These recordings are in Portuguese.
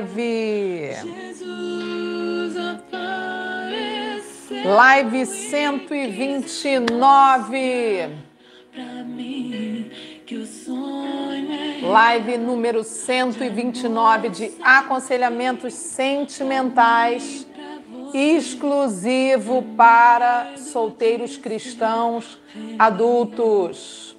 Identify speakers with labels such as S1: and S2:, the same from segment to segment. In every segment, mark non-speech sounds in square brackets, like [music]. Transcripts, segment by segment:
S1: live. Live 129. Live número 129 de aconselhamentos sentimentais exclusivo para solteiros cristãos adultos.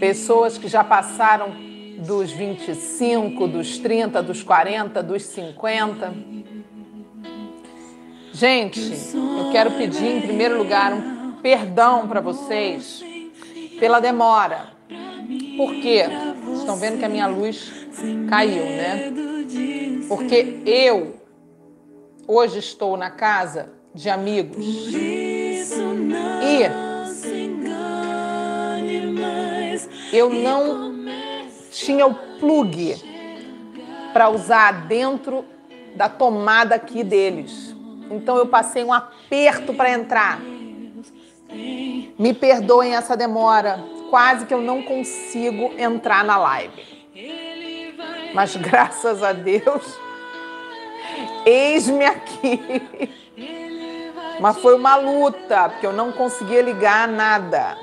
S1: Pessoas que já passaram dos 25, dos 30, dos 40, dos 50. Gente, eu quero pedir em primeiro lugar um perdão para vocês pela demora. Porque estão vendo que a minha luz caiu, né? Porque eu hoje estou na casa de amigos e eu não tinha o plug para usar dentro da tomada aqui deles. Então eu passei um aperto para entrar. Me perdoem essa demora, quase que eu não consigo entrar na live. Mas graças a Deus, eis-me aqui. Mas foi uma luta, porque eu não conseguia ligar nada.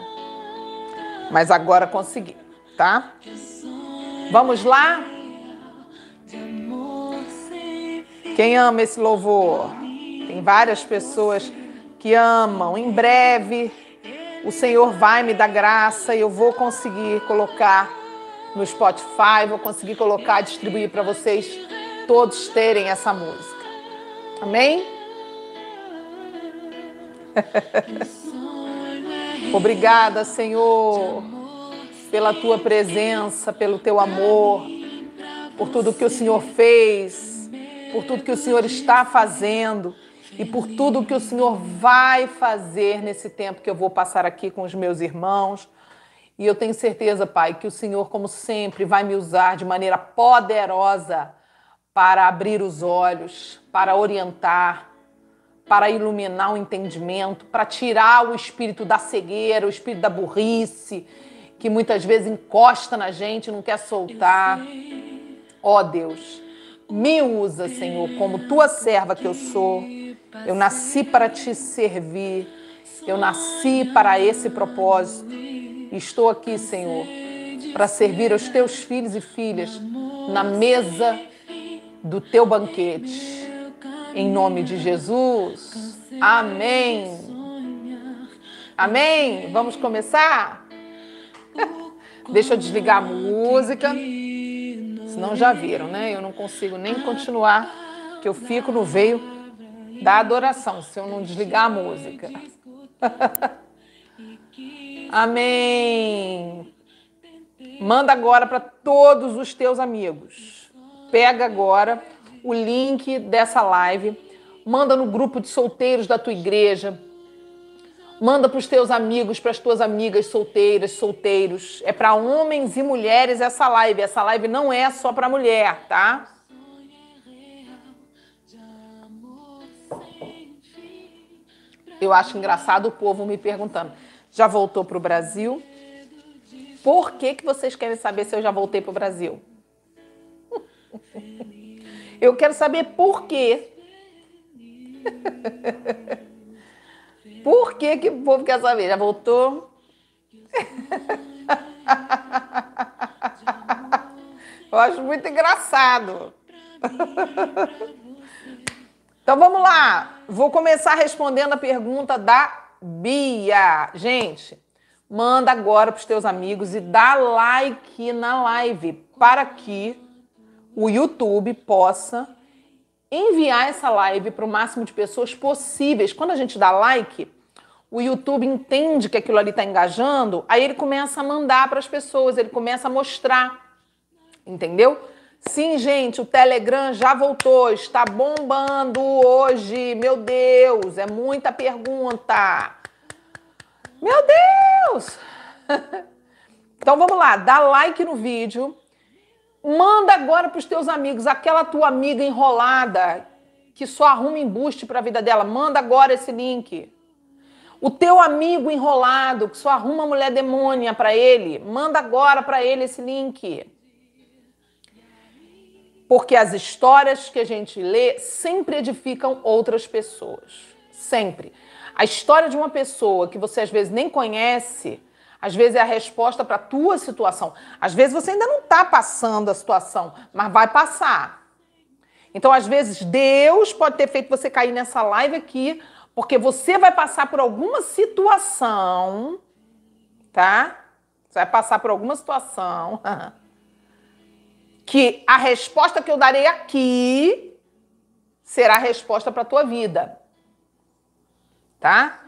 S1: Mas agora consegui, tá? Vamos lá? Quem ama esse louvor? Tem várias pessoas que amam. Em breve, o Senhor vai me dar graça e eu vou conseguir colocar no Spotify, vou conseguir colocar, distribuir para vocês todos terem essa música. Amém? [laughs] Obrigada, Senhor pela tua presença, pelo teu amor, por tudo que o Senhor fez, por tudo que o Senhor está fazendo e por tudo que o Senhor vai fazer nesse tempo que eu vou passar aqui com os meus irmãos. E eu tenho certeza, Pai, que o Senhor, como sempre, vai me usar de maneira poderosa para abrir os olhos, para orientar, para iluminar o entendimento, para tirar o espírito da cegueira, o espírito da burrice, que muitas vezes encosta na gente, não quer soltar. Ó oh, Deus, me usa, Senhor, como tua serva que eu sou. Eu nasci para te servir. Eu nasci para esse propósito. Estou aqui, Senhor, para servir os teus filhos e filhas na mesa do teu banquete. Em nome de Jesus. Amém. Amém. Vamos começar? Deixa eu desligar a música. Senão já viram, né? Eu não consigo nem continuar, que eu fico no veio da adoração se eu não desligar a música. [laughs] Amém. Manda agora para todos os teus amigos. Pega agora o link dessa live, manda no grupo de solteiros da tua igreja Manda para os teus amigos, para as tuas amigas solteiras, solteiros. É para homens e mulheres essa live. Essa live não é só para mulher, tá? Eu acho engraçado o povo me perguntando. Já voltou para o Brasil? Por que, que vocês querem saber se eu já voltei para o Brasil? [laughs] Eu quero saber por quê. [laughs] Por que, que o povo quer saber? Já voltou? Eu acho muito engraçado. Então vamos lá. Vou começar respondendo a pergunta da Bia. Gente, manda agora para os teus amigos e dá like na live para que o YouTube possa enviar essa live para o máximo de pessoas possíveis. Quando a gente dá like, o YouTube entende que aquilo ali está engajando, aí ele começa a mandar para as pessoas, ele começa a mostrar. Entendeu? Sim, gente, o Telegram já voltou, está bombando hoje. Meu Deus, é muita pergunta. Meu Deus! [laughs] Então vamos lá, dá like no vídeo, Manda agora para os teus amigos, aquela tua amiga enrolada que só arruma embuste para a vida dela, manda agora esse link. O teu amigo enrolado que só arruma mulher demônia para ele, manda agora para ele esse link. Porque as histórias que a gente lê sempre edificam outras pessoas. Sempre. A história de uma pessoa que você às vezes nem conhece, às vezes é a resposta para a tua situação. Às vezes você ainda não está passando a situação, mas vai passar. Então, às vezes, Deus pode ter feito você cair nessa live aqui, porque você vai passar por alguma situação, tá? Você vai passar por alguma situação [laughs] que a resposta que eu darei aqui será a resposta para a tua vida. Tá?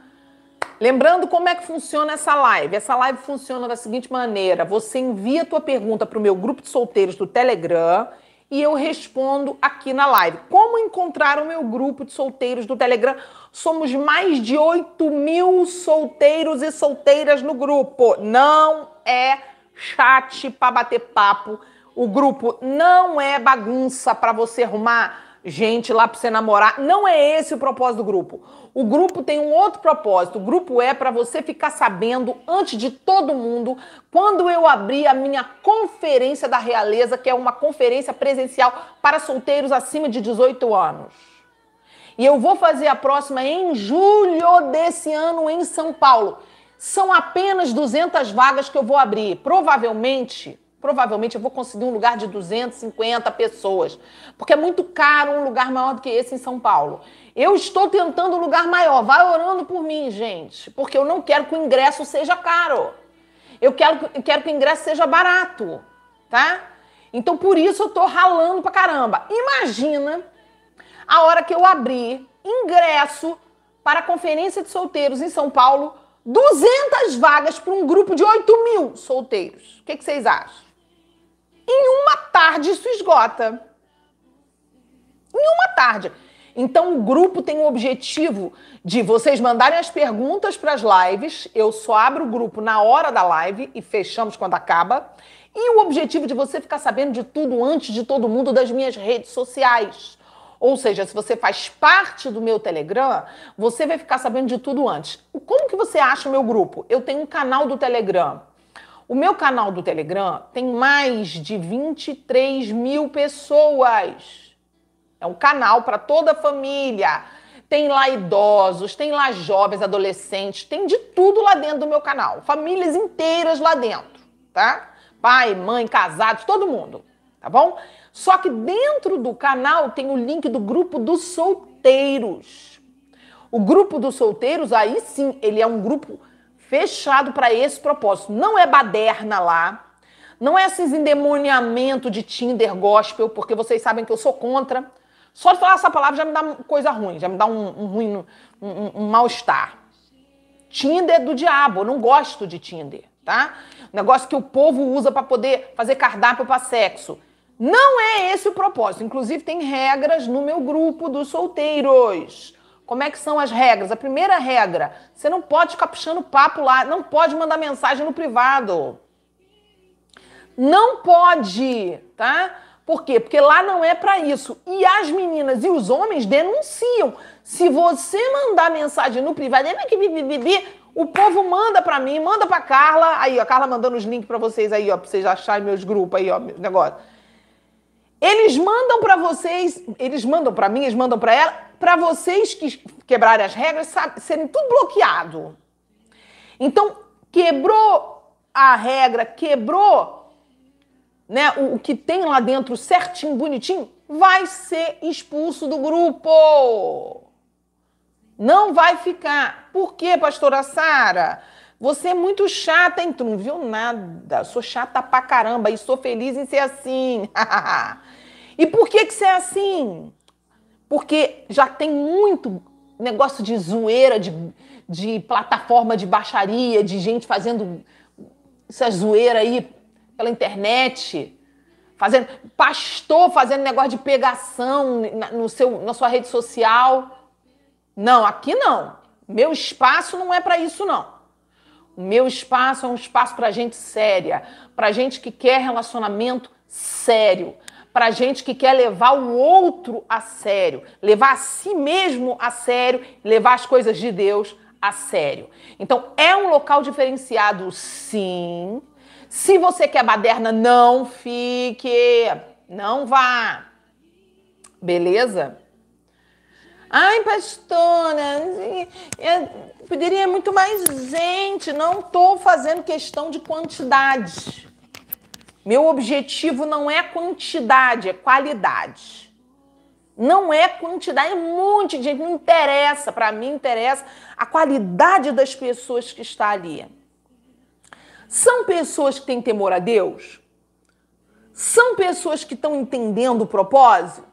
S1: Lembrando como é que funciona essa live. Essa live funciona da seguinte maneira: você envia a tua pergunta para o meu grupo de solteiros do Telegram e eu respondo aqui na live. Como encontrar o meu grupo de solteiros do Telegram? Somos mais de 8 mil solteiros e solteiras no grupo. Não é chat para bater papo. O grupo não é bagunça para você arrumar gente lá para você namorar. Não é esse o propósito do grupo. O grupo tem um outro propósito. O grupo é para você ficar sabendo, antes de todo mundo, quando eu abrir a minha conferência da realeza, que é uma conferência presencial para solteiros acima de 18 anos. E eu vou fazer a próxima em julho desse ano em São Paulo. São apenas 200 vagas que eu vou abrir. Provavelmente provavelmente eu vou conseguir um lugar de 250 pessoas, porque é muito caro um lugar maior do que esse em São Paulo. Eu estou tentando um lugar maior, vai orando por mim, gente, porque eu não quero que o ingresso seja caro. Eu quero, eu quero que o ingresso seja barato, tá? Então por isso eu tô ralando pra caramba. Imagina a hora que eu abrir ingresso para a conferência de solteiros em São Paulo, 200 vagas para um grupo de 8 mil solteiros. O que, que vocês acham? em uma tarde isso esgota. Em uma tarde. Então, o grupo tem o objetivo de vocês mandarem as perguntas para as lives. Eu só abro o grupo na hora da live e fechamos quando acaba. E o objetivo de você ficar sabendo de tudo antes de todo mundo das minhas redes sociais. Ou seja, se você faz parte do meu Telegram, você vai ficar sabendo de tudo antes. Como que você acha o meu grupo? Eu tenho um canal do Telegram o meu canal do Telegram tem mais de 23 mil pessoas. É um canal para toda a família. Tem lá idosos, tem lá jovens, adolescentes, tem de tudo lá dentro do meu canal. Famílias inteiras lá dentro, tá? Pai, mãe, casados, todo mundo, tá bom? Só que dentro do canal tem o link do grupo dos solteiros. O grupo dos solteiros, aí sim, ele é um grupo fechado para esse propósito. Não é baderna lá, não é esses endemoniamento de Tinder gospel, porque vocês sabem que eu sou contra. Só de falar essa palavra já me dá coisa ruim, já me dá um, um ruim, um, um mal-estar. Tinder é do diabo, eu não gosto de Tinder, tá? Negócio que o povo usa para poder fazer cardápio para sexo. Não é esse o propósito. Inclusive, tem regras no meu grupo dos solteiros. Como é que são as regras? A primeira regra, você não pode ficar puxando papo lá, não pode mandar mensagem no privado. Não pode, tá? Por quê? Porque lá não é para isso. E as meninas e os homens denunciam. Se você mandar mensagem no privado, é o povo manda para mim, manda para Carla. Aí, ó, Carla mandando os links para vocês aí, ó, para vocês acharem meus grupos aí, ó, negócio. Eles mandam para vocês, eles mandam para mim, eles mandam para ela, para vocês que quebrarem as regras, sabe, serem tudo bloqueado. Então, quebrou a regra, quebrou né, o, o que tem lá dentro certinho, bonitinho, vai ser expulso do grupo. Não vai ficar. Por quê, pastora Sara? Você é muito chata, hein? Tu não viu nada. Sou chata pra caramba e sou feliz em ser assim. [laughs] E por que, que você é assim? Porque já tem muito negócio de zoeira, de, de plataforma de baixaria, de gente fazendo essa zoeira aí pela internet, fazendo pastor fazendo negócio de pegação na, no seu, na sua rede social. Não, aqui não. Meu espaço não é para isso não. O meu espaço é um espaço para gente séria, para gente que quer relacionamento sério, para gente que quer levar o outro a sério, levar a si mesmo a sério, levar as coisas de Deus a sério. Então é um local diferenciado, sim. Se você quer é baderna, não fique, não vá. Beleza? Ai, pastora, é, é, poderia muito mais gente. Não estou fazendo questão de quantidade. Meu objetivo não é quantidade, é qualidade. Não é quantidade, é um monte de gente. Não interessa, para mim interessa a qualidade das pessoas que está ali. São pessoas que têm temor a Deus? São pessoas que estão entendendo o propósito?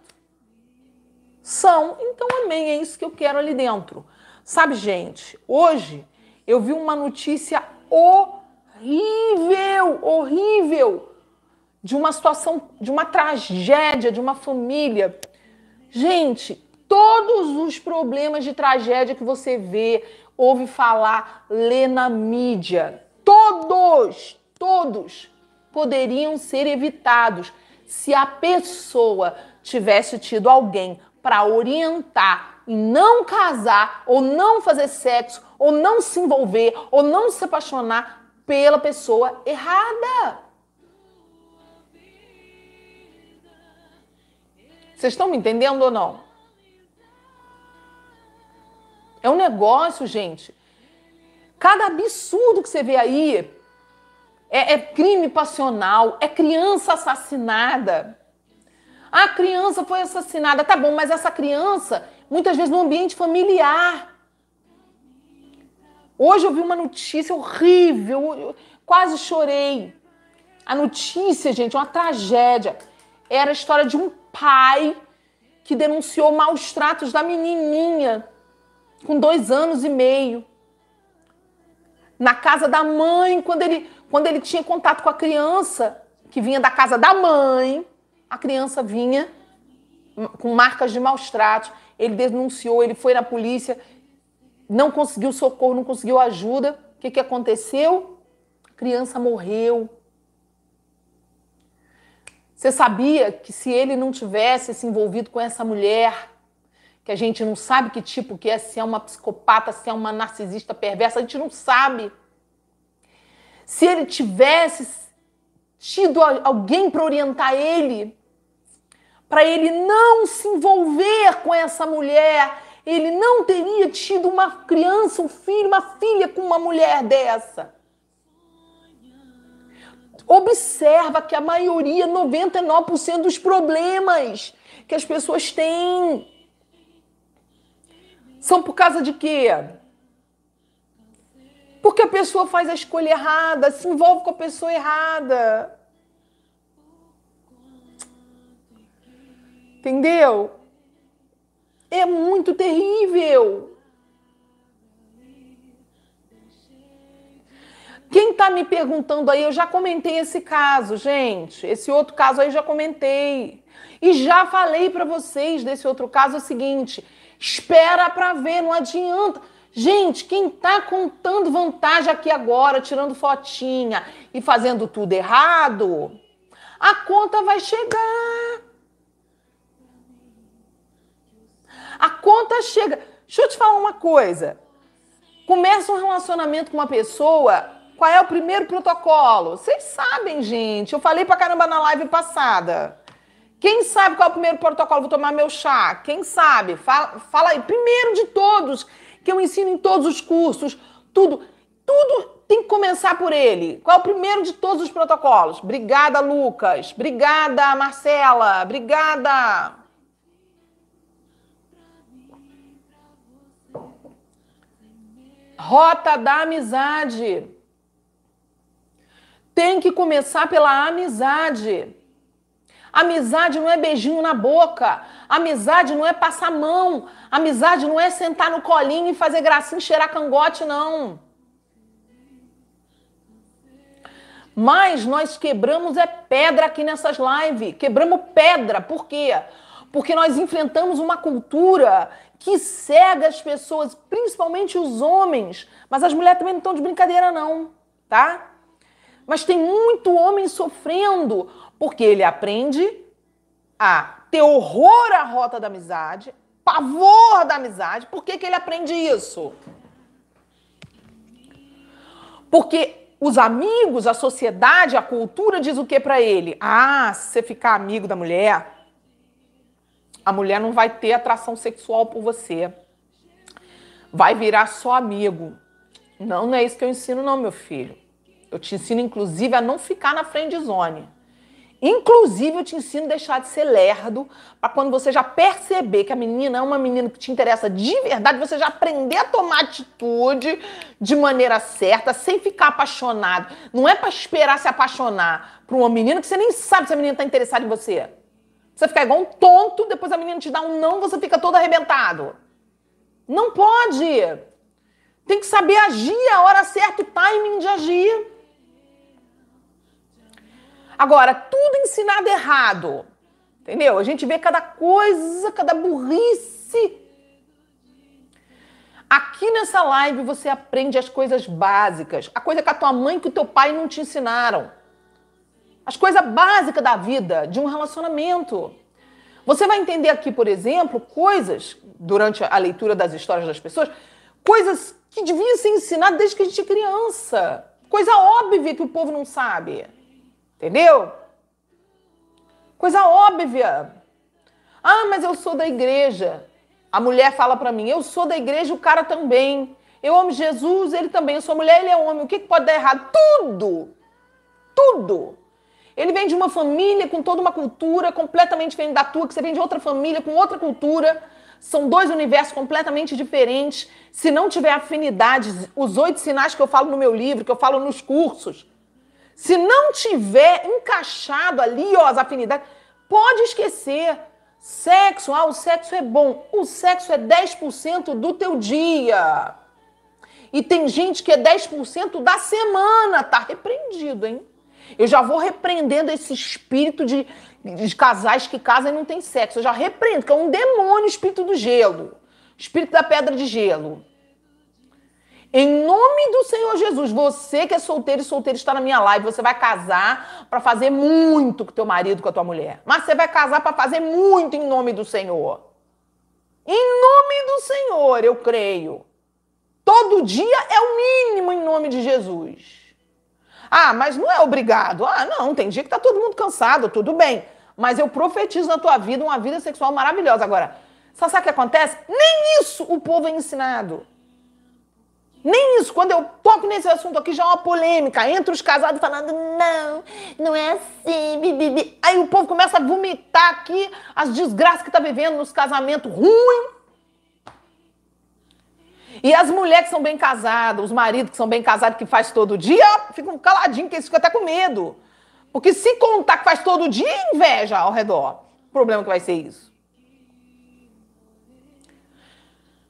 S1: São. Então, amém. É isso que eu quero ali dentro. Sabe, gente, hoje eu vi uma notícia horrível, horrível de uma situação, de uma tragédia, de uma família. Gente, todos os problemas de tragédia que você vê, ouve falar, lê na mídia, todos, todos poderiam ser evitados se a pessoa tivesse tido alguém para orientar e não casar ou não fazer sexo ou não se envolver ou não se apaixonar pela pessoa errada. Vocês estão me entendendo ou não? É um negócio, gente. Cada absurdo que você vê aí é, é crime passional, é criança assassinada. A criança foi assassinada, tá bom, mas essa criança, muitas vezes no ambiente familiar. Hoje eu vi uma notícia horrível, quase chorei. A notícia, gente, é uma tragédia. Era a história de um pai que denunciou maus tratos da menininha com dois anos e meio. Na casa da mãe, quando ele, quando ele tinha contato com a criança, que vinha da casa da mãe, a criança vinha com marcas de maus tratos. Ele denunciou, ele foi na polícia, não conseguiu socorro, não conseguiu ajuda. O que, que aconteceu? A criança morreu. Você sabia que se ele não tivesse se envolvido com essa mulher, que a gente não sabe que tipo que é, se é uma psicopata, se é uma narcisista perversa, a gente não sabe. Se ele tivesse tido alguém para orientar ele, para ele não se envolver com essa mulher, ele não teria tido uma criança, um filho, uma filha com uma mulher dessa observa que a maioria, 99% dos problemas que as pessoas têm são por causa de quê? Porque a pessoa faz a escolha errada, se envolve com a pessoa errada. Entendeu? É muito terrível. Quem está me perguntando aí, eu já comentei esse caso, gente. Esse outro caso aí já comentei. E já falei para vocês desse outro caso o seguinte: espera para ver, não adianta. Gente, quem está contando vantagem aqui agora, tirando fotinha e fazendo tudo errado, a conta vai chegar. A conta chega. Deixa eu te falar uma coisa. Começa um relacionamento com uma pessoa, qual é o primeiro protocolo? Vocês sabem, gente. Eu falei pra caramba na live passada. Quem sabe qual é o primeiro protocolo? Vou tomar meu chá. Quem sabe? Fala, fala aí. Primeiro de todos, que eu ensino em todos os cursos, tudo. Tudo tem que começar por ele. Qual é o primeiro de todos os protocolos? Obrigada, Lucas. Obrigada, Marcela. Obrigada. Rota da amizade tem que começar pela amizade. Amizade não é beijinho na boca. Amizade não é passar mão. Amizade não é sentar no colinho e fazer gracinha, e cheirar cangote, não. Mas nós quebramos é pedra aqui nessas lives. Quebramos pedra. Por quê? Porque nós enfrentamos uma cultura que cega as pessoas, principalmente os homens. Mas as mulheres também não estão de brincadeira, não. Tá? Mas tem muito homem sofrendo porque ele aprende a ter horror à rota da amizade, pavor da amizade. Por que, que ele aprende isso? Porque os amigos, a sociedade, a cultura diz o que para ele? Ah, se você ficar amigo da mulher, a mulher não vai ter atração sexual por você. Vai virar só amigo. Não, não é isso que eu ensino, não, meu filho eu te ensino, inclusive, a não ficar na friend zone. Inclusive, eu te ensino a deixar de ser lerdo, para quando você já perceber que a menina é uma menina que te interessa de verdade, você já aprender a tomar atitude de maneira certa, sem ficar apaixonado. Não é para esperar se apaixonar por uma menina que você nem sabe se a menina está interessada em você. Você fica igual um tonto, depois a menina te dá um não, você fica todo arrebentado. Não pode! Tem que saber agir a hora certa, o timing de agir. Agora, tudo ensinado errado. Entendeu? A gente vê cada coisa, cada burrice. Aqui nessa live você aprende as coisas básicas, a coisa que a tua mãe e que o teu pai não te ensinaram. As coisas básicas da vida, de um relacionamento. Você vai entender aqui, por exemplo, coisas, durante a leitura das histórias das pessoas, coisas que deviam ser ensinadas desde que a gente é criança. Coisa óbvia que o povo não sabe. Entendeu? Coisa óbvia. Ah, mas eu sou da igreja. A mulher fala para mim: eu sou da igreja, o cara também. Eu amo Jesus, ele também. Eu sou mulher, ele é homem. O que, que pode dar errado? Tudo! Tudo! Ele vem de uma família com toda uma cultura completamente diferente da tua, que você vem de outra família com outra cultura. São dois universos completamente diferentes. Se não tiver afinidades, os oito sinais que eu falo no meu livro, que eu falo nos cursos, se não tiver encaixado ali, ó, as afinidades, pode esquecer. Sexo, ah, o sexo é bom. O sexo é 10% do teu dia. E tem gente que é 10% da semana, tá repreendido, hein? Eu já vou repreendendo esse espírito de, de casais que casam e não tem sexo. Eu já repreendo, que é um demônio, espírito do gelo, espírito da pedra de gelo. Em nome do Senhor Jesus, você que é solteiro e solteiro está na minha live, você vai casar para fazer muito com teu marido, com a tua mulher. Mas você vai casar para fazer muito em nome do Senhor. Em nome do Senhor, eu creio. Todo dia é o mínimo em nome de Jesus. Ah, mas não é obrigado. Ah, não, tem dia que tá todo mundo cansado, tudo bem. Mas eu profetizo na tua vida uma vida sexual maravilhosa. Agora, sabe o que acontece? Nem isso o povo é ensinado. Nem isso, quando eu toco nesse assunto aqui já é uma polêmica. Entre os casados falando, não, não é assim, bibibi. Aí o povo começa a vomitar aqui as desgraças que tá vivendo nos casamentos ruins E as mulheres que são bem casadas, os maridos que são bem casados, que faz todo dia, ficam caladinhos, que eles ficam até com medo. Porque se contar que faz todo dia, inveja ao redor. O problema é que vai ser isso.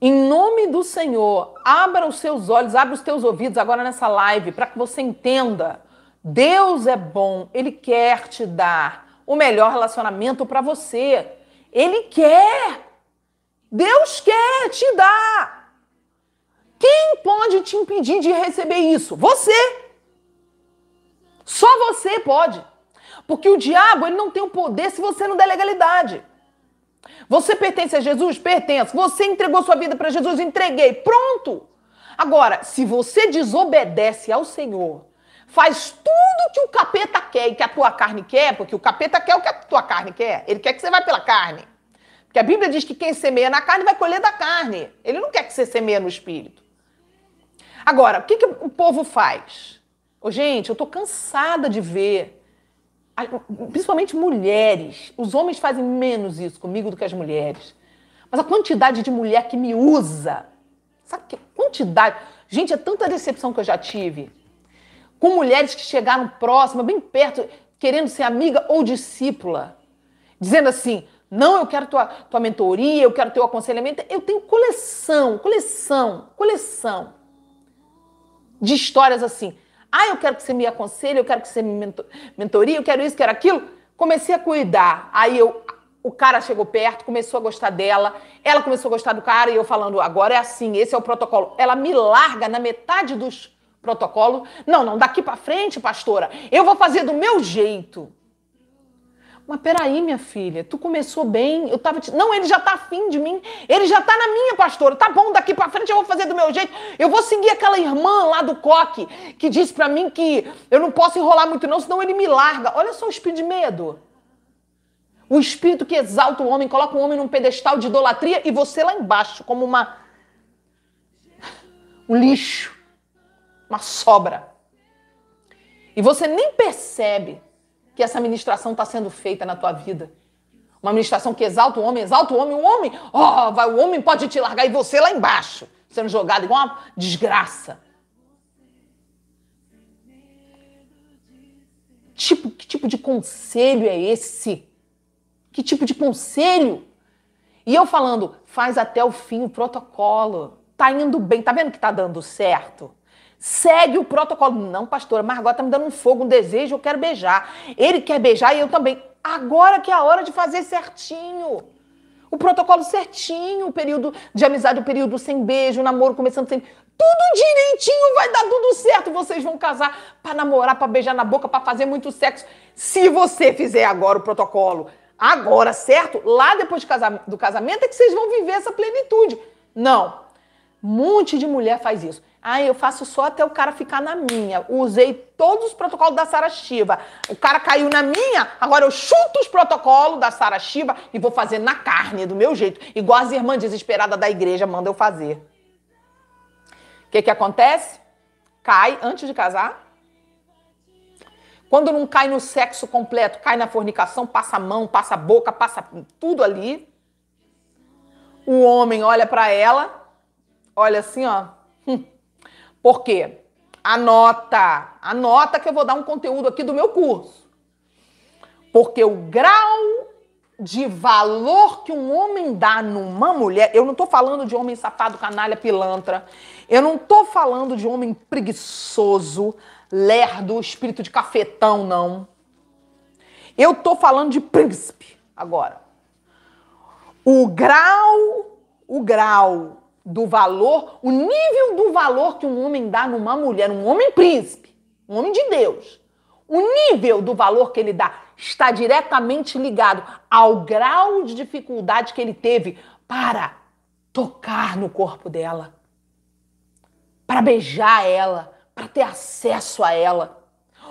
S1: Em nome do Senhor, abra os seus olhos, abra os teus ouvidos agora nessa live para que você entenda. Deus é bom, ele quer te dar o melhor relacionamento para você. Ele quer. Deus quer te dar. Quem pode te impedir de receber isso? Você. Só você pode. Porque o diabo, ele não tem o poder se você não der legalidade. Você pertence a Jesus? Pertence. Você entregou sua vida para Jesus? Entreguei. Pronto! Agora, se você desobedece ao Senhor, faz tudo que o capeta quer e que a tua carne quer, porque o capeta quer o que a tua carne quer. Ele quer que você vá pela carne. Porque a Bíblia diz que quem semeia na carne vai colher da carne. Ele não quer que você semeie no espírito. Agora, o que, que o povo faz? Ô, gente, eu estou cansada de ver principalmente mulheres. Os homens fazem menos isso comigo do que as mulheres. Mas a quantidade de mulher que me usa, sabe que quantidade? Gente, é tanta decepção que eu já tive. Com mulheres que chegaram próximas, bem perto, querendo ser amiga ou discípula, dizendo assim: não, eu quero tua, tua mentoria, eu quero teu aconselhamento. Eu tenho coleção, coleção, coleção de histórias assim. Ah, eu quero que você me aconselhe, eu quero que você me mentorie, eu quero isso, quero aquilo. Comecei a cuidar. Aí eu, o cara chegou perto, começou a gostar dela, ela começou a gostar do cara e eu falando, agora é assim, esse é o protocolo. Ela me larga na metade dos protocolos. Não, não, daqui para frente, pastora, eu vou fazer do meu jeito. Mas peraí, minha filha, tu começou bem, eu tava te... Não, ele já tá afim de mim, ele já tá na minha, pastora. Tá bom, daqui pra frente eu vou fazer do meu jeito. Eu vou seguir aquela irmã lá do coque que disse para mim que eu não posso enrolar muito não, senão ele me larga. Olha só o espírito de medo. O espírito que exalta o homem, coloca o homem num pedestal de idolatria e você lá embaixo, como uma... um lixo, uma sobra. E você nem percebe que essa ministração está sendo feita na tua vida. Uma ministração que exalta o homem, exalta o homem, o homem, oh, vai, o homem pode te largar e você lá embaixo, sendo jogado igual uma desgraça. Tipo, que tipo de conselho é esse? Que tipo de conselho? E eu falando, faz até o fim o protocolo. Tá indo bem, tá vendo que tá dando certo? Segue o protocolo. Não, pastora, Margot tá me dando um fogo, um desejo, eu quero beijar. Ele quer beijar e eu também. Agora que é a hora de fazer certinho. O protocolo certinho, o período de amizade, o período sem beijo, o namoro começando sem. Tudo direitinho, vai dar tudo certo. Vocês vão casar para namorar, para beijar na boca, para fazer muito sexo. Se você fizer agora o protocolo, agora, certo? Lá depois de casar, do casamento é que vocês vão viver essa plenitude. Não, monte de mulher faz isso. Ah, eu faço só até o cara ficar na minha. Usei todos os protocolos da Sara Shiva. O cara caiu na minha, agora eu chuto os protocolos da Sara Shiva e vou fazer na carne, do meu jeito. Igual as irmãs desesperadas da igreja mandam eu fazer. O que, que acontece? Cai antes de casar. Quando não cai no sexo completo, cai na fornicação, passa a mão, passa a boca, passa tudo ali. O homem olha para ela, Olha assim, ó. [laughs] Por quê? Anota, anota que eu vou dar um conteúdo aqui do meu curso. Porque o grau de valor que um homem dá numa mulher, eu não tô falando de homem safado, canalha, pilantra. Eu não tô falando de homem preguiçoso, lerdo, espírito de cafetão, não. Eu tô falando de príncipe agora. O grau, o grau do valor, o nível do valor que um homem dá numa mulher, um homem príncipe, um homem de Deus, o nível do valor que ele dá está diretamente ligado ao grau de dificuldade que ele teve para tocar no corpo dela, para beijar ela, para ter acesso a ela.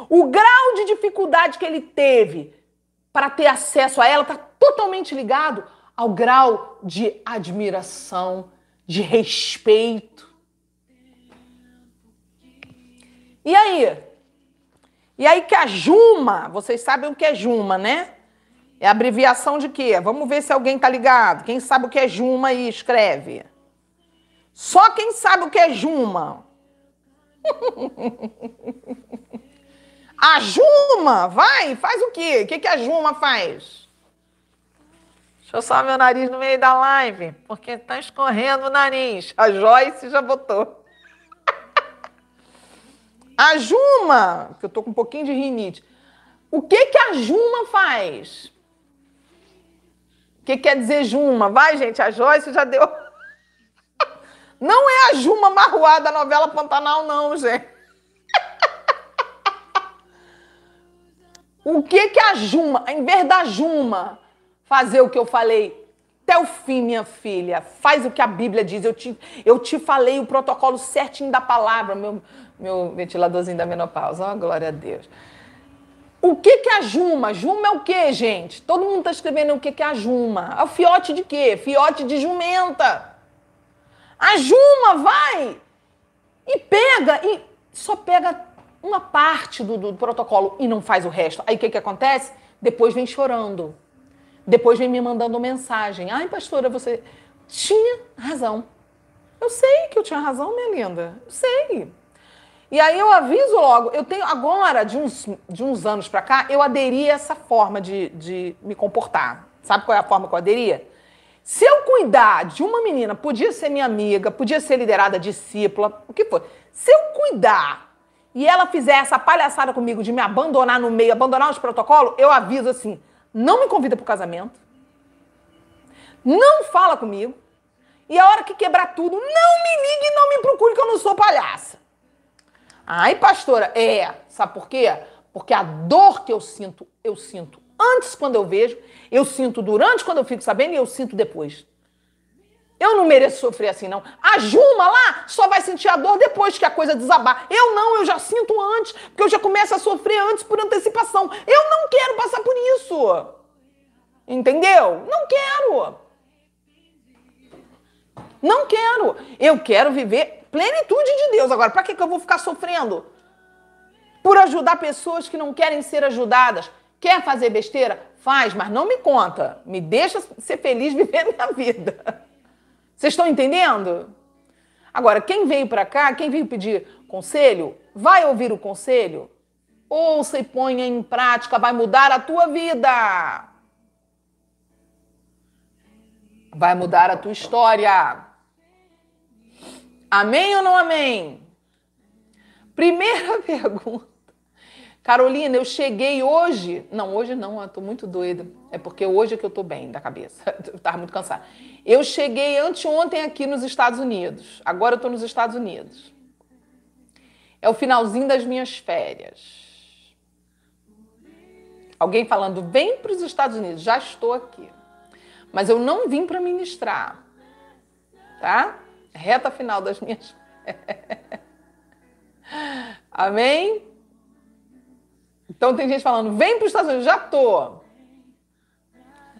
S1: O grau de dificuldade que ele teve para ter acesso a ela está totalmente ligado ao grau de admiração, de respeito. E aí? E aí que a Juma, vocês sabem o que é Juma, né? É abreviação de quê? Vamos ver se alguém tá ligado. Quem sabe o que é Juma aí escreve. Só quem sabe o que é Juma. [laughs] a Juma, vai, faz o quê? O que, que a Juma faz? Deixa eu só meu nariz no meio da live, porque tá escorrendo o nariz. A Joyce já botou. [laughs] A Juma, que eu tô com um pouquinho de rinite. O que que a Juma faz? O que quer dizer Juma? Vai, gente, a Joyce já deu. [laughs] Não é a Juma Marruá da novela Pantanal, não, gente. [laughs] O que que a Juma, em vez da Juma, fazer o que eu falei até o fim, minha filha. Faz o que a Bíblia diz. Eu te, eu te falei o protocolo certinho da palavra, meu, meu ventiladorzinho da menopausa. Oh, glória a Deus. O que, que é a Juma? Juma é o quê, gente? Todo mundo está escrevendo o que, que é a Juma. É o fiote de quê? Fiote de jumenta. A Juma vai e pega, e só pega uma parte do, do protocolo e não faz o resto. Aí o que, que acontece? Depois vem chorando. Depois vem me mandando mensagem. Ai, pastora, você tinha razão. Eu sei que eu tinha razão, minha linda. Eu sei. E aí eu aviso logo, eu tenho agora, de uns, de uns anos para cá, eu aderi a essa forma de, de me comportar. Sabe qual é a forma que eu aderia? Se eu cuidar de uma menina, podia ser minha amiga, podia ser liderada discípula, o que for. Se eu cuidar e ela fizer essa palhaçada comigo de me abandonar no meio, abandonar os protocolos, eu aviso assim: não me convida para o casamento, não fala comigo, e a hora que quebrar tudo, não me ligue e não me procure, que eu não sou palhaça. Ai, pastora, é, sabe por quê? Porque a dor que eu sinto, eu sinto antes quando eu vejo, eu sinto durante quando eu fico sabendo e eu sinto depois. Eu não mereço sofrer assim, não. A Juma lá só vai sentir a dor depois que a coisa desabar. Eu não, eu já sinto antes, porque eu já começo a sofrer antes por antecipação. Eu não quero passar por isso. Entendeu? Não quero. Não quero. Eu quero viver plenitude de Deus. Agora, para que, que eu vou ficar sofrendo? Por ajudar pessoas que não querem ser ajudadas. Quer fazer besteira? Faz, mas não me conta. Me deixa ser feliz [laughs] vivendo a vida. Vocês estão entendendo? Agora, quem veio para cá, quem veio pedir conselho, vai ouvir o conselho? Ouça e ponha em prática, vai mudar a tua vida. Vai mudar a tua história. Amém ou não amém? Primeira [laughs] pergunta. Carolina, eu cheguei hoje. Não, hoje não, eu tô muito doida. É porque hoje é que eu tô bem da cabeça. [laughs] Eu tava muito cansada. Eu cheguei anteontem aqui nos Estados Unidos. Agora eu tô nos Estados Unidos. É o finalzinho das minhas férias. Alguém falando, vem para os Estados Unidos, já estou aqui. Mas eu não vim para ministrar. Tá? Reta final das minhas [laughs] férias. Amém? Então tem gente falando, vem para os Estados Unidos, já tô.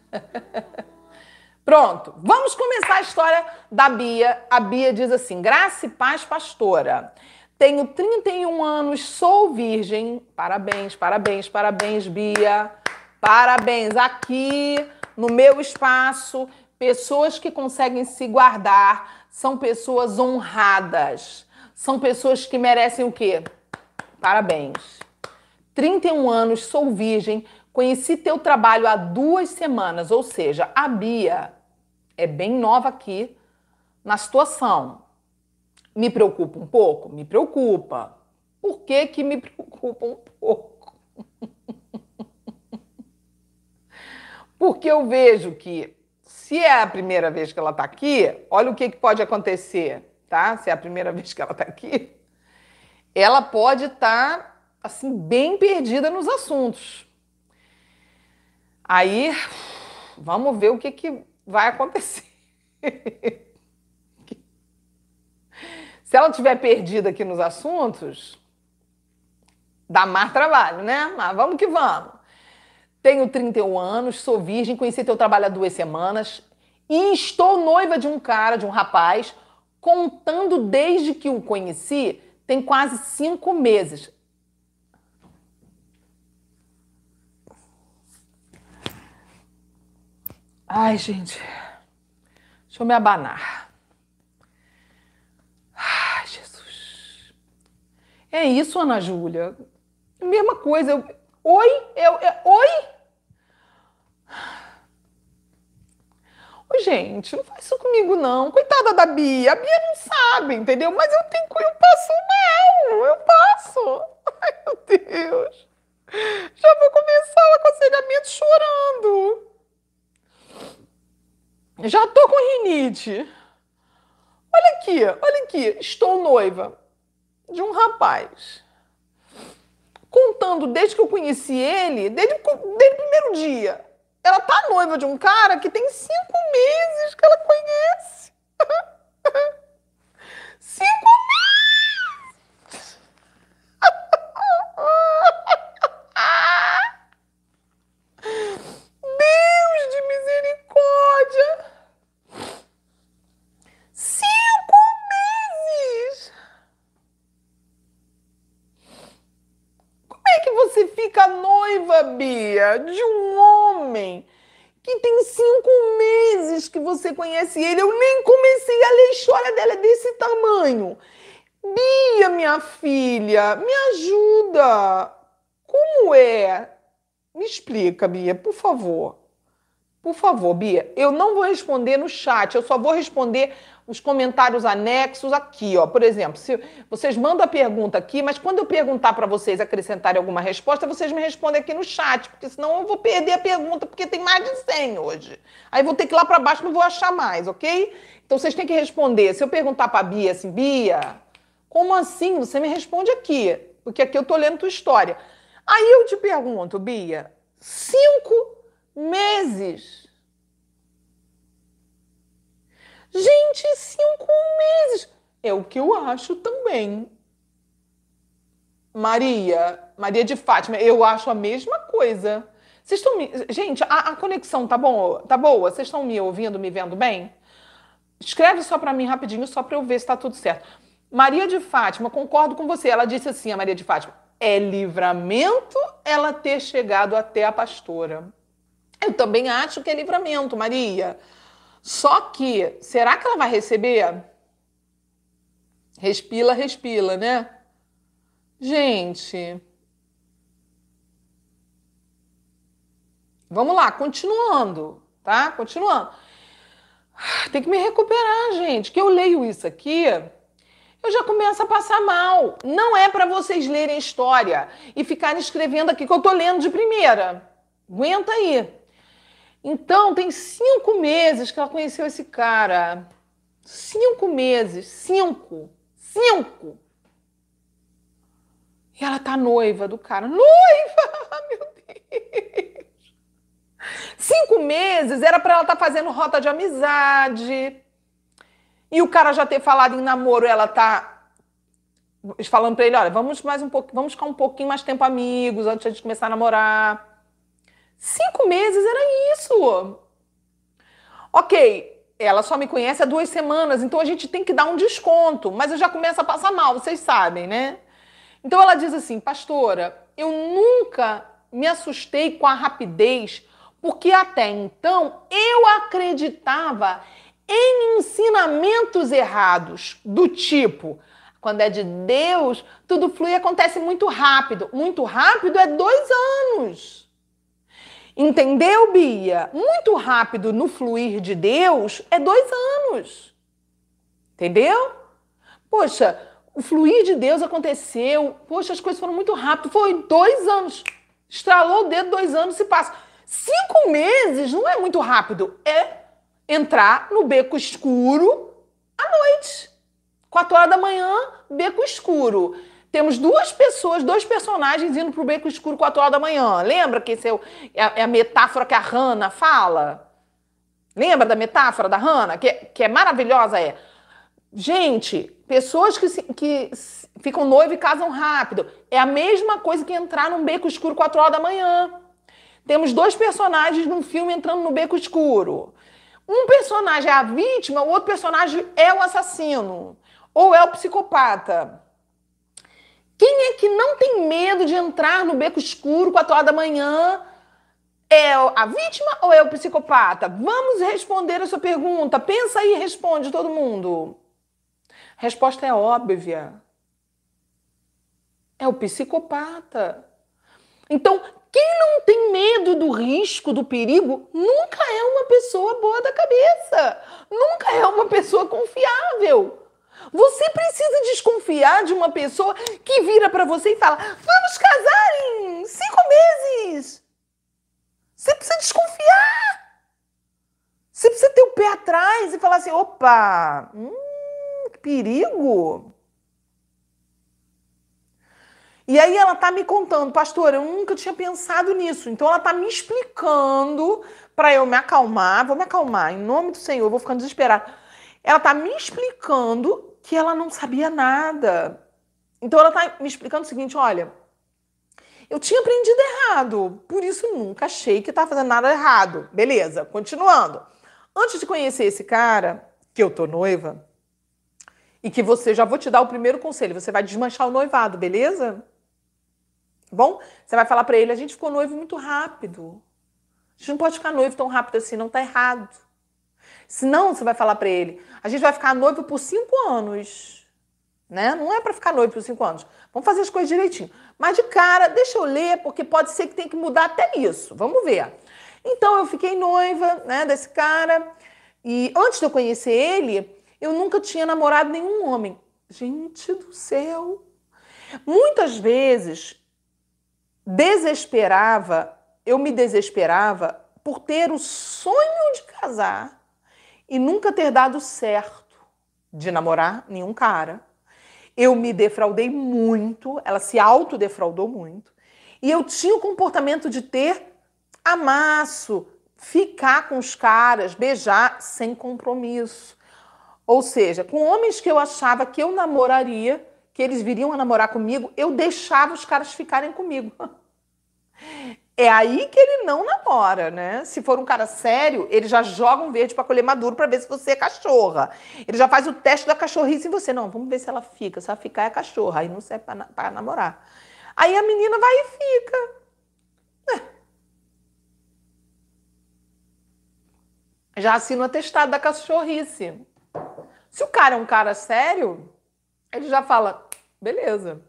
S1: [laughs] Pronto, vamos começar a história da Bia. A Bia diz assim: Graça e paz, pastora. Tenho 31 anos, sou virgem. Parabéns, parabéns, parabéns, Bia. Parabéns. Aqui no meu espaço, pessoas que conseguem se guardar são pessoas honradas. São pessoas que merecem o quê? Parabéns. 31 anos, sou virgem, conheci teu trabalho há duas semanas, ou seja, a Bia é bem nova aqui na situação. Me preocupa um pouco? Me preocupa. Por que que me [laughs] preocupa um pouco? Porque eu vejo que se é a primeira vez que ela está aqui, olha o que, que pode acontecer, tá? Se é a primeira [laughs] vez que ela está aqui, ela pode estar tá assim bem perdida nos assuntos. Aí, vamos ver o que, que vai acontecer. [laughs] Se ela tiver perdida aqui nos assuntos, dá mais trabalho, né? Mas vamos que vamos. Tenho 31 anos, sou virgem, conheci teu trabalho há duas semanas e estou noiva de um cara, de um rapaz, contando desde que o conheci, tem quase cinco meses. Ai, gente. Deixa eu me abanar. Ai, Jesus. É isso, Ana Júlia. Mesma coisa. Eu... Oi? Eu... eu... Oi? gente, não faz isso comigo, não. Coitada da Bia. A Bia não sabe, entendeu? Mas eu tenho que eu passo mal. Eu passo. Ai, meu Deus. Já vou começar o aconselhamento chorando. Já tô com rinite. Olha aqui, olha aqui, estou noiva de um rapaz. Contando desde que eu conheci ele, desde, desde o primeiro dia. Ela tá noiva de um cara que tem cinco meses que ela conhece. [laughs] cinco Bia, de um homem que tem cinco meses que você conhece ele. Eu nem comecei a ler a história dela desse tamanho. Bia, minha filha, me ajuda. Como é? Me explica, Bia, por favor. Por favor, Bia, eu não vou responder no chat, eu só vou responder os comentários anexos aqui, ó. Por exemplo, se vocês mandam a pergunta aqui, mas quando eu perguntar para vocês acrescentarem alguma resposta, vocês me respondem aqui no chat, porque senão eu vou perder a pergunta, porque tem mais de 100 hoje. Aí vou ter que ir lá para baixo, não vou achar mais, ok? Então vocês têm que responder. Se eu perguntar para Bia assim, Bia, como assim? Você me responde aqui, porque aqui eu tô lendo tua história. Aí eu te pergunto, Bia, cinco meses Gente, cinco meses! É o que eu acho também. Maria, Maria de Fátima, eu acho a mesma coisa. Vocês estão me... Gente, a, a, conexão tá bom, tá boa? Vocês estão me ouvindo, me vendo bem? Escreve só para mim rapidinho, só para eu ver se está tudo certo. Maria de Fátima, concordo com você. Ela disse assim, a Maria de Fátima, é livramento ela ter chegado até a pastora. Eu também acho que é livramento, Maria. Só que, será que ela vai receber? Respila, respila, né? Gente. Vamos lá, continuando, tá? Continuando. Tem que me recuperar, gente. Que eu leio isso aqui, eu já começo a passar mal. Não é para vocês lerem história e ficarem escrevendo aqui que eu tô lendo de primeira. Aguenta aí. Então, tem cinco meses que ela conheceu esse cara. Cinco meses. Cinco. Cinco. E ela tá noiva do cara. Noiva! [laughs] Meu Deus! Cinco meses era para ela estar tá fazendo rota de amizade. E o cara já ter falado em namoro, ela tá falando para ele, olha, vamos mais um pouco, vamos ficar um pouquinho mais tempo amigos antes de começar a namorar. Cinco meses era isso. Ok, ela só me conhece há duas semanas, então a gente tem que dar um desconto, mas eu já começo a passar mal, vocês sabem, né? Então ela diz assim, pastora, eu nunca me assustei com a rapidez, porque até então eu acreditava em ensinamentos errados, do tipo, quando é de Deus, tudo flui e acontece muito rápido. Muito rápido é dois anos. Entendeu, Bia? Muito rápido no fluir de Deus é dois anos. Entendeu? Poxa, o fluir de Deus aconteceu. Poxa, as coisas foram muito rápido. Foi dois anos. Estralou o dedo, dois anos se passa. Cinco meses não é muito rápido. É entrar no beco escuro à noite. Quatro horas da manhã, beco escuro temos duas pessoas, dois personagens indo para o beco escuro 4 horas da manhã. Lembra que esse é, o, é, a é metáfora que a Hannah fala? Lembra da metáfora da Hannah? Que, que é maravilhosa, é. Gente, pessoas que, se, que ficam noivo e casam rápido. É a mesma coisa que entrar num beco escuro 4 horas da manhã. Temos dois personagens num filme entrando no beco escuro. Um personagem é a vítima, o outro personagem é o assassino. Ou é o psicopata. Quem é que não tem medo de entrar no beco escuro a horas da manhã? É a vítima ou é o psicopata? Vamos responder a essa pergunta. Pensa aí e responde todo mundo. A resposta é óbvia. É o psicopata. Então, quem não tem medo do risco, do perigo, nunca é uma pessoa boa da cabeça. Nunca é uma pessoa confiável. Você precisa desconfiar de uma pessoa que vira para você e fala: vamos casar em cinco meses. Você precisa desconfiar. Você precisa ter o pé atrás e falar assim: opa, hum, que perigo. E aí ela tá me contando, pastor, eu nunca tinha pensado nisso. Então ela tá me explicando para eu me acalmar, vou me acalmar em nome do Senhor, vou ficando desesperada. Ela tá me explicando que ela não sabia nada. Então ela está me explicando o seguinte: olha, eu tinha aprendido errado, por isso nunca achei que estava tá fazendo nada errado. Beleza, continuando. Antes de conhecer esse cara, que eu tô noiva, e que você já vou te dar o primeiro conselho, você vai desmanchar o noivado, beleza? Bom, você vai falar para ele, a gente ficou noivo muito rápido. A gente não pode ficar noivo tão rápido assim, não tá errado. Senão, você vai falar para ele, a gente vai ficar noivo por cinco anos. Né? Não é para ficar noivo por cinco anos. Vamos fazer as coisas direitinho. Mas de cara, deixa eu ler, porque pode ser que tenha que mudar até isso. Vamos ver. Então eu fiquei noiva né, desse cara. E antes de eu conhecer ele, eu nunca tinha namorado nenhum homem. Gente do céu! Muitas vezes desesperava, eu me desesperava por ter o sonho de casar e nunca ter dado certo de namorar nenhum cara. Eu me defraudei muito, ela se autodefraudou muito. E eu tinha o comportamento de ter amasso, ficar com os caras, beijar sem compromisso. Ou seja, com homens que eu achava que eu namoraria, que eles viriam a namorar comigo, eu deixava os caras ficarem comigo. [laughs] É aí que ele não namora, né? Se for um cara sério, ele já joga um verde para colher maduro para ver se você é cachorra. Ele já faz o teste da cachorrice em você. Não, vamos ver se ela fica. Se ela ficar, é cachorra. Aí não serve para namorar. Aí a menina vai e fica. É. Já assina o atestado da cachorrice. Se o cara é um cara sério, ele já fala: beleza,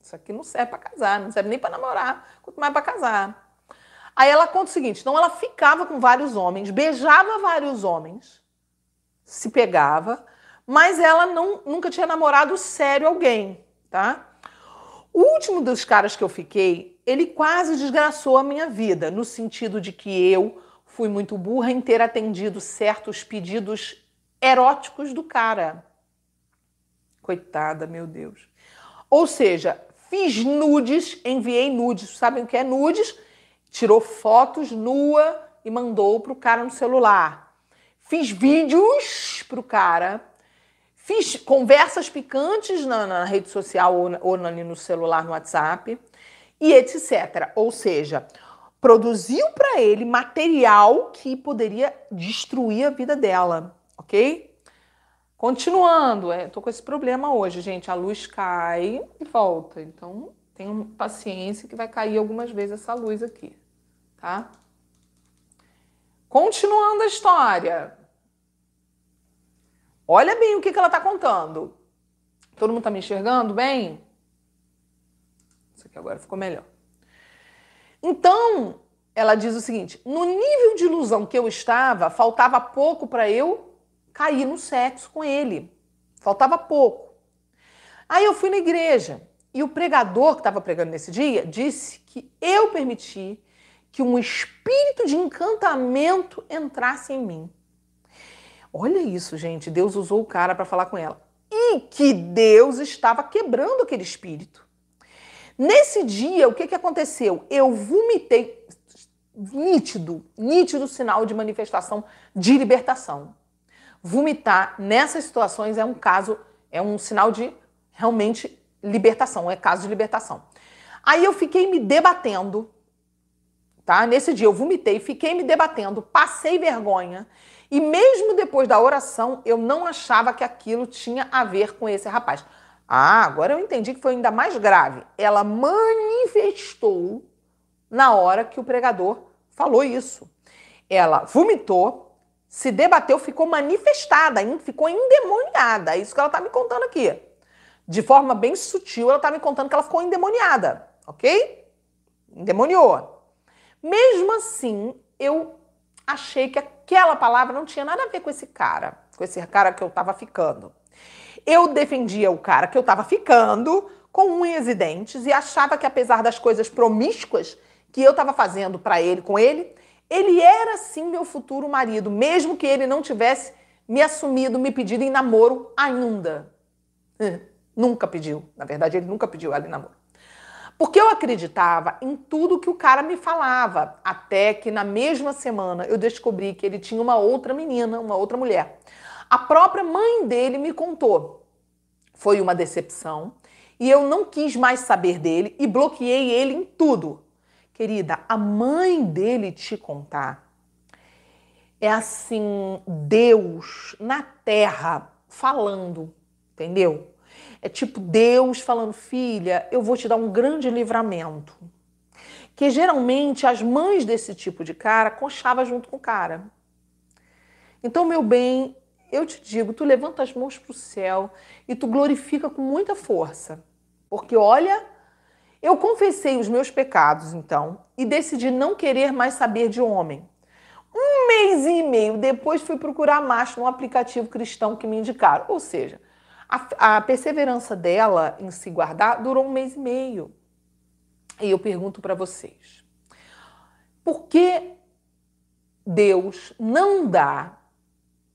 S1: isso aqui não serve para casar, não serve nem para namorar, quanto mais para casar. Aí ela conta o seguinte: então ela ficava com vários homens, beijava vários homens, se pegava, mas ela não, nunca tinha namorado sério alguém, tá? O último dos caras que eu fiquei, ele quase desgraçou a minha vida, no sentido de que eu fui muito burra em ter atendido certos pedidos eróticos do cara. Coitada, meu Deus. Ou seja, fiz nudes, enviei nudes. Sabem o que é nudes? tirou fotos nua e mandou pro cara no celular. Fiz vídeos pro cara. Fiz conversas picantes na, na rede social ou, ou ali no celular, no WhatsApp e etc. Ou seja, produziu para ele material que poderia destruir a vida dela, ok? Continuando, é, tô com esse problema hoje, gente. A luz cai e volta. Então, tenham paciência que vai cair algumas vezes essa luz aqui tá? Continuando a história. Olha bem o que, que ela tá contando. Todo mundo tá me enxergando bem? Isso aqui agora ficou melhor. Então, ela diz o seguinte: no nível de ilusão que eu estava, faltava pouco para eu cair no sexo com ele. Faltava pouco. Aí eu fui na igreja e o pregador que estava pregando nesse dia disse que eu permiti que um espírito de encantamento entrasse em mim. Olha isso, gente. Deus usou o cara para falar com ela. E que Deus estava quebrando aquele espírito. Nesse dia, o que, que aconteceu? Eu vomitei nítido, nítido sinal de manifestação de libertação. Vomitar nessas situações é um caso, é um sinal de realmente libertação, é caso de libertação. Aí eu fiquei me debatendo tá? Nesse dia eu vomitei, fiquei me debatendo, passei vergonha. E mesmo depois da oração, eu não achava que aquilo tinha a ver com esse rapaz. Ah, agora eu entendi que foi ainda mais grave. Ela manifestou na hora que o pregador falou isso. Ela vomitou, se debateu, ficou manifestada, ficou endemoniada. É isso que ela está me contando aqui. De forma bem sutil, ela está me contando que ela ficou endemoniada, ok? Endemoniou. Mesmo assim, eu achei que aquela palavra não tinha nada a ver com esse cara, com esse cara que eu tava ficando. Eu defendia o cara que eu tava ficando com unhas e dentes e achava que apesar das coisas promíscuas que eu tava fazendo para ele com ele, ele era sim meu futuro marido, mesmo que ele não tivesse me assumido, me pedido em namoro ainda. Hum, nunca pediu, na verdade ele nunca pediu ela em namoro. Porque eu acreditava em tudo que o cara me falava, até que na mesma semana eu descobri que ele tinha uma outra menina, uma outra mulher. A própria mãe dele me contou. Foi uma decepção e eu não quis mais saber dele e bloqueei ele em tudo. Querida, a mãe dele te contar é assim, Deus na terra falando, entendeu? É tipo Deus falando, filha, eu vou te dar um grande livramento. Que geralmente as mães desse tipo de cara conchava junto com o cara. Então, meu bem, eu te digo, tu levanta as mãos para o céu e tu glorifica com muita força. Porque olha, eu confessei os meus pecados, então, e decidi não querer mais saber de homem. Um mês e meio depois fui procurar macho num aplicativo cristão que me indicaram. Ou seja, a, a perseverança dela em se guardar durou um mês e meio. E eu pergunto para vocês: por que Deus não dá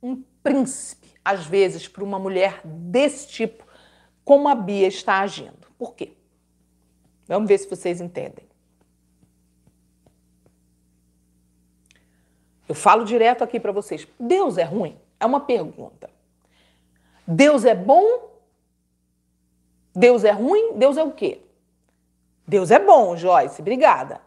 S1: um príncipe, às vezes, para uma mulher desse tipo, como a Bia está agindo? Por quê? Vamos ver se vocês entendem. Eu falo direto aqui para vocês: Deus é ruim? É uma pergunta. Deus é bom? Deus é ruim? Deus é o quê? Deus é bom, Joyce, obrigada.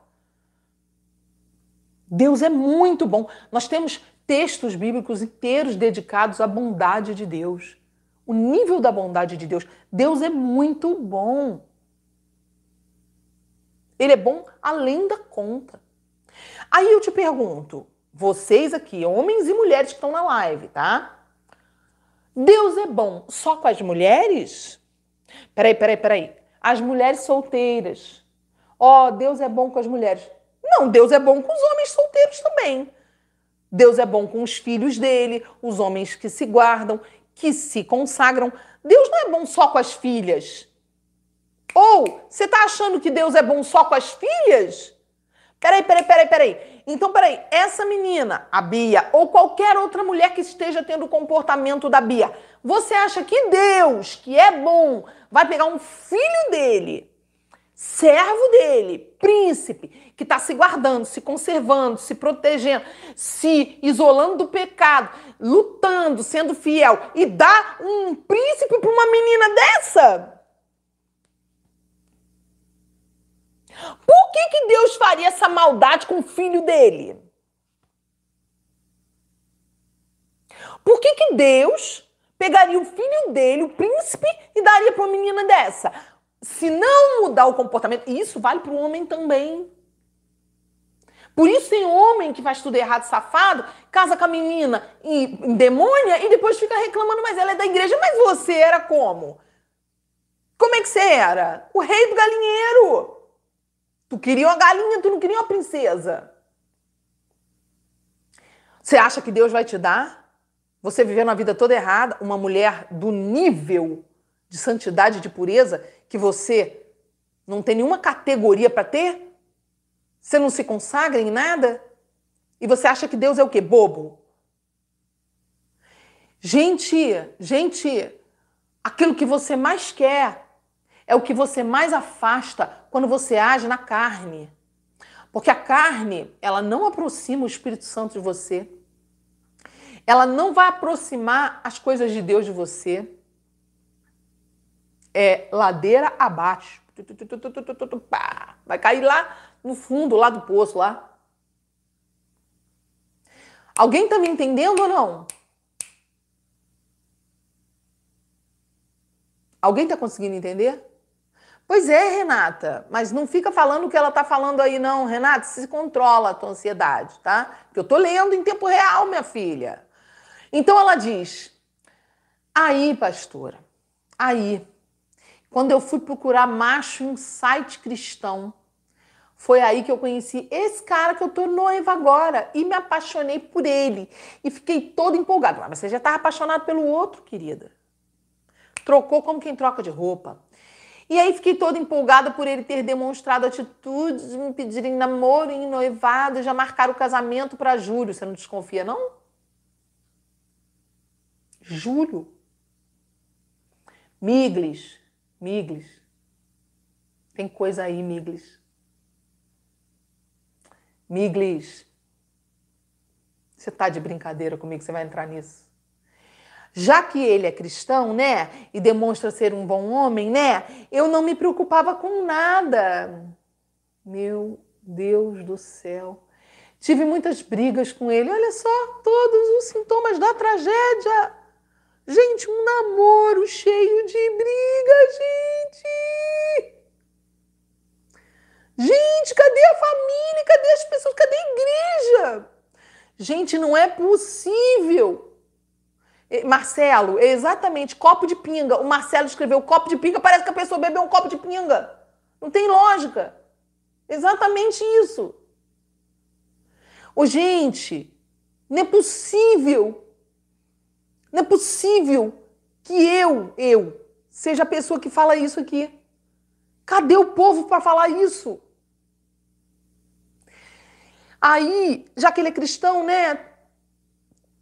S1: Deus é muito bom. Nós temos textos bíblicos inteiros dedicados à bondade de Deus. O nível da bondade de Deus. Deus é muito bom. Ele é bom além da conta. Aí eu te pergunto, vocês aqui, homens e mulheres que estão na live, tá? Deus é bom só com as mulheres? Peraí, peraí, peraí. As mulheres solteiras. Ó, oh, Deus é bom com as mulheres. Não, Deus é bom com os homens solteiros também. Deus é bom com os filhos dele, os homens que se guardam, que se consagram. Deus não é bom só com as filhas. Ou você está achando que Deus é bom só com as filhas? Peraí, peraí, peraí, peraí. Então, peraí, essa menina, a Bia, ou qualquer outra mulher que esteja tendo o comportamento da Bia, você acha que Deus, que é bom, vai pegar um filho dele, servo dele, príncipe, que está se guardando, se conservando, se protegendo, se isolando do pecado, lutando, sendo fiel, e dá um príncipe para uma menina dessa? Por que, que Deus faria essa maldade com o filho dele? Por que, que Deus pegaria o filho dele, o príncipe, e daria para uma menina dessa? Se não mudar o comportamento, e isso vale para o homem também. Por isso tem homem que faz tudo errado, safado, casa com a menina e demônia e depois fica reclamando, mas ela é da igreja, mas você era como? Como é que você era? O rei do galinheiro. Tu queria uma galinha, tu não queria uma princesa. Você acha que Deus vai te dar? Você vivendo a vida toda errada, uma mulher do nível de santidade, de pureza, que você não tem nenhuma categoria para ter? Você não se consagra em nada? E você acha que Deus é o quê? Bobo? Gente, gente, aquilo que você mais quer é o que você mais afasta quando você age na carne. Porque a carne, ela não aproxima o Espírito Santo de você. Ela não vai aproximar as coisas de Deus de você. É ladeira abaixo. Vai cair lá no fundo, lá do poço, lá. Alguém está me entendendo ou não? Alguém está conseguindo entender? Pois é, Renata, mas não fica falando o que ela está falando aí, não. Renata, se controla a tua ansiedade, tá? Porque eu tô lendo em tempo real, minha filha. Então ela diz: aí, pastora, aí, quando eu fui procurar macho em um site cristão, foi aí que eu conheci esse cara que eu tô noiva agora e me apaixonei por ele e fiquei toda empolgada. Mas você já estava apaixonado pelo outro, querida. Trocou como quem troca de roupa e aí fiquei toda empolgada por ele ter demonstrado atitudes de me pedirem namoro e noivado e já marcar o casamento para julho. Você não desconfia, não? Julho. Miglis, Miglis. Tem coisa aí, Miglis. Miglis. Você tá de brincadeira comigo, você vai entrar nisso. Já que ele é cristão, né? E demonstra ser um bom homem, né? Eu não me preocupava com nada. Meu Deus do céu. Tive muitas brigas com ele. Olha só, todos os sintomas da tragédia. Gente, um namoro cheio de briga, gente. Gente, cadê a família? Cadê as pessoas? Cadê a igreja? Gente, não é possível. Marcelo, é exatamente copo de pinga. O Marcelo escreveu copo de pinga, parece que a pessoa bebeu um copo de pinga. Não tem lógica. Exatamente isso. Ô, gente, não é possível. Não é possível que eu, eu, seja a pessoa que fala isso aqui. Cadê o povo para falar isso? Aí, já que ele é cristão, né?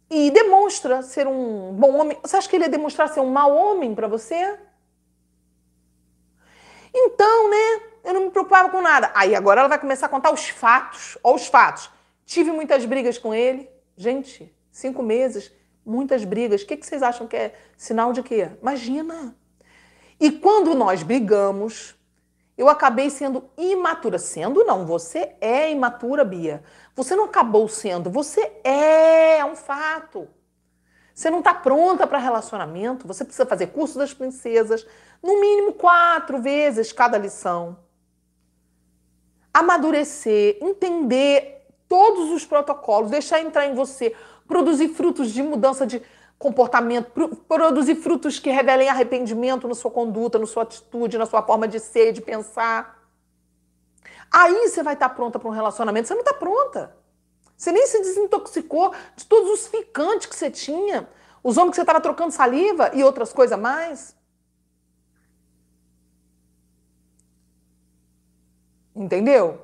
S1: e demonstra ser um bom homem. Você acha que ele ia demonstrar ser um mau homem para você? Então, né? Eu não me preocupava com nada. Aí agora ela vai começar a contar os fatos. Olha os fatos. Tive muitas brigas com ele. Gente, cinco meses, muitas brigas. O que vocês acham que é sinal de quê? Imagina. E quando nós brigamos, eu acabei sendo imatura. Sendo não, você é imatura, Bia. Você não acabou sendo, você é, é um fato. Você não está pronta para relacionamento, você precisa fazer curso das princesas, no mínimo quatro vezes cada lição. Amadurecer, entender todos os protocolos, deixar entrar em você, produzir frutos de mudança de comportamento, produzir frutos que revelem arrependimento na sua conduta, na sua atitude, na sua forma de ser, de pensar. Aí você vai estar pronta para um relacionamento. Você não está pronta. Você nem se desintoxicou de todos os ficantes que você tinha, os homens que você estava trocando saliva e outras coisas mais. Entendeu?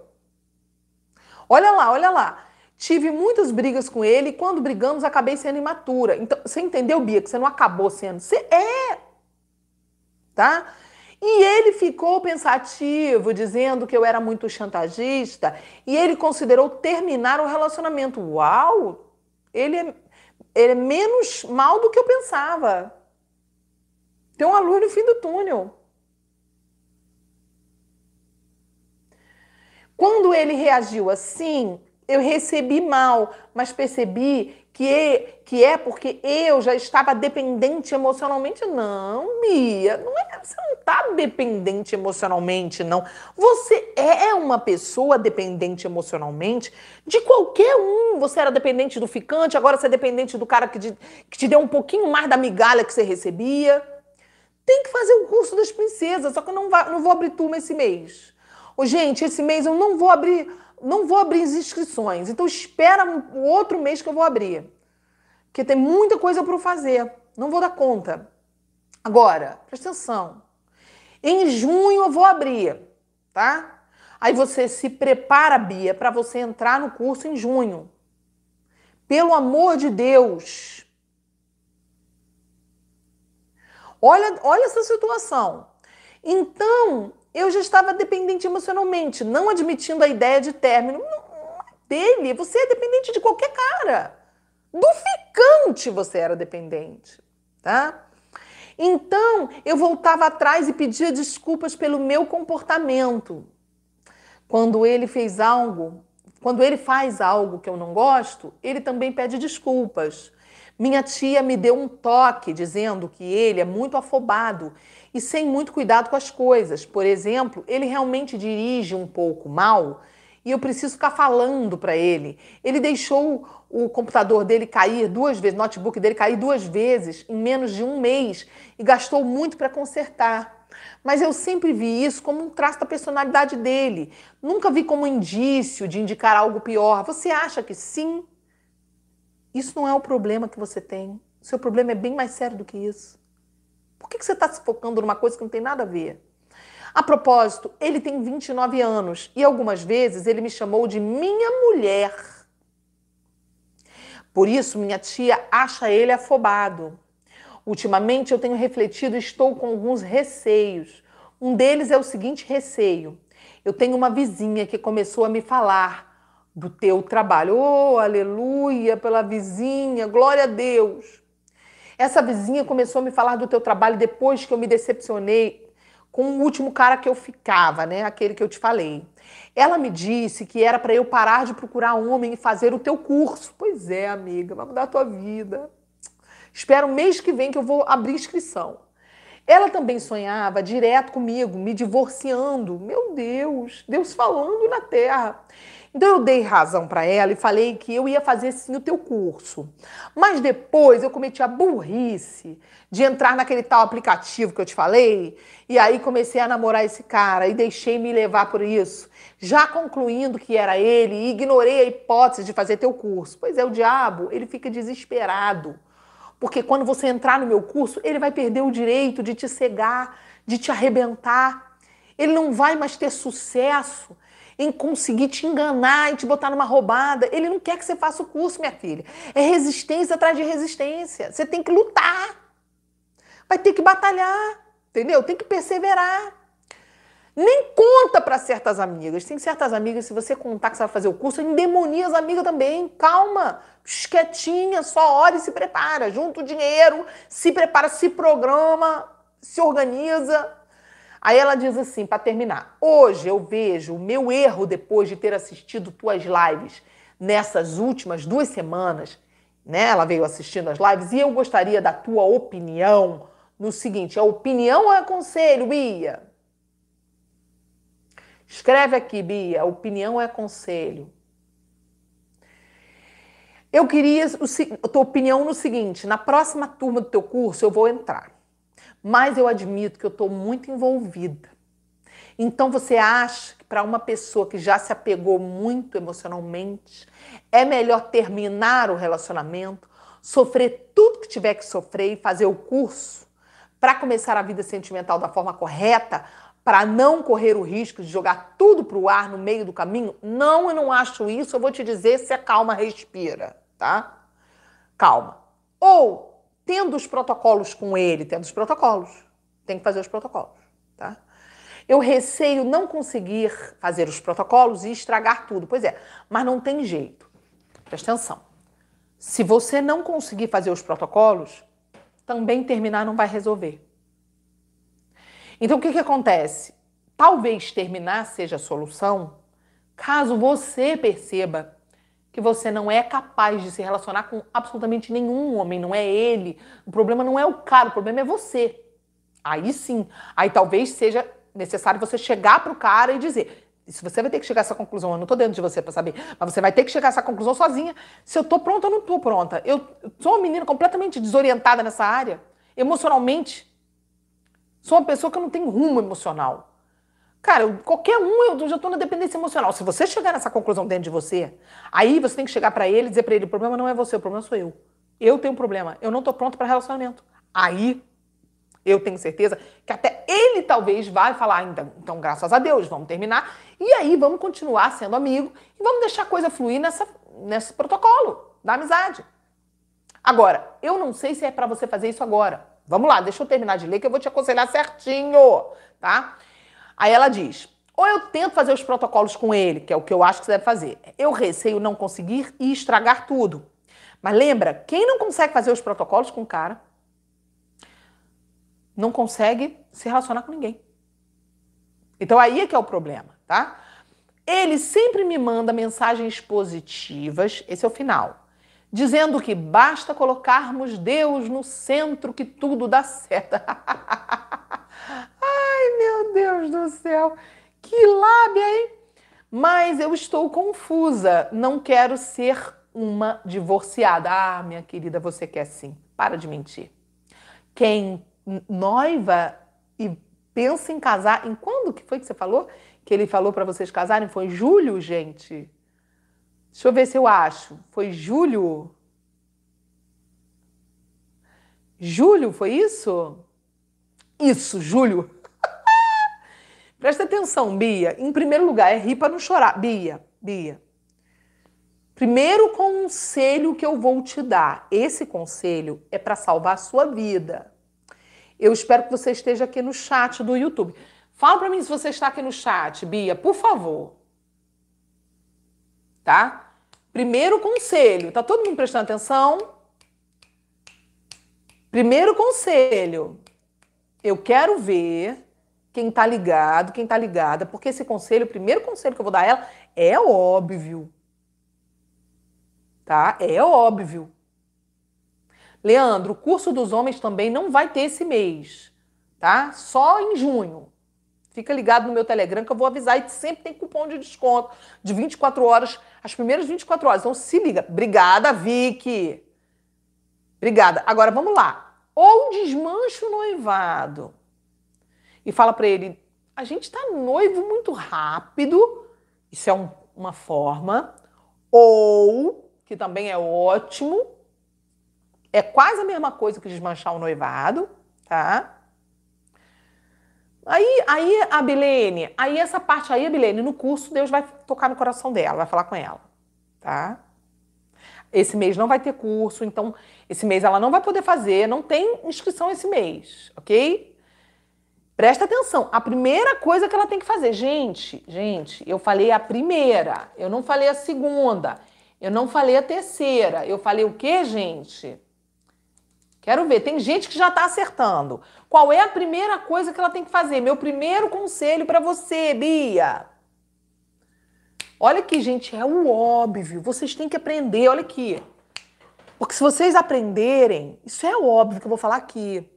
S1: Olha lá, olha lá. Tive muitas brigas com ele e quando brigamos acabei sendo imatura. Então, você entendeu, Bia, que você não acabou sendo. Você é. Tá? E ele ficou pensativo, dizendo que eu era muito chantagista, e ele considerou terminar o relacionamento. Uau! Ele é, ele é menos mal do que eu pensava. Tem uma luz no fim do túnel. Quando ele reagiu assim, eu recebi mal, mas percebi que, é, que é porque eu já estava dependente emocionalmente. Não, Mia, não é, você não está dependente emocionalmente, não. Você é uma pessoa dependente emocionalmente de qualquer um. Você era dependente do ficante, agora você é dependente do cara que te, que te deu um pouquinho mais da migalha que você recebia. Tem que fazer o curso das princesas, só que eu não, não vou abrir turma esse mês. Ô, gente, esse mês eu não vou abrir não vou abrir as inscrições. Então espera o outro mês que eu vou abrir. Porque tem muita coisa para fazer. Não vou dar conta. Agora, presta atenção. Em junho eu vou abrir, tá? Aí você se prepara, Bia, para você entrar no curso em junho. Pelo amor de Deus. Olha, olha essa situação. Então, eu já estava dependente emocionalmente, não admitindo a ideia de término é dele. Você é dependente de qualquer cara. Do ficante você era dependente, tá? Então, eu voltava atrás e pedia desculpas pelo meu comportamento. Quando ele fez algo, quando ele faz algo que eu não gosto, ele também pede desculpas. Minha tia me deu um toque dizendo que ele é muito afobado e sem muito cuidado com as coisas. Por exemplo, ele realmente dirige um pouco mal e eu preciso ficar falando para ele. Ele deixou o computador dele cair duas vezes, o notebook dele cair duas vezes em menos de um mês e gastou muito para consertar. Mas eu sempre vi isso como um traço da personalidade dele. Nunca vi como indício de indicar algo pior. Você acha que sim? Isso não é o problema que você tem. O seu problema é bem mais sério do que isso. Por que, você está se focando numa coisa que não tem nada a ver? A propósito, ele tem 29 anos e algumas vezes ele me chamou de minha mulher. Por isso, minha tia acha ele afobado. Ultimamente, eu tenho refletido e estou com alguns receios. Um deles é o seguinte receio: eu tenho uma vizinha que começou a me falar do teu trabalho. Oh, aleluia, pela vizinha, glória a Deus. Essa vizinha começou a me falar do teu trabalho depois que eu me decepcionei com o último cara que eu ficava, né? Aquele que eu te falei. Ela me disse que era para eu parar de procurar homem e fazer o teu curso. Pois é, amiga, vai mudar a tua vida. Espero mês que vem que eu vou abrir inscrição. Ela também sonhava direto comigo, me divorciando. Meu Deus, Deus falando na terra. Então eu dei razão para ela e falei que eu ia fazer sim o teu curso. Mas depois eu cometi a burrice de entrar naquele tal aplicativo que eu te falei, e aí comecei a namorar esse cara e deixei me levar por isso, já concluindo que era ele e ignorei a hipótese de fazer teu curso. Pois é, o diabo, ele fica desesperado. Porque quando você entrar no meu curso, ele vai perder o direito de te cegar, de te arrebentar. Ele não vai mais ter sucesso em conseguir te enganar e te botar numa roubada. Ele não quer que você faça o curso, minha filha. É resistência atrás de resistência. Você tem que lutar. Vai ter que batalhar, entendeu? Tem que perseverar. Nem conta para certas amigas. Tem certas amigas, se você contar que você vai fazer o curso, endemonia as amigas também. Calma, quietinha, só olha e se prepara. Junta o dinheiro, se prepara, se programa, se organiza, Aí ela diz assim, para terminar: "Hoje eu vejo o meu erro depois de ter assistido tuas lives nessas últimas duas semanas, né? Ela veio assistindo as lives e eu gostaria da tua opinião no seguinte: a opinião ou é conselho, Bia? Escreve aqui, Bia, opinião é conselho. Eu queria a tua opinião no seguinte: na próxima turma do teu curso eu vou entrar mas eu admito que eu estou muito envolvida. Então você acha que para uma pessoa que já se apegou muito emocionalmente, é melhor terminar o relacionamento, sofrer tudo que tiver que sofrer e fazer o curso para começar a vida sentimental da forma correta, para não correr o risco de jogar tudo para o ar no meio do caminho? Não, eu não acho isso. Eu vou te dizer se calma, respira, tá? Calma. Ou tendo os protocolos com ele, tendo os protocolos. Tem que fazer os protocolos, tá? Eu receio não conseguir fazer os protocolos e estragar tudo. Pois é, mas não tem jeito. Presta atenção. Se você não conseguir fazer os protocolos, também terminar não vai resolver. Então o que, que acontece? Talvez terminar seja a solução caso você perceba que você não é capaz de se relacionar com absolutamente nenhum homem, não é ele. O problema não é o cara, o problema é você. Aí sim, aí talvez seja necessário você chegar para o cara e dizer: se você vai ter que chegar a essa conclusão, eu não estou dentro de você para saber, mas você vai ter que chegar a essa conclusão sozinha. Se eu estou pronta ou não estou pronta. Eu sou uma menina completamente desorientada nessa área, emocionalmente. Sou uma pessoa que não tem rumo emocional. Cara, qualquer um, eu já estou na dependência emocional. Se você chegar nessa conclusão dentro de você, aí você tem que chegar para ele e dizer para ele: o problema não é você, o problema sou eu. Eu tenho um problema, eu não estou pronto para relacionamento. Aí eu tenho certeza que até ele talvez vai falar, ainda, então graças a Deus, vamos terminar. E aí vamos continuar sendo amigo e vamos deixar a coisa fluir nessa, nesse protocolo da amizade. Agora, eu não sei se é para você fazer isso agora. Vamos lá, deixa eu terminar de ler que eu vou te aconselhar certinho, tá? Aí ela diz: ou eu tento fazer os protocolos com ele, que é o que eu acho que você deve fazer. Eu receio não conseguir e estragar tudo. Mas lembra, quem não consegue fazer os protocolos com o cara, não consegue se relacionar com ninguém. Então aí é que é o problema, tá? Ele sempre me manda mensagens positivas, esse é o final dizendo que basta colocarmos Deus no centro que tudo dá certo. [laughs] Ai, meu Deus do céu, que lábia, hein? Mas eu estou confusa, não quero ser uma divorciada. Ah, minha querida, você quer sim. Para de mentir. Quem noiva e pensa em casar, em quando que foi que você falou? Que ele falou para vocês casarem? Foi em julho, gente. Deixa eu ver se eu acho. Foi julho? Julho, foi isso? Isso, julho. [laughs] Presta atenção, Bia. Em primeiro lugar, é rir para não chorar. Bia, Bia. Primeiro conselho que eu vou te dar. Esse conselho é para salvar a sua vida. Eu espero que você esteja aqui no chat do YouTube. Fala para mim se você está aqui no chat, Bia, por favor. Tá? Primeiro conselho, tá todo mundo prestando atenção? Primeiro conselho, eu quero ver quem tá ligado, quem tá ligada, porque esse conselho, o primeiro conselho que eu vou dar a ela é óbvio. Tá? É óbvio. Leandro, o curso dos homens também não vai ter esse mês, tá? Só em junho. Fica ligado no meu Telegram que eu vou avisar e sempre tem cupom de desconto de 24 horas, as primeiras 24 horas. Então se liga. Obrigada, Vicky. Obrigada. Agora vamos lá. Ou desmancha o noivado e fala para ele: a gente está noivo muito rápido, isso é um, uma forma. Ou, que também é ótimo, é quase a mesma coisa que desmanchar o noivado, tá? Aí, aí, a Bilene, aí essa parte aí, a Bilene, no curso, Deus vai tocar no coração dela, vai falar com ela, tá? Esse mês não vai ter curso, então esse mês ela não vai poder fazer, não tem inscrição esse mês, ok? Presta atenção, a primeira coisa que ela tem que fazer, gente, gente, eu falei a primeira, eu não falei a segunda, eu não falei a terceira, eu falei o que, gente? Quero ver. Tem gente que já está acertando. Qual é a primeira coisa que ela tem que fazer? Meu primeiro conselho para você, Bia. Olha aqui, gente, é o óbvio. Vocês têm que aprender. Olha aqui. Porque se vocês aprenderem, isso é óbvio que eu vou falar aqui.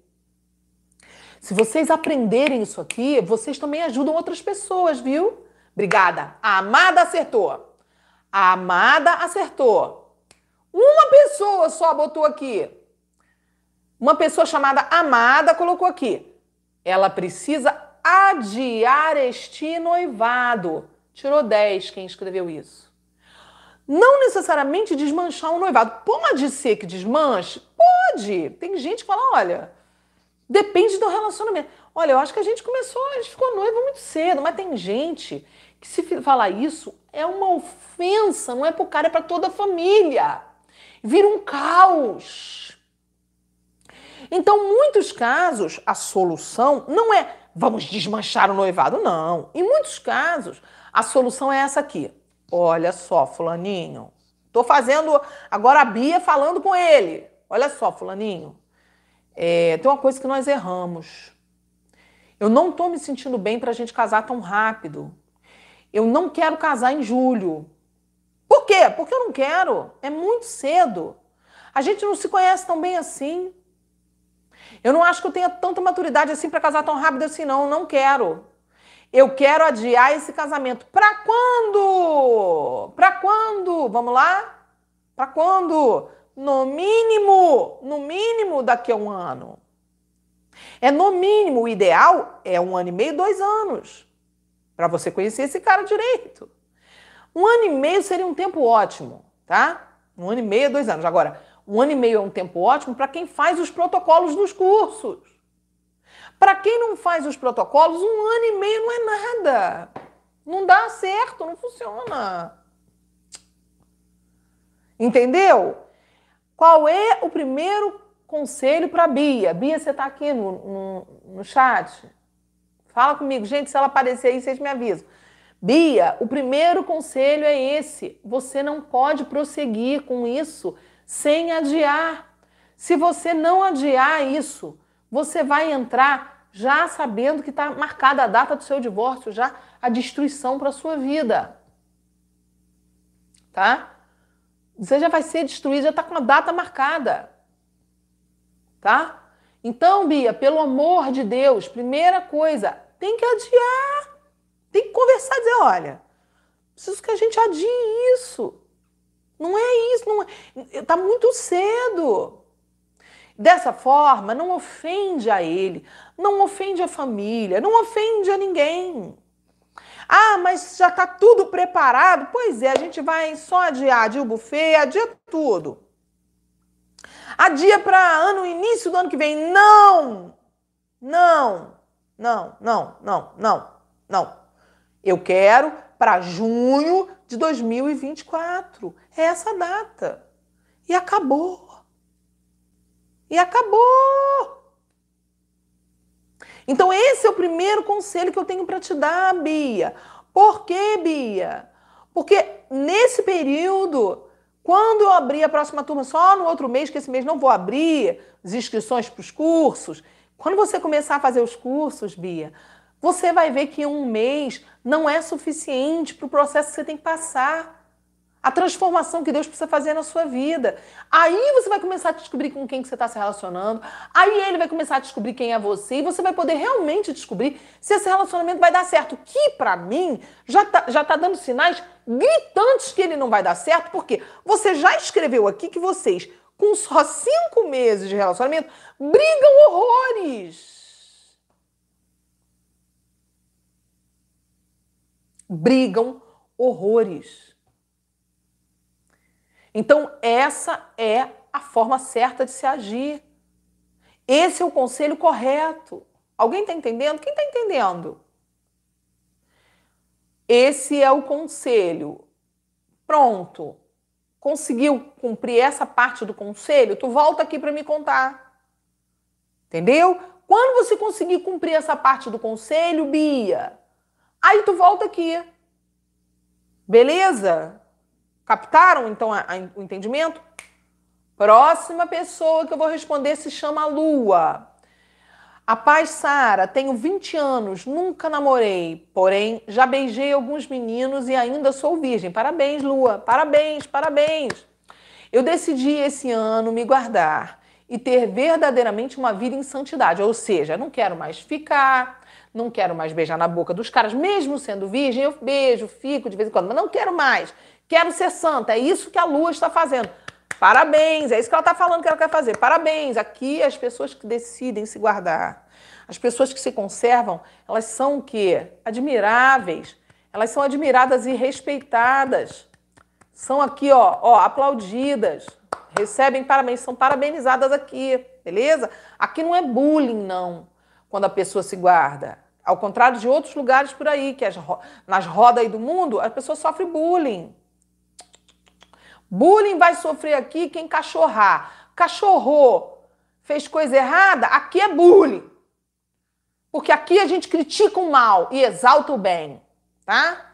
S1: Se vocês aprenderem isso aqui, vocês também ajudam outras pessoas, viu? Obrigada. A Amada acertou. A Amada acertou. Uma pessoa só botou aqui. Uma pessoa chamada Amada colocou aqui. Ela precisa adiar este noivado. Tirou 10 quem escreveu isso. Não necessariamente desmanchar um noivado. Pode ser que desmanche? Pode. Tem gente que fala: olha, depende do relacionamento. Olha, eu acho que a gente começou, a gente ficou noivo muito cedo, mas tem gente que se falar isso é uma ofensa, não é pro cara, é para toda a família. Vira um caos. Então, muitos casos, a solução não é vamos desmanchar o noivado, não. Em muitos casos, a solução é essa aqui. Olha só, fulaninho. Tô fazendo agora a Bia falando com ele. Olha só, fulaninho. É, tem uma coisa que nós erramos. Eu não tô me sentindo bem pra gente casar tão rápido. Eu não quero casar em julho. Por quê? Porque eu não quero. É muito cedo. A gente não se conhece tão bem assim. Eu não acho que eu tenha tanta maturidade assim para casar tão rápido assim, não. Não quero. Eu quero adiar esse casamento. Para quando? Para quando? Vamos lá? Para quando? No mínimo, no mínimo daqui a um ano. É no mínimo, o ideal é um ano e meio, dois anos. Para você conhecer esse cara direito. Um ano e meio seria um tempo ótimo, tá? Um ano e meio, dois anos. Agora, um ano e meio é um tempo ótimo para quem faz os protocolos dos cursos. Para quem não faz os protocolos, um ano e meio não é nada. Não dá certo, não funciona. Entendeu? Qual é o primeiro conselho para Bia? Bia, você está aqui no, no, no chat? Fala comigo, gente. Se ela aparecer aí, vocês me avisam. Bia, o primeiro conselho é esse: você não pode prosseguir com isso sem adiar. Se você não adiar isso, você vai entrar já sabendo que está marcada a data do seu divórcio, já a destruição para a sua vida. Tá? Você já vai ser destruído, já está com a data marcada. Tá? Então, Bia, pelo amor de Deus, primeira coisa, tem que adiar. Tem que conversar e dizer: olha, preciso que a gente adie isso. Não é isso, não é, tá muito cedo. Dessa forma, não ofende a ele, não ofende a família, não ofende a ninguém. Ah, mas já está tudo preparado? Pois é, a gente vai só adiar, adia o buffet, adia tudo. Adia para ano, início do ano que vem. Não! Não! Não, não, não, não, não. Eu quero para junho de 2024 é essa data. E acabou. E acabou. Então, esse é o primeiro conselho que eu tenho para te dar, Bia. Por quê, Bia? Porque nesse período, quando eu abrir a próxima turma, só no outro mês, que esse mês não vou abrir as inscrições para os cursos. Quando você começar a fazer os cursos, Bia, você vai ver que um mês não é suficiente para o processo que você tem que passar a transformação que Deus precisa fazer na sua vida. Aí você vai começar a descobrir com quem que você está se relacionando, aí ele vai começar a descobrir quem é você e você vai poder realmente descobrir se esse relacionamento vai dar certo. Que para mim já tá, já tá dando sinais gritantes que ele não vai dar certo, porque você já escreveu aqui que vocês, com só cinco meses de relacionamento, brigam horrores. Brigam horrores. Então, essa é a forma certa de se agir. Esse é o conselho correto. Alguém está entendendo? Quem está entendendo? Esse é o conselho. Pronto. Conseguiu cumprir essa parte do conselho? Tu volta aqui para me contar. Entendeu? Quando você conseguir cumprir essa parte do conselho, Bia, aí tu volta aqui. Beleza? Captaram então a, a, o entendimento? Próxima pessoa que eu vou responder se chama Lua. A paz Sara, tenho 20 anos, nunca namorei, porém já beijei alguns meninos e ainda sou virgem. Parabéns, Lua. Parabéns, parabéns. Eu decidi esse ano me guardar e ter verdadeiramente uma vida em santidade, ou seja, não quero mais ficar, não quero mais beijar na boca dos caras, mesmo sendo virgem, eu beijo, fico de vez em quando, mas não quero mais. Quero ser santa. É isso que a lua está fazendo. Parabéns, é isso que ela está falando que ela quer fazer. Parabéns. Aqui as pessoas que decidem se guardar, as pessoas que se conservam, elas são o quê? Admiráveis. Elas são admiradas e respeitadas. São aqui, ó, ó, aplaudidas. Recebem parabéns, são parabenizadas aqui, beleza? Aqui não é bullying, não, quando a pessoa se guarda. Ao contrário de outros lugares por aí, que as, nas rodas aí do mundo, a pessoa sofre bullying. Bullying vai sofrer aqui quem cachorrar. Cachorrou, fez coisa errada, aqui é bullying. Porque aqui a gente critica o mal e exalta o bem, tá?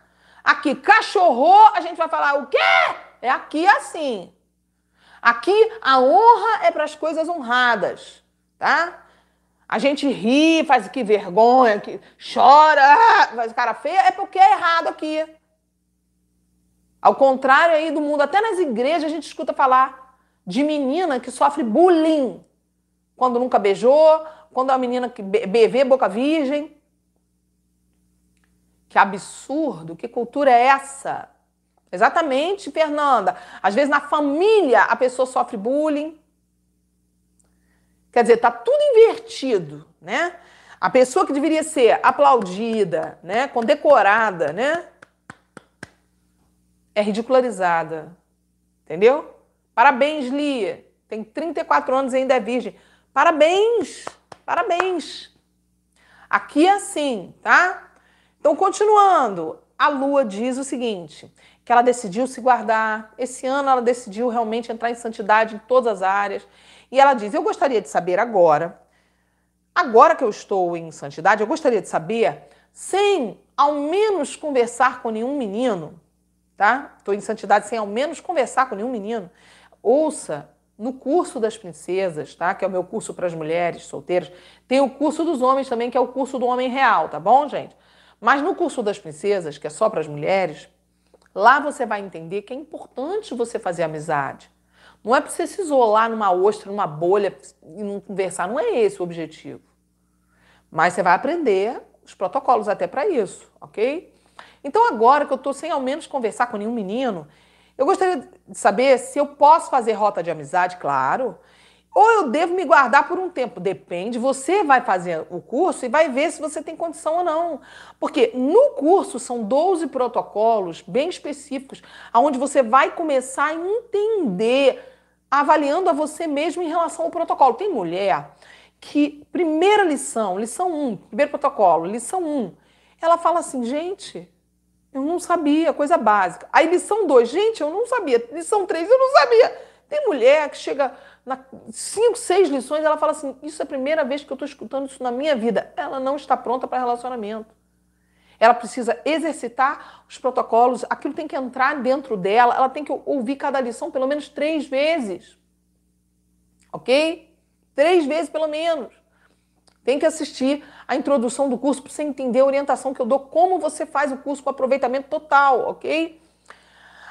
S1: Aqui, cachorrou, a gente vai falar o quê? É aqui é assim. Aqui a honra é para as coisas honradas, tá? A gente ri, faz que vergonha, que chora, faz ah, cara feia, é porque é errado aqui. Ao contrário aí do mundo, até nas igrejas a gente escuta falar de menina que sofre bullying quando nunca beijou, quando é uma menina que bebê boca virgem. Que absurdo, que cultura é essa? Exatamente, Fernanda. Às vezes na família a pessoa sofre bullying. Quer dizer, tá tudo invertido, né? A pessoa que deveria ser aplaudida, né, condecorada, né? é ridicularizada. Entendeu? Parabéns, Lia. Tem 34 anos e ainda é virgem. Parabéns! Parabéns! Aqui é assim, tá? Então, continuando, a lua diz o seguinte: que ela decidiu se guardar. Esse ano ela decidiu realmente entrar em santidade em todas as áreas. E ela diz: Eu gostaria de saber agora, agora que eu estou em santidade, eu gostaria de saber, sem ao menos conversar com nenhum menino, tá? Estou em santidade sem ao menos conversar com nenhum menino. Ouça no curso das princesas, tá? Que é o meu curso para as mulheres solteiras. Tem o curso dos homens também, que é o curso do homem real, tá bom, gente? Mas no curso das princesas, que é só para as mulheres, lá você vai entender que é importante você fazer amizade. Não é para você se isolar numa ostra, numa bolha e não conversar. Não é esse o objetivo. Mas você vai aprender os protocolos até para isso, ok? Então, agora que eu estou sem ao menos conversar com nenhum menino, eu gostaria de saber se eu posso fazer rota de amizade, claro, ou eu devo me guardar por um tempo. Depende, você vai fazer o curso e vai ver se você tem condição ou não. Porque no curso são 12 protocolos bem específicos, aonde você vai começar a entender, avaliando a você mesmo em relação ao protocolo. Tem mulher que, primeira lição, lição 1, primeiro protocolo, lição 1, ela fala assim, gente, eu não sabia, coisa básica. Aí lição 2, gente, eu não sabia. Lição 3, eu não sabia. Tem mulher que chega na cinco, seis lições, ela fala assim: Isso é a primeira vez que eu estou escutando isso na minha vida. Ela não está pronta para relacionamento. Ela precisa exercitar os protocolos, aquilo tem que entrar dentro dela, ela tem que ouvir cada lição pelo menos três vezes. Ok? Três vezes pelo menos. Tem que assistir a introdução do curso para você entender a orientação que eu dou, como você faz o curso com aproveitamento total, ok?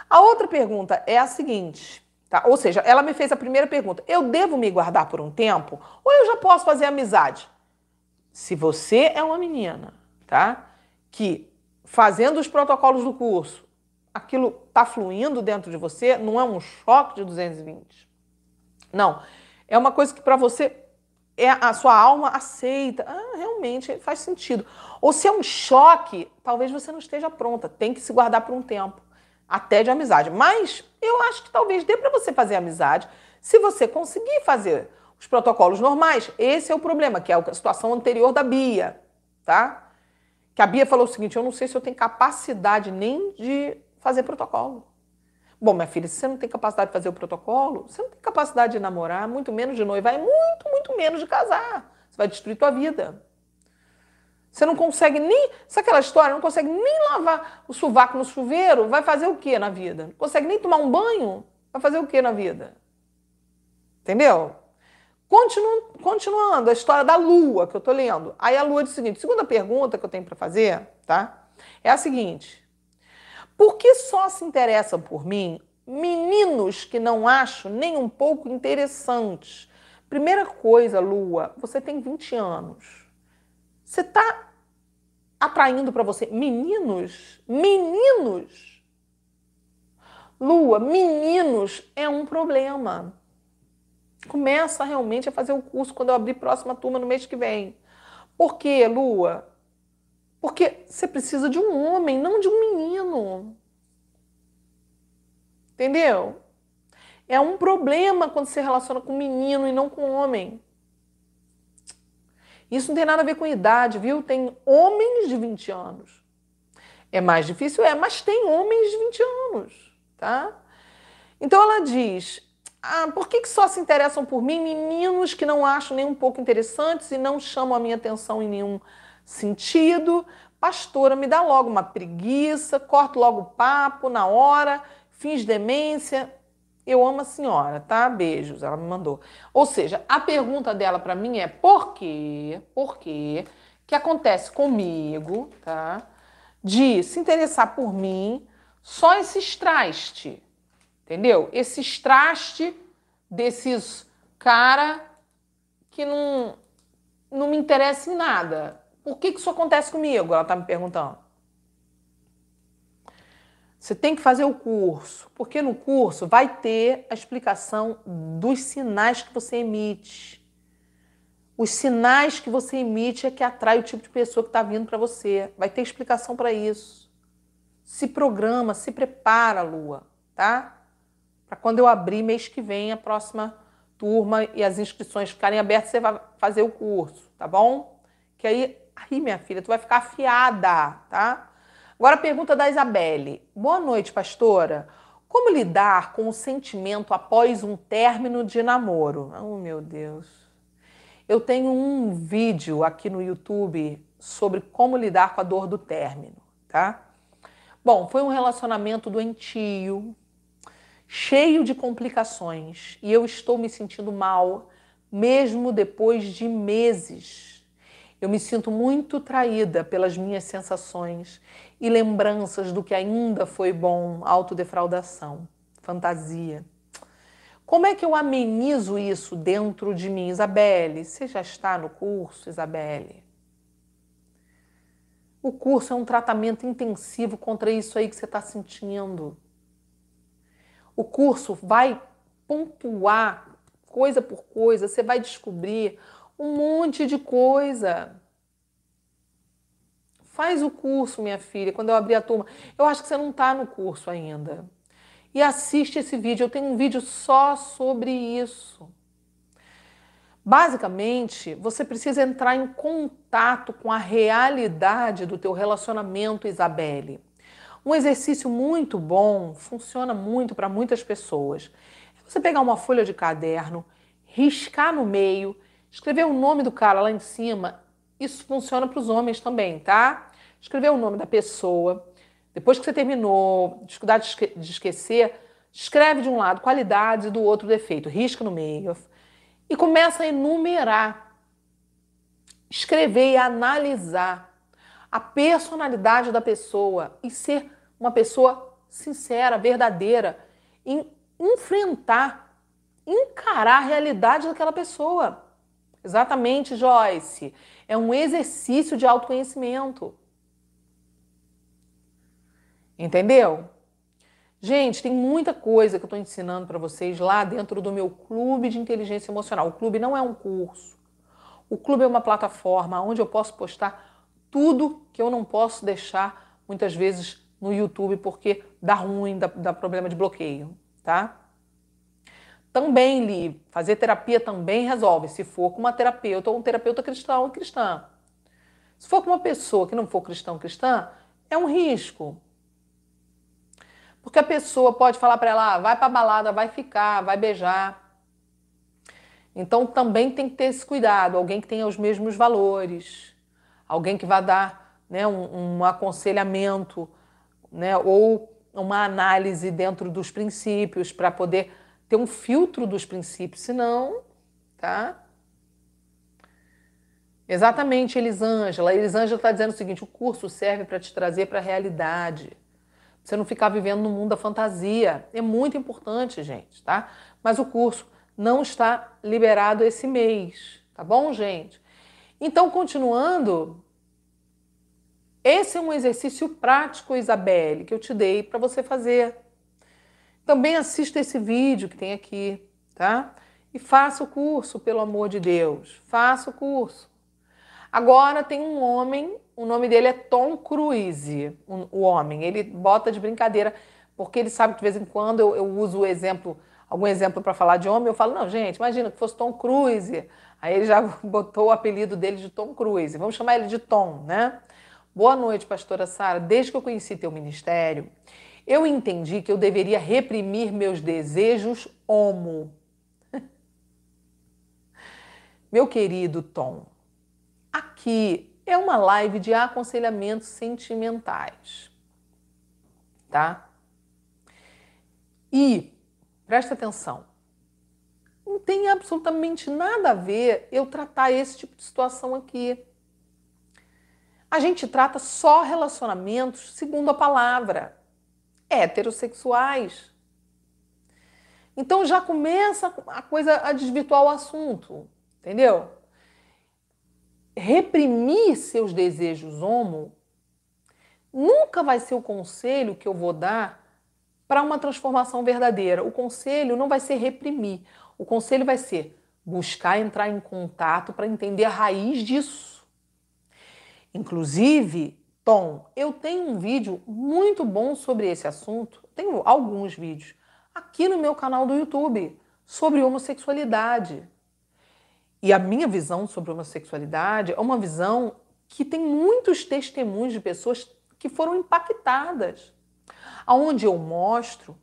S1: A outra pergunta é a seguinte. Tá? Ou seja, ela me fez a primeira pergunta: eu devo me guardar por um tempo ou eu já posso fazer amizade? Se você é uma menina, tá? Que fazendo os protocolos do curso, aquilo tá fluindo dentro de você, não é um choque de 220. Não. É uma coisa que para você é, a sua alma aceita, ah, realmente faz sentido. Ou se é um choque, talvez você não esteja pronta, tem que se guardar por um tempo, até de amizade. Mas eu acho que talvez dê para você fazer amizade, se você conseguir fazer os protocolos normais. Esse é o problema, que é a situação anterior da Bia, tá? Que a Bia falou o seguinte: eu não sei se eu tenho capacidade nem de fazer protocolo. Bom, minha filha, se você não tem capacidade de fazer o protocolo, você não tem capacidade de namorar, muito menos de noivar, e é muito, muito menos de casar. Você vai destruir tua vida. Você não consegue nem. Sabe aquela história? Não consegue nem lavar o sovaco no chuveiro? Vai fazer o que na vida? Não consegue nem tomar um banho? Vai fazer o que na vida? Entendeu? Continu, continuando, a história da lua que eu tô lendo. Aí a lua diz o seguinte: segunda pergunta que eu tenho para fazer, tá? É a seguinte. Por que só se interessam por mim meninos que não acho nem um pouco interessantes? Primeira coisa, Lua, você tem 20 anos. Você está atraindo para você meninos? Meninos? Lua, meninos é um problema. Começa realmente a fazer o curso quando eu abrir próxima turma no mês que vem. Porque, Lua, porque você precisa de um homem, não de um menino. Entendeu? É um problema quando você relaciona com menino e não com homem. Isso não tem nada a ver com idade, viu? Tem homens de 20 anos. É mais difícil? É, mas tem homens de 20 anos, tá? Então ela diz: ah, por que, que só se interessam por mim meninos que não acho nem um pouco interessantes e não chamam a minha atenção em nenhum sentido. Pastora, me dá logo uma preguiça, corto logo o papo na hora, fins demência. Eu amo a senhora, tá? Beijos, ela me mandou. Ou seja, a pergunta dela para mim é por quê? Por quê? Que acontece comigo, tá? De se interessar por mim, só esse traste, entendeu? Esse traste desses cara que não não me interessa em nada. Por que, que isso acontece comigo? Ela está me perguntando. Você tem que fazer o curso, porque no curso vai ter a explicação dos sinais que você emite. Os sinais que você emite é que atrai o tipo de pessoa que está vindo para você. Vai ter explicação para isso. Se programa, se prepara, Lua, tá? Para quando eu abrir mês que vem a próxima turma e as inscrições ficarem abertas, você vai fazer o curso, tá bom? Que aí Aí, minha filha, tu vai ficar afiada, tá? Agora a pergunta da Isabelle. Boa noite, pastora. Como lidar com o sentimento após um término de namoro? Oh, meu Deus. Eu tenho um vídeo aqui no YouTube sobre como lidar com a dor do término, tá? Bom, foi um relacionamento doentio, cheio de complicações, e eu estou me sentindo mal mesmo depois de meses eu me sinto muito traída pelas minhas sensações e lembranças do que ainda foi bom, autodefraudação, fantasia. Como é que eu amenizo isso dentro de mim? Isabelle, você já está no curso, Isabelle? O curso é um tratamento intensivo contra isso aí que você está sentindo. O curso vai pontuar coisa por coisa, você vai descobrir um monte de coisa. Faz o curso, minha filha. Quando eu abrir a turma, eu acho que você não está no curso ainda. E assiste esse vídeo. Eu tenho um vídeo só sobre isso. Basicamente, você precisa entrar em contato com a realidade do teu relacionamento, Isabelle. Um exercício muito bom, funciona muito para muitas pessoas. É você pegar uma folha de caderno, riscar no meio Escrever o nome do cara lá em cima, isso funciona para os homens também, tá? Escrever o nome da pessoa. Depois que você terminou, dificuldade de esquecer, escreve de um lado qualidade, do outro defeito, risca no meio. E começa a enumerar, escrever e analisar a personalidade da pessoa e ser uma pessoa sincera, verdadeira, em enfrentar, encarar a realidade daquela pessoa. Exatamente, Joyce. É um exercício de autoconhecimento. Entendeu? Gente, tem muita coisa que eu estou ensinando para vocês lá dentro do meu clube de inteligência emocional. O clube não é um curso. O clube é uma plataforma onde eu posso postar tudo que eu não posso deixar muitas vezes no YouTube porque dá ruim, dá, dá problema de bloqueio, tá? também li. Fazer terapia também resolve, se for com uma terapeuta ou um terapeuta cristão ou cristã. Se for com uma pessoa que não for cristão ou cristã, é um risco. Porque a pessoa pode falar para ela, ah, vai para balada, vai ficar, vai beijar. Então também tem que ter esse cuidado, alguém que tenha os mesmos valores, alguém que vá dar né, um, um aconselhamento né, ou uma análise dentro dos princípios para poder ter um filtro dos princípios, senão, tá? Exatamente, Elisângela. Elisângela está dizendo o seguinte: o curso serve para te trazer para a realidade. Você não ficar vivendo no mundo da fantasia. É muito importante, gente, tá? Mas o curso não está liberado esse mês, tá bom, gente? Então, continuando, esse é um exercício prático, Isabelle, que eu te dei para você fazer. Também assista esse vídeo que tem aqui, tá? E faça o curso, pelo amor de Deus. Faça o curso. Agora tem um homem, o nome dele é Tom Cruise, o homem. Ele bota de brincadeira, porque ele sabe que de vez em quando eu, eu uso o exemplo, algum exemplo para falar de homem. Eu falo, não, gente, imagina que fosse Tom Cruise. Aí ele já [laughs] botou o apelido dele de Tom Cruise. Vamos chamar ele de Tom, né? Boa noite, pastora Sara. Desde que eu conheci teu ministério, eu entendi que eu deveria reprimir meus desejos homo. [laughs] Meu querido Tom, aqui é uma live de aconselhamentos sentimentais, tá? E presta atenção, não tem absolutamente nada a ver eu tratar esse tipo de situação aqui. A gente trata só relacionamentos segundo a palavra heterossexuais. Então já começa a coisa a desvirtuar o assunto, entendeu? Reprimir seus desejos homo nunca vai ser o conselho que eu vou dar para uma transformação verdadeira. O conselho não vai ser reprimir. O conselho vai ser buscar entrar em contato para entender a raiz disso. Inclusive, Tom, eu tenho um vídeo muito bom sobre esse assunto, tenho alguns vídeos, aqui no meu canal do YouTube, sobre homossexualidade. E a minha visão sobre homossexualidade é uma visão que tem muitos testemunhos de pessoas que foram impactadas, aonde eu mostro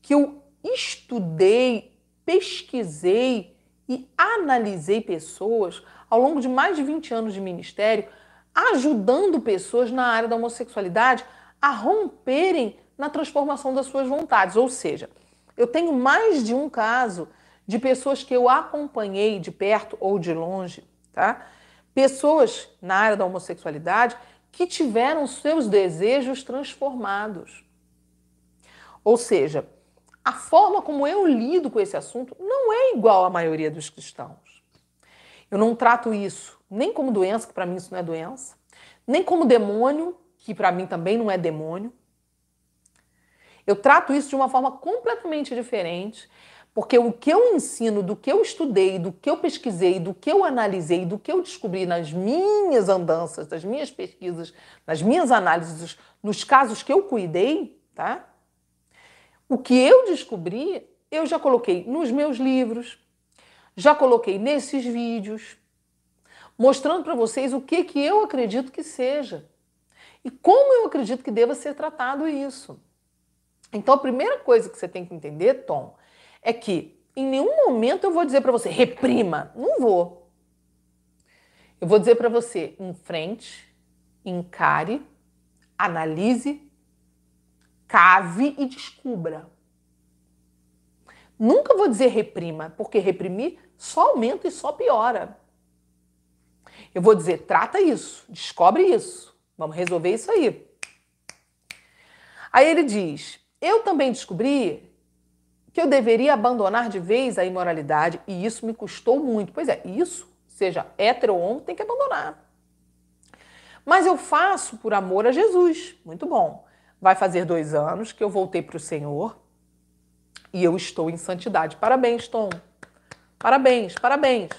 S1: que eu estudei, pesquisei e analisei pessoas ao longo de mais de 20 anos de ministério ajudando pessoas na área da homossexualidade a romperem na transformação das suas vontades. Ou seja, eu tenho mais de um caso de pessoas que eu acompanhei de perto ou de longe, tá? Pessoas na área da homossexualidade que tiveram seus desejos transformados. Ou seja, a forma como eu lido com esse assunto não é igual à maioria dos cristãos. Eu não trato isso nem como doença, que para mim isso não é doença, nem como demônio, que para mim também não é demônio. Eu trato isso de uma forma completamente diferente, porque o que eu ensino, do que eu estudei, do que eu pesquisei, do que eu analisei, do que eu descobri nas minhas andanças, nas minhas pesquisas, nas minhas análises, nos casos que eu cuidei, tá? O que eu descobri, eu já coloquei nos meus livros, já coloquei nesses vídeos, mostrando para vocês o que, que eu acredito que seja e como eu acredito que deva ser tratado isso. Então, a primeira coisa que você tem que entender, Tom, é que em nenhum momento eu vou dizer para você reprima. Não vou. Eu vou dizer para você enfrente, encare, analise, cave e descubra. Nunca vou dizer reprima, porque reprimir só aumenta e só piora. Eu vou dizer, trata isso, descobre isso, vamos resolver isso aí. Aí ele diz: Eu também descobri que eu deveria abandonar de vez a imoralidade e isso me custou muito. Pois é, isso, seja hétero ou homem, tem que abandonar. Mas eu faço por amor a Jesus. Muito bom. Vai fazer dois anos que eu voltei para o Senhor e eu estou em santidade. Parabéns, Tom. Parabéns, parabéns.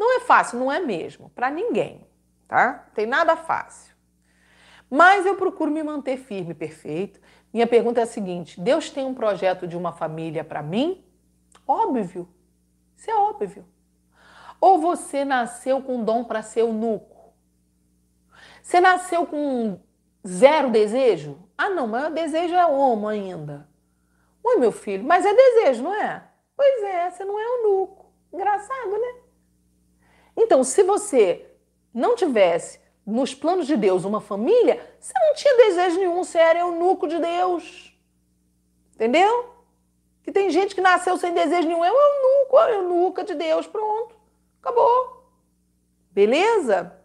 S1: Não é fácil, não é mesmo, para ninguém, tá? Tem nada fácil. Mas eu procuro me manter firme, perfeito. Minha pergunta é a seguinte: Deus tem um projeto de uma família para mim? Óbvio. Isso é óbvio. Ou você nasceu com dom para ser eunuco? Você nasceu com zero desejo? Ah, não, mas o desejo é homo ainda. Oi, meu filho, mas é desejo, não é? Pois é, você não é eunuco. Engraçado, né? Então, se você não tivesse nos planos de Deus uma família, você não tinha desejo nenhum, você era eunuco de Deus. Entendeu? Que tem gente que nasceu sem desejo nenhum, eu é eunuco, é eunuca de Deus, pronto, acabou. Beleza?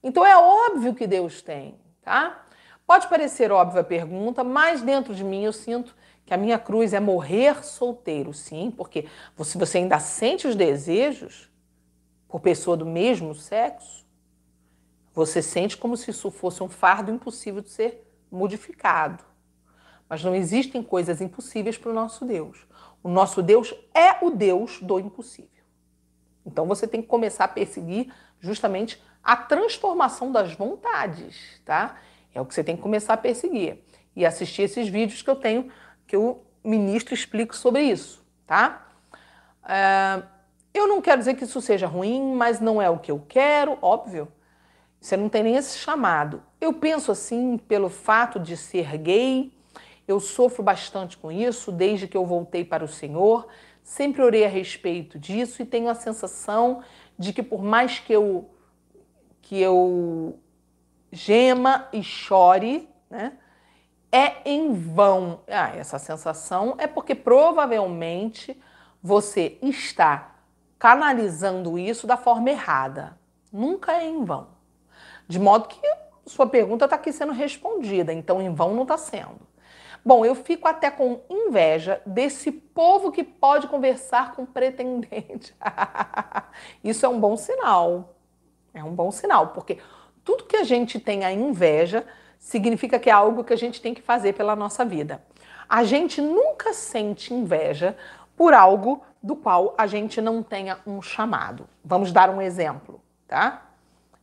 S1: Então é óbvio que Deus tem, tá? Pode parecer óbvia a pergunta, mas dentro de mim eu sinto que a minha cruz é morrer solteiro, sim, porque se você ainda sente os desejos, por pessoa do mesmo sexo, você sente como se isso fosse um fardo impossível de ser modificado. Mas não existem coisas impossíveis para o nosso Deus. O nosso Deus é o Deus do impossível. Então você tem que começar a perseguir justamente a transformação das vontades, tá? É o que você tem que começar a perseguir. E assistir esses vídeos que eu tenho, que eu ministro explico sobre isso, tá? É eu não quero dizer que isso seja ruim, mas não é o que eu quero, óbvio. Você não tem nem esse chamado. Eu penso assim pelo fato de ser gay, eu sofro bastante com isso desde que eu voltei para o Senhor. Sempre orei a respeito disso e tenho a sensação de que por mais que eu que eu gema e chore, né? É em vão. Ah, essa sensação é porque provavelmente você está canalizando isso da forma errada. Nunca é em vão. De modo que sua pergunta está aqui sendo respondida, então em vão não está sendo. Bom, eu fico até com inveja desse povo que pode conversar com pretendente. [laughs] isso é um bom sinal. É um bom sinal, porque tudo que a gente tem a inveja significa que é algo que a gente tem que fazer pela nossa vida. A gente nunca sente inveja por algo do qual a gente não tenha um chamado. Vamos dar um exemplo, tá?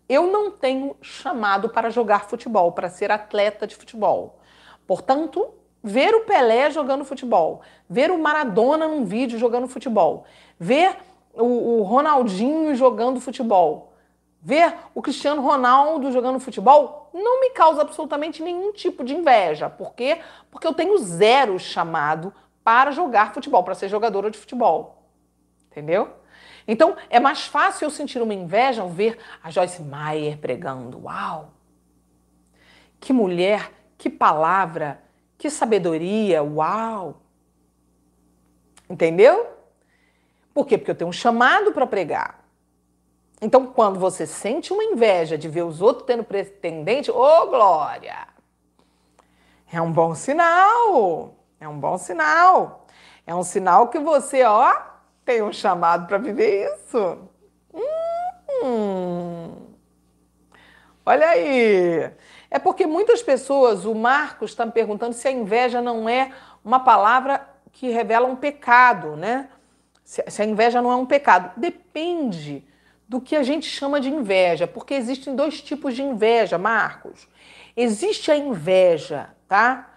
S1: Eu não tenho chamado para jogar futebol, para ser atleta de futebol. Portanto, ver o Pelé jogando futebol, ver o Maradona num vídeo jogando futebol, ver o, o Ronaldinho jogando futebol, ver o Cristiano Ronaldo jogando futebol, não me causa absolutamente nenhum tipo de inveja. Por quê? Porque eu tenho zero chamado para jogar futebol, para ser jogadora de futebol. Entendeu? Então, é mais fácil eu sentir uma inveja ao ver a Joyce Meyer pregando. Uau! Que mulher, que palavra, que sabedoria, uau! Entendeu? Por quê? Porque eu tenho um chamado para pregar. Então, quando você sente uma inveja de ver os outros tendo pretendente, ô oh, glória! É um bom sinal. É um bom sinal. É um sinal que você, ó, tem um chamado para viver isso. Hum. Olha aí. É porque muitas pessoas, o Marcos está me perguntando se a inveja não é uma palavra que revela um pecado, né? Se a inveja não é um pecado. Depende do que a gente chama de inveja, porque existem dois tipos de inveja, Marcos. Existe a inveja, tá?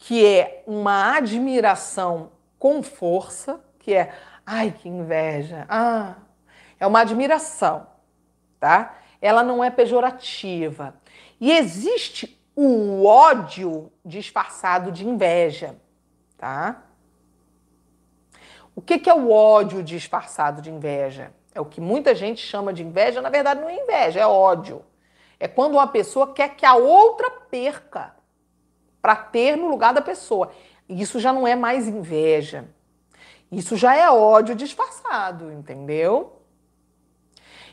S1: que é uma admiração com força, que é ai que inveja, ah, é uma admiração, tá? Ela não é pejorativa. E existe o ódio disfarçado de inveja, tá? O que, que é o ódio disfarçado de inveja? É o que muita gente chama de inveja, na verdade não é inveja, é ódio. É quando uma pessoa quer que a outra perca para ter no lugar da pessoa. Isso já não é mais inveja. Isso já é ódio disfarçado, entendeu?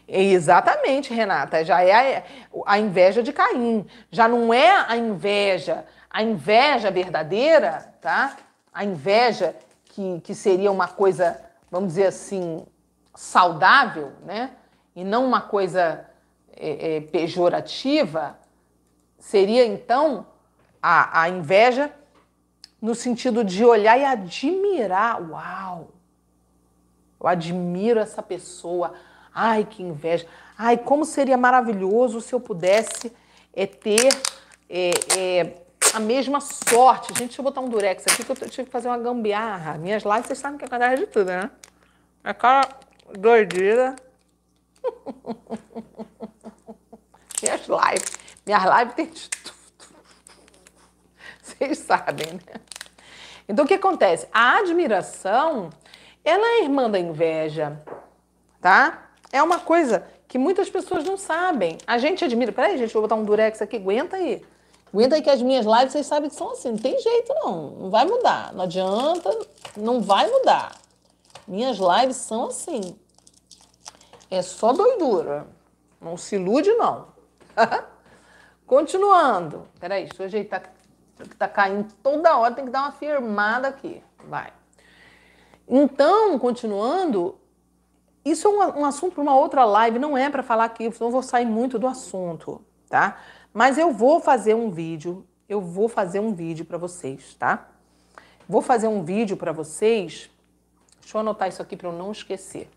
S1: É exatamente, Renata. Já é a inveja de Caim. Já não é a inveja, a inveja verdadeira, tá? A inveja que, que seria uma coisa, vamos dizer assim, saudável, né? E não uma coisa é, é, pejorativa. Seria então a, a inveja no sentido de olhar e admirar. Uau! Eu admiro essa pessoa. Ai, que inveja. Ai, como seria maravilhoso se eu pudesse é, ter é, é, a mesma sorte. Gente, deixa eu botar um durex aqui que eu tive que fazer uma gambiarra. Minhas lives, vocês sabem que é cantar de tudo, né? É cara doideira. [laughs] Minhas lives. Minhas lives tem de tudo vocês [laughs] sabem, né? Então o que acontece? A admiração, ela é irmã da inveja, tá? É uma coisa que muitas pessoas não sabem. A gente admira. Peraí, gente, vou botar um durex aqui, aguenta aí. Aguenta aí que as minhas lives vocês sabem que são assim. Não tem jeito, não. Não vai mudar. Não adianta, não vai mudar. Minhas lives são assim. É só doidura. Não se ilude, não. [laughs] Continuando. Peraí, deixa eu ajeitar que tá caindo toda hora, tem que dar uma firmada aqui. Vai. Então, continuando, isso é um, um assunto para uma outra live, não é para falar aqui, senão eu vou sair muito do assunto, tá? Mas eu vou fazer um vídeo, eu vou fazer um vídeo para vocês, tá? Vou fazer um vídeo para vocês. Deixa eu anotar isso aqui para eu não esquecer.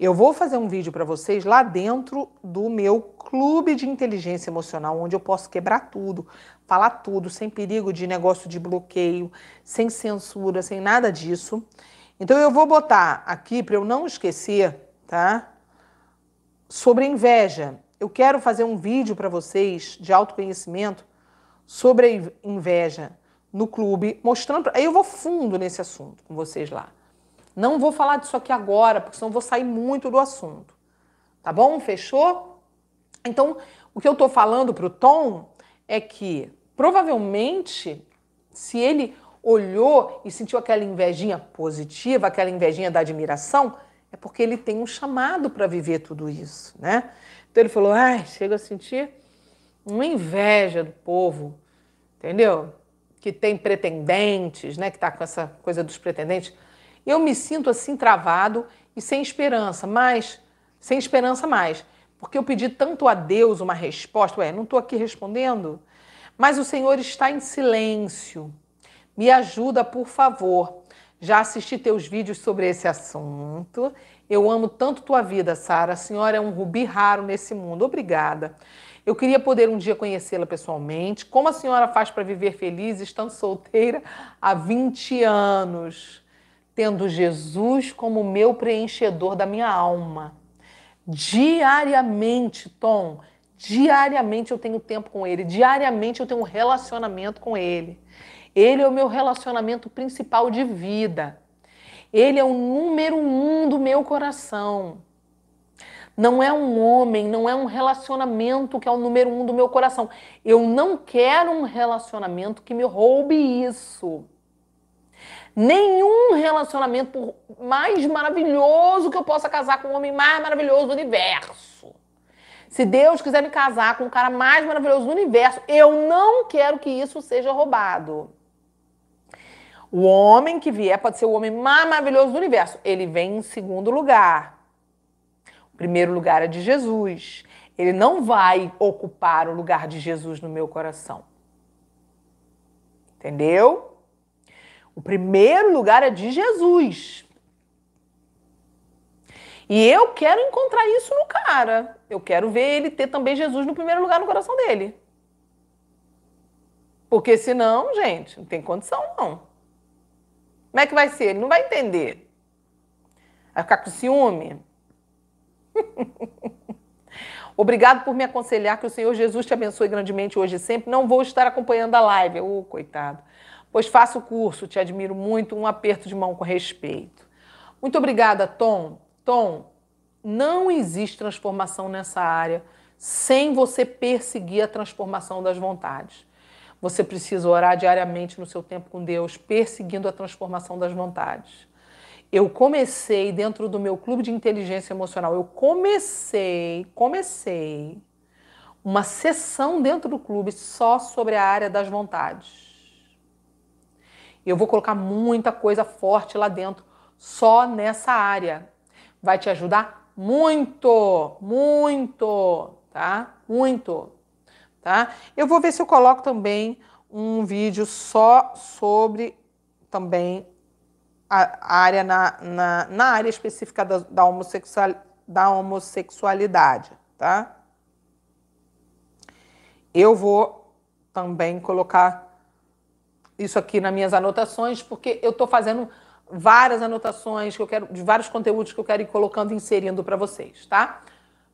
S1: Eu vou fazer um vídeo para vocês lá dentro do meu clube de inteligência emocional, onde eu posso quebrar tudo, falar tudo, sem perigo de negócio de bloqueio, sem censura, sem nada disso. Então eu vou botar aqui para eu não esquecer, tá? Sobre inveja. Eu quero fazer um vídeo para vocês de autoconhecimento sobre a inveja no clube, mostrando. Aí eu vou fundo nesse assunto com vocês lá. Não vou falar disso aqui agora, porque senão vou sair muito do assunto. Tá bom? Fechou? Então, o que eu estou falando para o Tom é que provavelmente, se ele olhou e sentiu aquela invejinha positiva, aquela invejinha da admiração, é porque ele tem um chamado para viver tudo isso, né? Então ele falou: ai, chega a sentir uma inveja do povo, entendeu? Que tem pretendentes, né? Que está com essa coisa dos pretendentes. Eu me sinto assim travado e sem esperança, mas sem esperança mais, porque eu pedi tanto a Deus uma resposta, ué, não estou aqui respondendo, mas o Senhor está em silêncio. Me ajuda, por favor. Já assisti teus vídeos sobre esse assunto. Eu amo tanto tua vida, Sara. A senhora é um rubi raro nesse mundo. Obrigada. Eu queria poder um dia conhecê-la pessoalmente. Como a senhora faz para viver feliz estando solteira há 20 anos? tendo Jesus como meu preenchedor da minha alma. Diariamente, Tom, diariamente eu tenho tempo com Ele, diariamente eu tenho um relacionamento com Ele. Ele é o meu relacionamento principal de vida. Ele é o número um do meu coração. Não é um homem, não é um relacionamento que é o número um do meu coração. Eu não quero um relacionamento que me roube isso. Nenhum relacionamento, por mais maravilhoso que eu possa casar com o homem mais maravilhoso do universo. Se Deus quiser me casar com o cara mais maravilhoso do universo, eu não quero que isso seja roubado. O homem que vier pode ser o homem mais maravilhoso do universo. Ele vem em segundo lugar. O primeiro lugar é de Jesus. Ele não vai ocupar o lugar de Jesus no meu coração. Entendeu? O primeiro lugar é de Jesus. E eu quero encontrar isso no cara. Eu quero ver ele ter também Jesus no primeiro lugar no coração dele. Porque senão, gente, não tem condição não. Como é que vai ser? Ele não vai entender. Vai ficar com ciúme. [laughs] Obrigado por me aconselhar, que o Senhor Jesus te abençoe grandemente hoje e sempre. Não vou estar acompanhando a live. Ô, oh, coitado. Pois faço o curso, te admiro muito, um aperto de mão com respeito. Muito obrigada, Tom. Tom, não existe transformação nessa área sem você perseguir a transformação das vontades. Você precisa orar diariamente no seu tempo com Deus, perseguindo a transformação das vontades. Eu comecei dentro do meu clube de inteligência emocional, eu comecei, comecei uma sessão dentro do clube só sobre a área das vontades eu vou colocar muita coisa forte lá dentro, só nessa área. Vai te ajudar muito, muito, tá? Muito, tá? Eu vou ver se eu coloco também um vídeo só sobre também a área na, na, na área específica da, da, homossexual, da homossexualidade, tá? Eu vou também colocar isso aqui nas minhas anotações, porque eu estou fazendo várias anotações que eu quero, de vários conteúdos que eu quero ir colocando, inserindo para vocês, tá?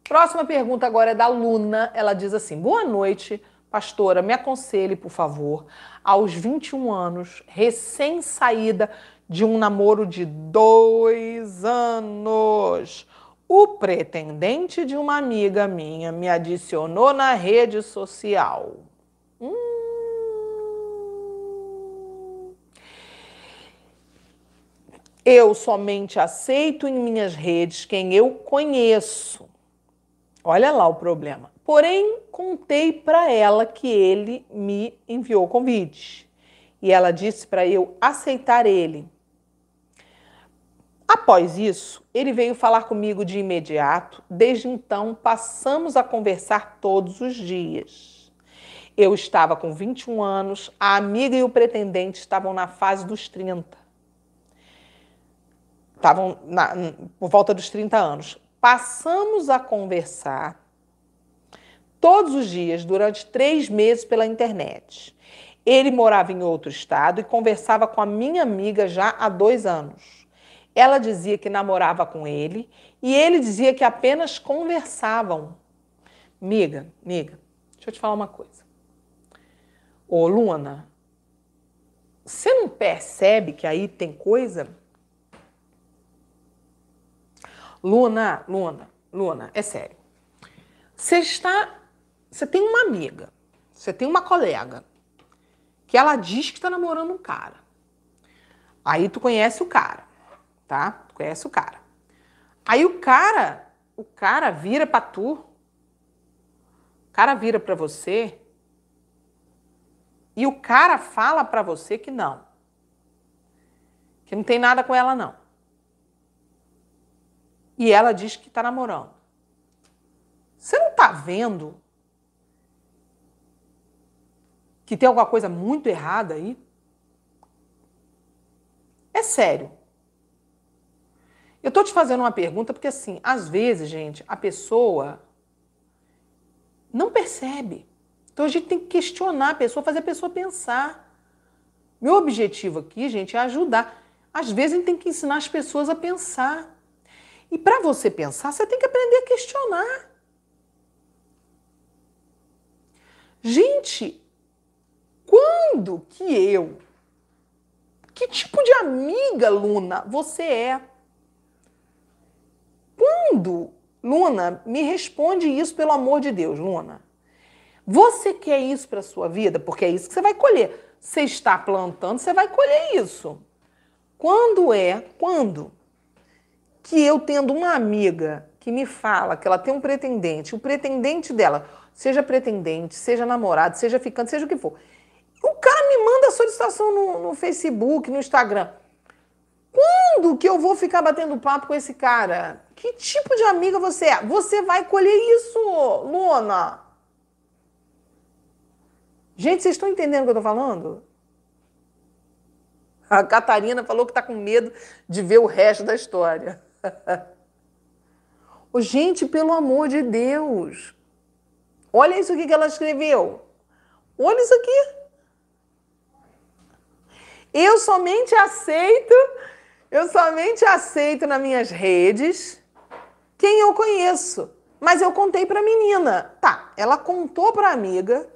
S1: Próxima pergunta agora é da Luna. Ela diz assim: Boa noite, pastora. Me aconselhe, por favor. Aos 21 anos, recém-saída de um namoro de dois anos. O pretendente de uma amiga minha me adicionou na rede social. Hum, Eu somente aceito em minhas redes quem eu conheço. Olha lá o problema. Porém, contei para ela que ele me enviou convite. E ela disse para eu aceitar ele. Após isso, ele veio falar comigo de imediato. Desde então, passamos a conversar todos os dias. Eu estava com 21 anos, a amiga e o pretendente estavam na fase dos 30 estavam por volta dos 30 anos. Passamos a conversar todos os dias durante três meses pela internet. Ele morava em outro estado e conversava com a minha amiga já há dois anos. Ela dizia que namorava com ele e ele dizia que apenas conversavam. Miga, miga, deixa eu te falar uma coisa. Ô, Luna, você não percebe que aí tem coisa? Luna, Luna, Luna, é sério. Você está. Você tem uma amiga, você tem uma colega, que ela diz que está namorando um cara. Aí tu conhece o cara, tá? Tu conhece o cara. Aí o cara, o cara vira pra tu, o cara vira pra você e o cara fala pra você que não. Que não tem nada com ela, não e ela diz que está namorando. Você não está vendo que tem alguma coisa muito errada aí? É sério. Eu estou te fazendo uma pergunta porque, assim, às vezes, gente, a pessoa não percebe. Então a gente tem que questionar a pessoa, fazer a pessoa pensar. Meu objetivo aqui, gente, é ajudar. Às vezes a gente tem que ensinar as pessoas a pensar. E para você pensar, você tem que aprender a questionar. Gente, quando que eu? Que tipo de amiga, Luna, você é? Quando, Luna, me responde isso pelo amor de Deus, Luna. Você quer isso para sua vida? Porque é isso que você vai colher. Você está plantando, você vai colher isso. Quando é? Quando? que eu tendo uma amiga que me fala que ela tem um pretendente, o pretendente dela, seja pretendente, seja namorado, seja ficante, seja o que for, o cara me manda a solicitação no, no Facebook, no Instagram. Quando que eu vou ficar batendo papo com esse cara? Que tipo de amiga você é? Você vai colher isso, Luna. Gente, vocês estão entendendo o que eu estou falando? A Catarina falou que está com medo de ver o resto da história. [laughs] oh, gente, pelo amor de Deus. Olha isso aqui que ela escreveu. Olha isso aqui. Eu somente aceito, eu somente aceito nas minhas redes quem eu conheço. Mas eu contei para a menina. Tá, ela contou para a amiga.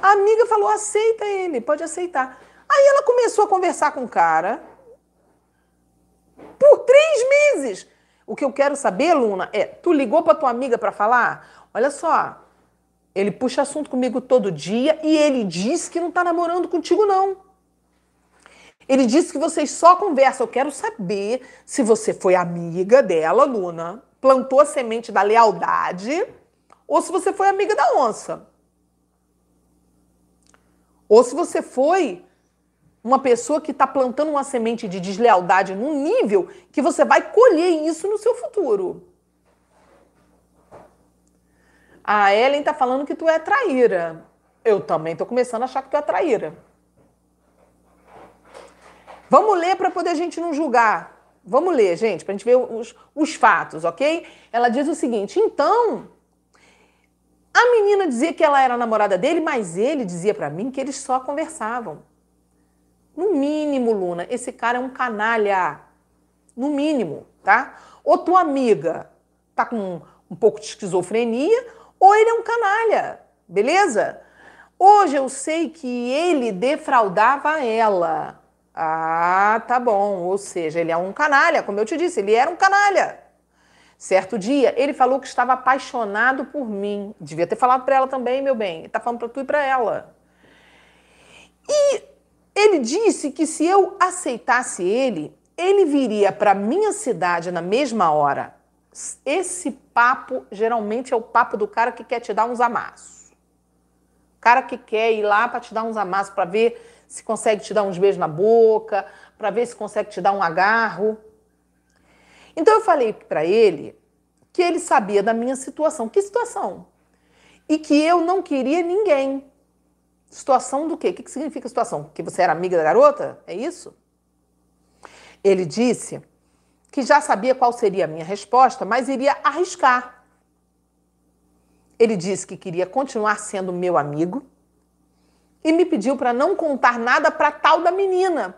S1: A amiga falou: aceita ele, pode aceitar. Aí ela começou a conversar com o cara por três meses. O que eu quero saber, Luna, é: tu ligou para tua amiga para falar? Olha só, ele puxa assunto comigo todo dia e ele diz que não está namorando contigo, não. Ele disse que vocês só conversam. Eu quero saber se você foi amiga dela, Luna, plantou a semente da lealdade, ou se você foi amiga da onça. Ou se você foi uma pessoa que está plantando uma semente de deslealdade num nível que você vai colher isso no seu futuro. A Ellen está falando que tu é traíra. Eu também estou começando a achar que tu é traíra. Vamos ler para poder a gente não julgar. Vamos ler, gente, para a gente ver os, os fatos, ok? Ela diz o seguinte: então, a menina dizia que ela era namorada dele, mas ele dizia para mim que eles só conversavam. No mínimo, Luna, esse cara é um canalha. No mínimo, tá? Ou tua amiga tá com um pouco de esquizofrenia, ou ele é um canalha, beleza? Hoje eu sei que ele defraudava ela. Ah, tá bom. Ou seja, ele é um canalha, como eu te disse, ele era um canalha. Certo dia, ele falou que estava apaixonado por mim. Devia ter falado para ela também, meu bem. Ele tá falando para tu e para ela. E ele disse que se eu aceitasse ele, ele viria para minha cidade na mesma hora. Esse papo geralmente é o papo do cara que quer te dar uns amassos. O cara que quer ir lá para te dar uns amassos, para ver se consegue te dar uns beijos na boca, para ver se consegue te dar um agarro. Então eu falei para ele que ele sabia da minha situação. Que situação? E que eu não queria ninguém. Situação do quê? O que, que significa situação? Que você era amiga da garota? É isso? Ele disse que já sabia qual seria a minha resposta, mas iria arriscar. Ele disse que queria continuar sendo meu amigo e me pediu para não contar nada para tal da menina,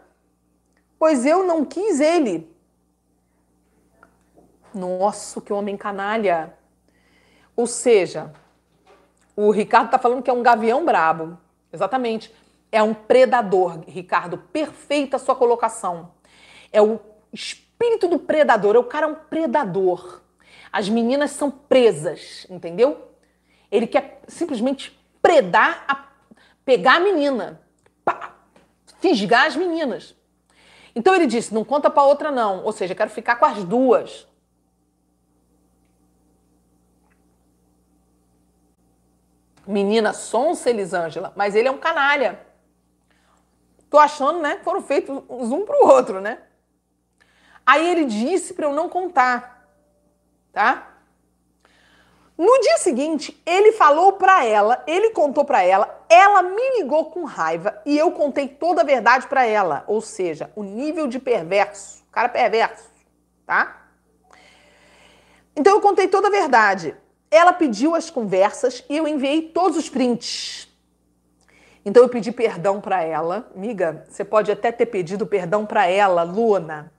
S1: pois eu não quis ele. Nossa, que homem canalha! Ou seja, o Ricardo está falando que é um gavião brabo. Exatamente. É um predador, Ricardo. Perfeita sua colocação. É o espírito do predador. É o cara é um predador. As meninas são presas, entendeu? Ele quer simplesmente predar, a, pegar a menina, pá, fisgar as meninas. Então ele disse: não conta para outra, não. Ou seja, quero ficar com as duas. menina sonsa Elisângela, mas ele é um canalha. Tô achando, né, foram feitos um pro outro, né? Aí ele disse para eu não contar, tá? No dia seguinte, ele falou para ela, ele contou para ela, ela me ligou com raiva e eu contei toda a verdade para ela, ou seja, o nível de perverso, cara perverso, tá? Então eu contei toda a verdade. Ela pediu as conversas e eu enviei todos os prints. Então eu pedi perdão para ela. Amiga, você pode até ter pedido perdão para ela, Luna,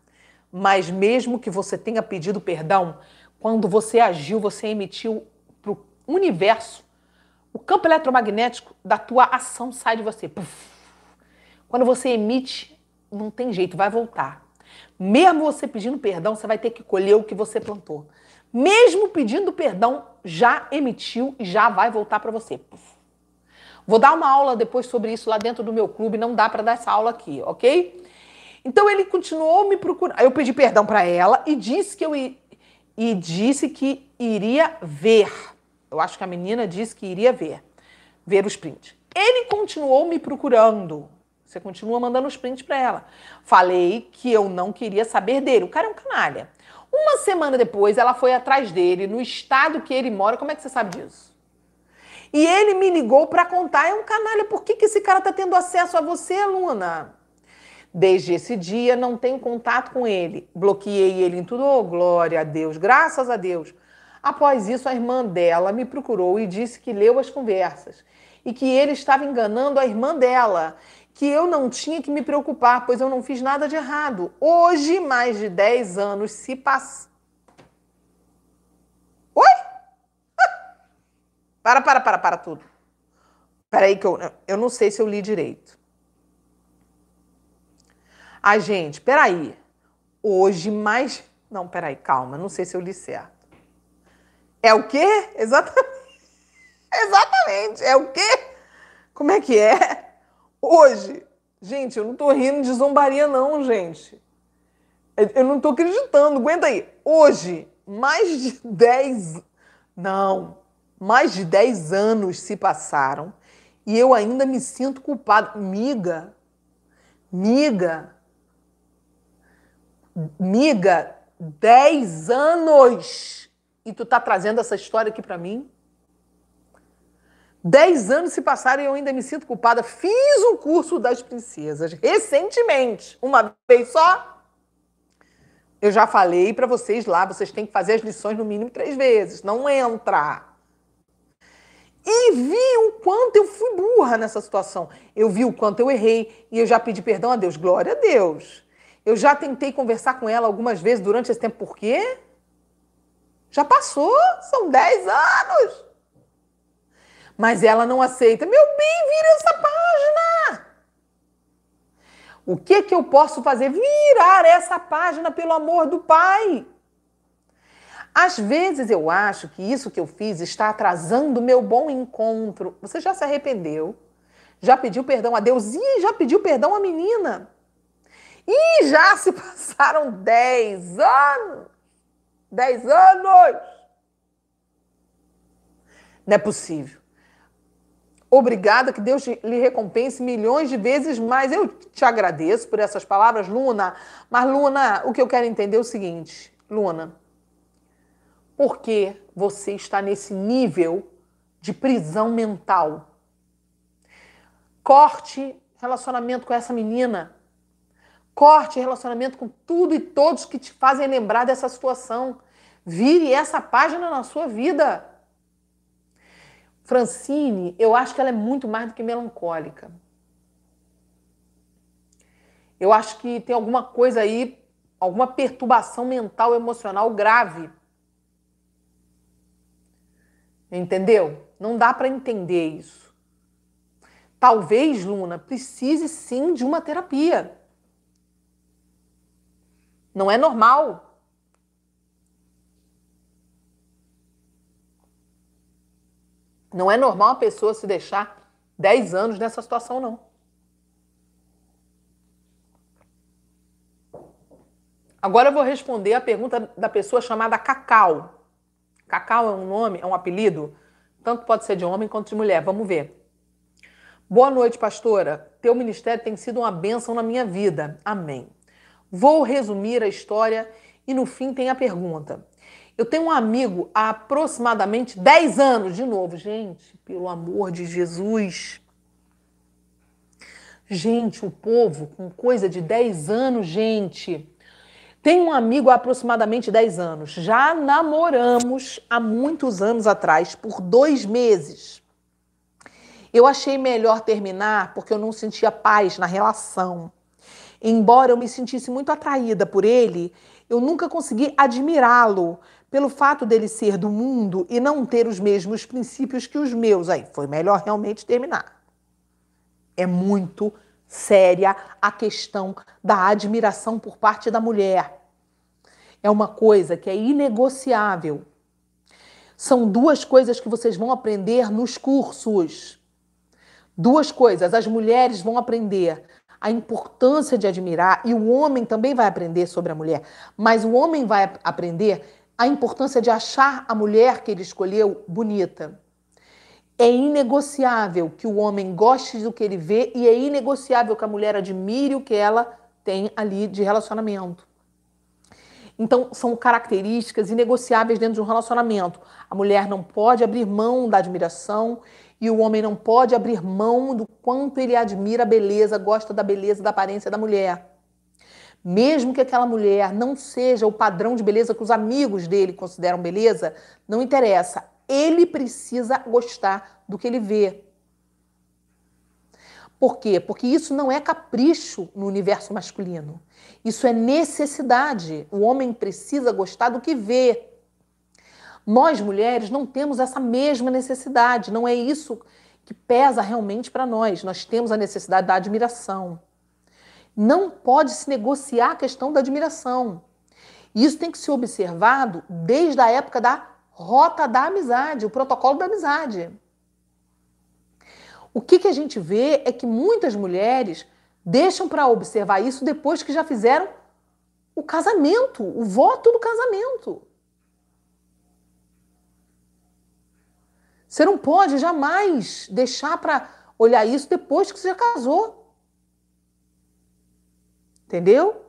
S1: mas mesmo que você tenha pedido perdão, quando você agiu, você emitiu para o universo o campo eletromagnético da tua ação sai de você. Quando você emite, não tem jeito, vai voltar. Mesmo você pedindo perdão, você vai ter que colher o que você plantou. Mesmo pedindo perdão, já emitiu e já vai voltar para você. Vou dar uma aula depois sobre isso lá dentro do meu clube, não dá para dar essa aula aqui, ok? Então ele continuou me procurando. Eu pedi perdão para ela e disse que eu e disse que iria ver. Eu acho que a menina disse que iria ver, ver os prints. Ele continuou me procurando. Você continua mandando os prints para ela. Falei que eu não queria saber dele. O cara é um canalha. Uma semana depois, ela foi atrás dele, no estado que ele mora. Como é que você sabe disso? E ele me ligou para contar. É um canalha, por que, que esse cara está tendo acesso a você, Luna? Desde esse dia, não tenho contato com ele. Bloqueei ele em tudo. Oh, glória a Deus, graças a Deus. Após isso, a irmã dela me procurou e disse que leu as conversas e que ele estava enganando a irmã dela que eu não tinha que me preocupar, pois eu não fiz nada de errado. Hoje, mais de 10 anos se passam. Oi? [laughs] para, para, para, para tudo. Peraí que eu, eu não sei se eu li direito. Ai, gente, peraí. Hoje mais... Não, peraí, calma, não sei se eu li certo. É o quê? Exatamente. [laughs] Exatamente, é o quê? Como é que é? Hoje. Gente, eu não tô rindo de zombaria, não, gente. Eu não tô acreditando. Aguenta aí. Hoje, mais de 10. [laughs] Não. Mais de 10 anos se passaram e eu ainda me sinto culpado. Miga. Miga. Miga, 10 anos. E tu tá trazendo essa história aqui para mim? Dez anos se passaram e eu ainda me sinto culpada. Fiz o um curso das princesas recentemente, uma vez só. Eu já falei para vocês lá, vocês têm que fazer as lições no mínimo três vezes, não entra. E vi o quanto eu fui burra nessa situação. Eu vi o quanto eu errei e eu já pedi perdão a Deus. Glória a Deus. Eu já tentei conversar com ela algumas vezes durante esse tempo. Por quê? Já passou, são dez anos. Mas ela não aceita. Meu bem, vira essa página! O que que eu posso fazer? Virar essa página pelo amor do Pai. Às vezes eu acho que isso que eu fiz está atrasando o meu bom encontro. Você já se arrependeu? Já pediu perdão a Deus Ih, já pediu perdão à menina? E já se passaram 10 anos. 10 anos! Não é possível. Obrigada, que Deus lhe recompense milhões de vezes mais. Eu te agradeço por essas palavras, Luna. Mas, Luna, o que eu quero entender é o seguinte: Luna, por que você está nesse nível de prisão mental? Corte relacionamento com essa menina. Corte relacionamento com tudo e todos que te fazem lembrar dessa situação. Vire essa página na sua vida. Francine, eu acho que ela é muito mais do que melancólica. Eu acho que tem alguma coisa aí, alguma perturbação mental, emocional grave. Entendeu? Não dá para entender isso. Talvez, Luna, precise sim de uma terapia. Não é normal. Não é normal uma pessoa se deixar 10 anos nessa situação, não. Agora eu vou responder a pergunta da pessoa chamada Cacau. Cacau é um nome, é um apelido, tanto pode ser de homem quanto de mulher. Vamos ver. Boa noite, pastora. Teu ministério tem sido uma bênção na minha vida. Amém. Vou resumir a história e no fim tem a pergunta. Eu tenho um amigo há aproximadamente 10 anos, de novo, gente, pelo amor de Jesus. Gente, o povo com coisa de 10 anos, gente. Tem um amigo há aproximadamente 10 anos. Já namoramos há muitos anos atrás, por dois meses. Eu achei melhor terminar porque eu não sentia paz na relação. Embora eu me sentisse muito atraída por ele, eu nunca consegui admirá-lo pelo fato dele ser do mundo e não ter os mesmos princípios que os meus. Aí foi melhor realmente terminar. É muito séria a questão da admiração por parte da mulher. É uma coisa que é inegociável. São duas coisas que vocês vão aprender nos cursos. Duas coisas. As mulheres vão aprender a importância de admirar e o homem também vai aprender sobre a mulher, mas o homem vai aprender a importância de achar a mulher que ele escolheu bonita. É inegociável que o homem goste do que ele vê e é inegociável que a mulher admire o que ela tem ali de relacionamento. Então, são características inegociáveis dentro de um relacionamento. A mulher não pode abrir mão da admiração e o homem não pode abrir mão do quanto ele admira a beleza, gosta da beleza, da aparência da mulher. Mesmo que aquela mulher não seja o padrão de beleza que os amigos dele consideram beleza, não interessa. Ele precisa gostar do que ele vê. Por quê? Porque isso não é capricho no universo masculino. Isso é necessidade. O homem precisa gostar do que vê. Nós mulheres não temos essa mesma necessidade, não é isso que pesa realmente para nós. Nós temos a necessidade da admiração, não pode se negociar a questão da admiração. Isso tem que ser observado desde a época da rota da amizade, o protocolo da amizade. O que, que a gente vê é que muitas mulheres deixam para observar isso depois que já fizeram o casamento, o voto do casamento. Você não pode jamais deixar para olhar isso depois que você já casou. Entendeu?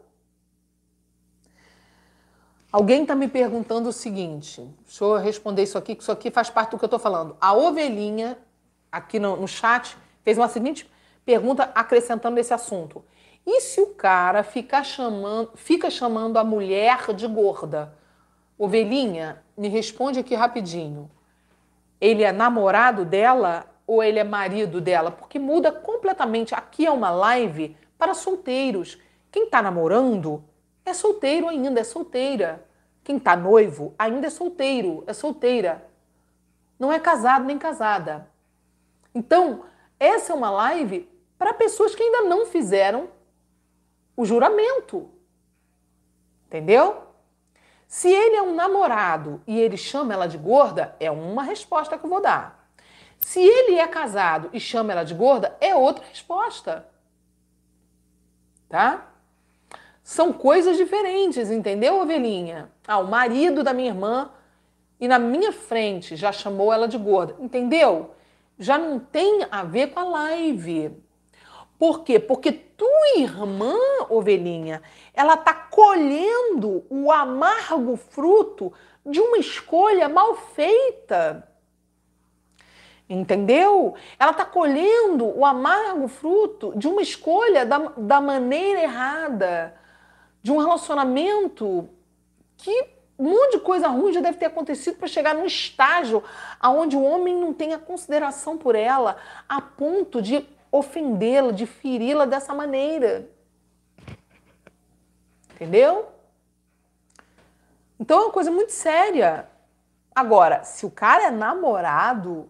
S1: Alguém está me perguntando o seguinte, deixa eu responder isso aqui, que isso aqui faz parte do que eu estou falando. A ovelhinha, aqui no, no chat, fez uma seguinte pergunta acrescentando esse assunto. E se o cara fica chamando, fica chamando a mulher de gorda? Ovelhinha, me responde aqui rapidinho. Ele é namorado dela ou ele é marido dela? Porque muda completamente. Aqui é uma live para solteiros. Quem está namorando é solteiro ainda, é solteira. Quem está noivo ainda é solteiro, é solteira. Não é casado nem casada. Então, essa é uma live para pessoas que ainda não fizeram o juramento. Entendeu? Se ele é um namorado e ele chama ela de gorda, é uma resposta que eu vou dar. Se ele é casado e chama ela de gorda, é outra resposta. Tá? São coisas diferentes, entendeu, ovelhinha? Ah, o marido da minha irmã e na minha frente já chamou ela de gorda, entendeu? Já não tem a ver com a live. Por quê? Porque tua irmã, ovelhinha, ela tá colhendo o amargo fruto de uma escolha mal feita. Entendeu? Ela tá colhendo o amargo fruto de uma escolha da, da maneira errada de um relacionamento que um monte de coisa ruim já deve ter acontecido para chegar num estágio aonde o homem não tenha consideração por ela a ponto de ofendê-la, de feri-la dessa maneira. Entendeu? Então é uma coisa muito séria. Agora, se o cara é namorado,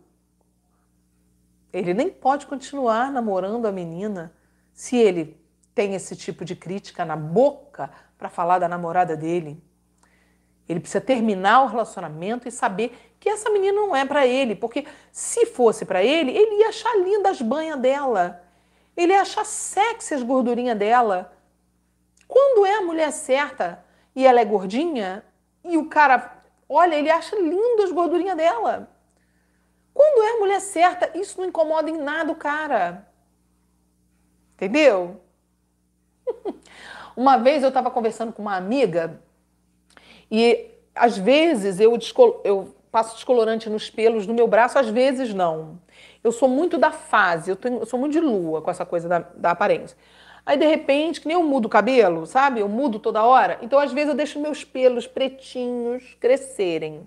S1: ele nem pode continuar namorando a menina se ele tem esse tipo de crítica na boca para falar da namorada dele. Ele precisa terminar o relacionamento e saber que essa menina não é para ele, porque se fosse para ele, ele ia achar linda as banhas dela. Ele ia achar sexy as gordurinhas dela. Quando é a mulher certa e ela é gordinha e o cara, olha, ele acha lindo as gordurinhas dela. Quando é a mulher certa, isso não incomoda em nada o cara. Entendeu? [laughs] Uma vez eu estava conversando com uma amiga e às vezes eu, descol... eu passo descolorante nos pelos do meu braço, às vezes não. Eu sou muito da fase, eu, tenho... eu sou muito de lua com essa coisa da, da aparência. Aí, de repente, que nem eu mudo o cabelo, sabe? Eu mudo toda hora. Então, às vezes, eu deixo meus pelos pretinhos crescerem.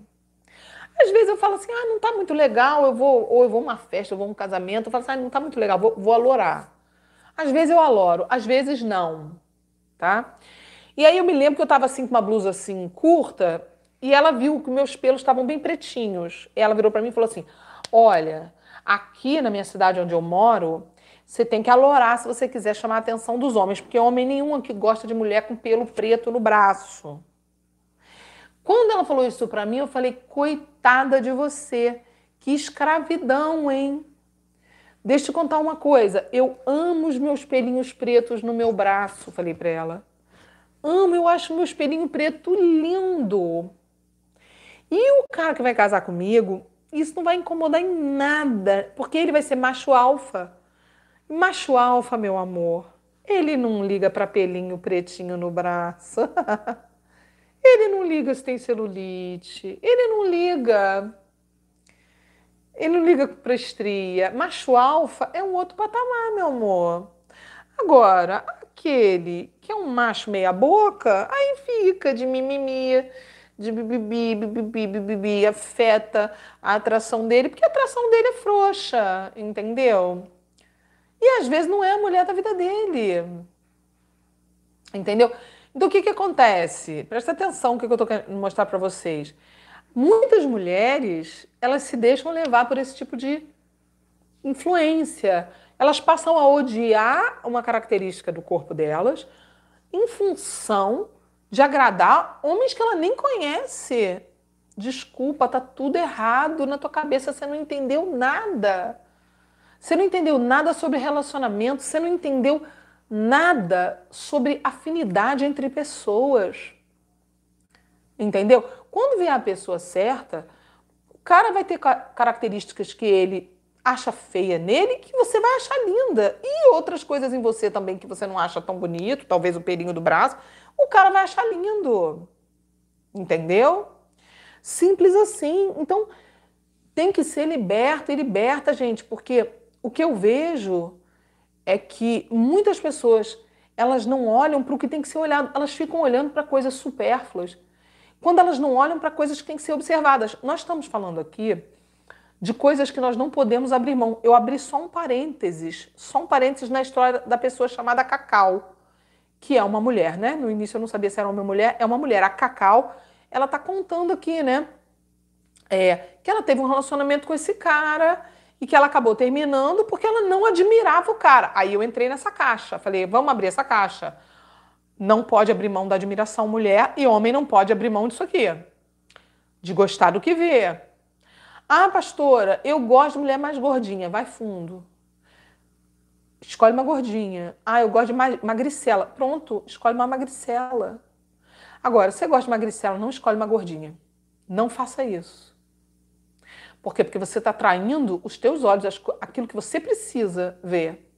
S1: Às vezes eu falo assim, ah, não tá muito legal, eu vou, ou eu vou uma festa, eu vou um casamento, eu falo assim, ah, não tá muito legal, vou, vou alorar. Às vezes eu aloro, às vezes não, tá? E aí eu me lembro que eu estava assim com uma blusa assim curta e ela viu que meus pelos estavam bem pretinhos. E ela virou para mim e falou assim: "Olha, aqui na minha cidade onde eu moro, você tem que alorar se você quiser chamar a atenção dos homens, porque homem nenhum aqui gosta de mulher com pelo preto no braço. Quando ela falou isso para mim, eu falei: coitada de você, que escravidão, hein? Deixa eu te contar uma coisa. Eu amo os meus pelinhos pretos no meu braço, falei para ela. Amo, eu acho meu pelinho preto lindo. E o cara que vai casar comigo, isso não vai incomodar em nada, porque ele vai ser macho alfa. Macho alfa, meu amor. Ele não liga para pelinho pretinho no braço. [laughs] ele não liga se tem celulite. Ele não liga ele não liga para estria. Macho alfa é um outro patamar, meu amor. Agora, aquele que é um macho meia boca, aí fica de mimimi, de bibibi, bibibi, bibibi, afeta a atração dele, porque a atração dele é frouxa, entendeu? E às vezes não é a mulher da vida dele. Entendeu? Então o que que acontece? Presta atenção o que, que eu tô querendo mostrar para vocês. Muitas mulheres, elas se deixam levar por esse tipo de influência. Elas passam a odiar uma característica do corpo delas em função de agradar homens que ela nem conhece. Desculpa, tá tudo errado na tua cabeça, você não entendeu nada. Você não entendeu nada sobre relacionamento, você não entendeu nada sobre afinidade entre pessoas. Entendeu? Quando vem a pessoa certa, o cara vai ter características que ele acha feia nele que você vai achar linda. E outras coisas em você também que você não acha tão bonito, talvez o pelinho do braço, o cara vai achar lindo. Entendeu? Simples assim. Então, tem que ser liberta e liberta, gente, porque o que eu vejo é que muitas pessoas, elas não olham para o que tem que ser olhado, elas ficam olhando para coisas supérfluas quando elas não olham para coisas que têm que ser observadas. Nós estamos falando aqui de coisas que nós não podemos abrir mão. Eu abri só um parênteses, só um parênteses na história da pessoa chamada Cacau, que é uma mulher, né? No início eu não sabia se era uma mulher, é uma mulher. A Cacau, ela está contando aqui, né? É, que ela teve um relacionamento com esse cara e que ela acabou terminando porque ela não admirava o cara. Aí eu entrei nessa caixa, falei, vamos abrir essa caixa não pode abrir mão da admiração mulher e homem não pode abrir mão disso aqui, de gostar do que vê. Ah, pastora, eu gosto de mulher mais gordinha, vai fundo. Escolhe uma gordinha. Ah, eu gosto de magricela. Pronto, escolhe uma magricela. Agora, você gosta de magricela, não escolhe uma gordinha. Não faça isso. Por quê? Porque você está traindo os teus olhos, aquilo que você precisa ver.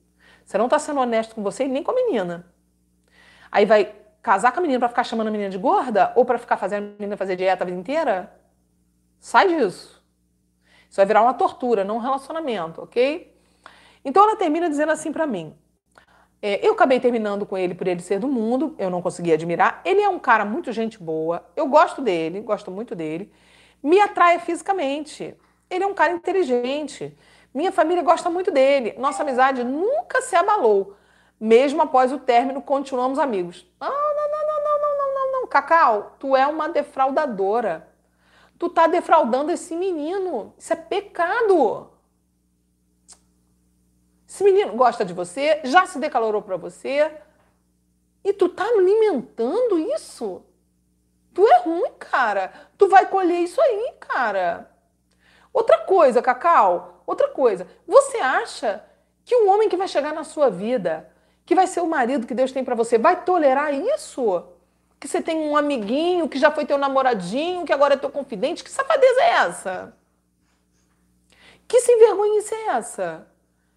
S1: Você não está sendo honesto com você e nem com a menina. Aí vai casar com a menina para ficar chamando a menina de gorda ou para ficar fazendo a menina fazer dieta a vida inteira? Sai disso. Isso vai virar uma tortura, não um relacionamento, ok? Então ela termina dizendo assim para mim: é, eu acabei terminando com ele por ele ser do mundo, eu não consegui admirar. Ele é um cara muito gente boa, eu gosto dele, gosto muito dele. Me atrai fisicamente. Ele é um cara inteligente. Minha família gosta muito dele. Nossa amizade nunca se abalou. Mesmo após o término, continuamos amigos. Ah, não, não, não, não, não, não, não, não. Cacau, tu é uma defraudadora. Tu tá defraudando esse menino. Isso é pecado. Esse menino gosta de você, já se declarou para você. E tu tá alimentando isso? Tu é ruim, cara. Tu vai colher isso aí, cara. Outra coisa, Cacau, outra coisa. Você acha que um homem que vai chegar na sua vida que vai ser o marido que Deus tem para você, vai tolerar isso? Que você tem um amiguinho que já foi teu namoradinho, que agora é teu confidente? Que safadeza é essa? Que sem vergonhice é essa?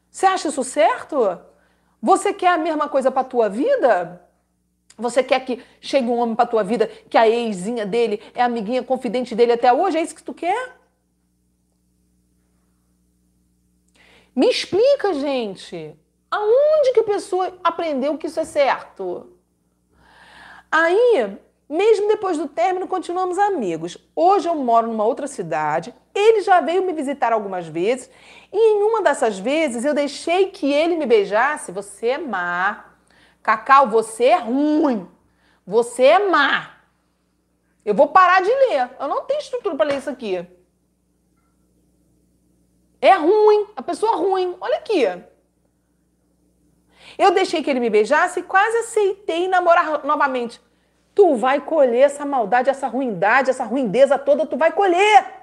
S1: Você acha isso certo? Você quer a mesma coisa para tua vida? Você quer que chegue um homem para tua vida que a exinha dele é amiguinha confidente dele até hoje? É isso que tu quer? Me explica, gente. Aonde que a pessoa aprendeu que isso é certo? Aí, mesmo depois do término, continuamos amigos. Hoje eu moro numa outra cidade. Ele já veio me visitar algumas vezes. E em uma dessas vezes eu deixei que ele me beijasse. Você é má. Cacau, você é ruim. Você é má. Eu vou parar de ler. Eu não tenho estrutura para ler isso aqui. É ruim. A pessoa é ruim. Olha aqui. Eu deixei que ele me beijasse e quase aceitei namorar novamente. Tu vai colher essa maldade, essa ruindade, essa ruindeza toda, tu vai colher.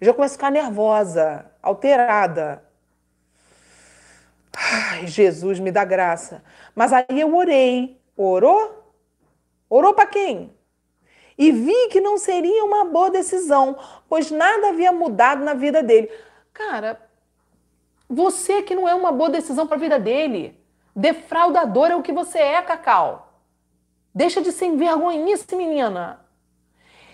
S1: Eu já começo a ficar nervosa, alterada. Ai, Jesus, me dá graça. Mas aí eu orei. Orou? Orou para quem? E vi que não seria uma boa decisão, pois nada havia mudado na vida dele. Cara, você que não é uma boa decisão para a vida dele. Defraudador é o que você é, Cacau. Deixa de ser envergonhice, menina.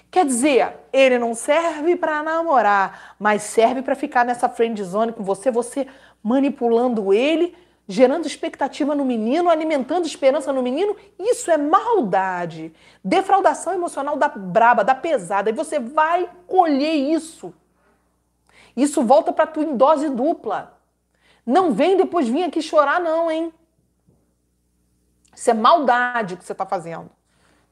S1: Quer dizer, ele não serve para namorar, mas serve para ficar nessa friend zone com você, você manipulando ele, gerando expectativa no menino, alimentando esperança no menino. Isso é maldade. Defraudação emocional da braba, da pesada. E você vai colher isso. Isso volta para tua em dose dupla. Não vem depois vir aqui chorar, não, hein? Isso é maldade que você está fazendo,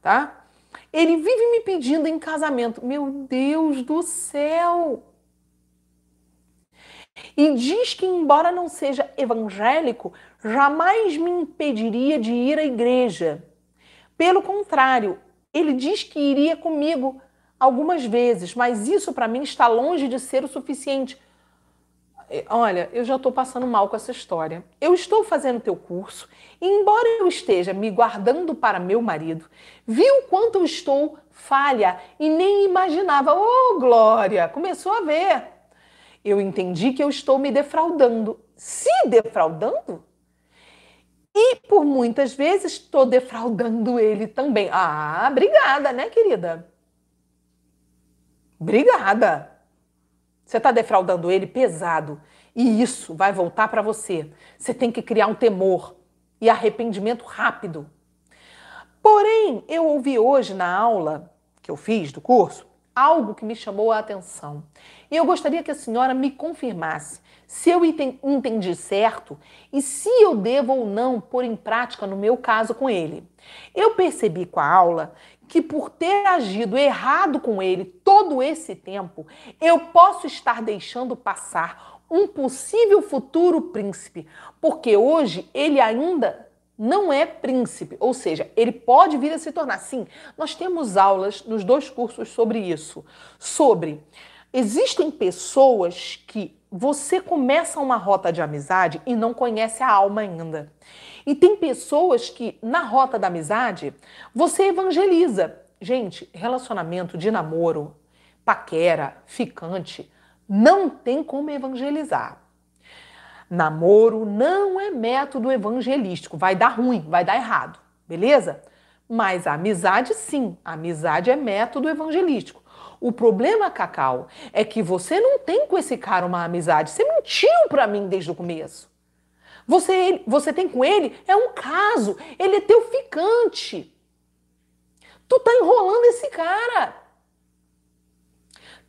S1: tá? Ele vive me pedindo em casamento. Meu Deus do céu! E diz que, embora não seja evangélico, jamais me impediria de ir à igreja. Pelo contrário, ele diz que iria comigo algumas vezes, mas isso para mim está longe de ser o suficiente é, olha, eu já estou passando mal com essa história. Eu estou fazendo teu curso, e embora eu esteja me guardando para meu marido, viu quanto eu estou falha e nem imaginava. Oh, Glória, começou a ver. Eu entendi que eu estou me defraudando. Se defraudando? E por muitas vezes estou defraudando ele também. Ah, obrigada, né, querida? Obrigada. Você está defraudando ele pesado. E isso vai voltar para você. Você tem que criar um temor e arrependimento rápido. Porém, eu ouvi hoje na aula que eu fiz do curso algo que me chamou a atenção. E eu gostaria que a senhora me confirmasse se eu entendi certo e se eu devo ou não pôr em prática no meu caso com ele. Eu percebi com a aula que por ter agido errado com ele todo esse tempo, eu posso estar deixando passar um possível futuro príncipe, porque hoje ele ainda não é príncipe, ou seja, ele pode vir a se tornar. Sim, nós temos aulas nos dois cursos sobre isso, sobre existem pessoas que você começa uma rota de amizade e não conhece a alma ainda. E tem pessoas que, na rota da amizade, você evangeliza. Gente, relacionamento de namoro, paquera, ficante, não tem como evangelizar. Namoro não é método evangelístico, vai dar ruim, vai dar errado, beleza? Mas a amizade sim, a amizade é método evangelístico. O problema, Cacau, é que você não tem com esse cara uma amizade. Você mentiu para mim desde o começo. Você, você tem com ele é um caso. Ele é teu ficante. Tu tá enrolando esse cara.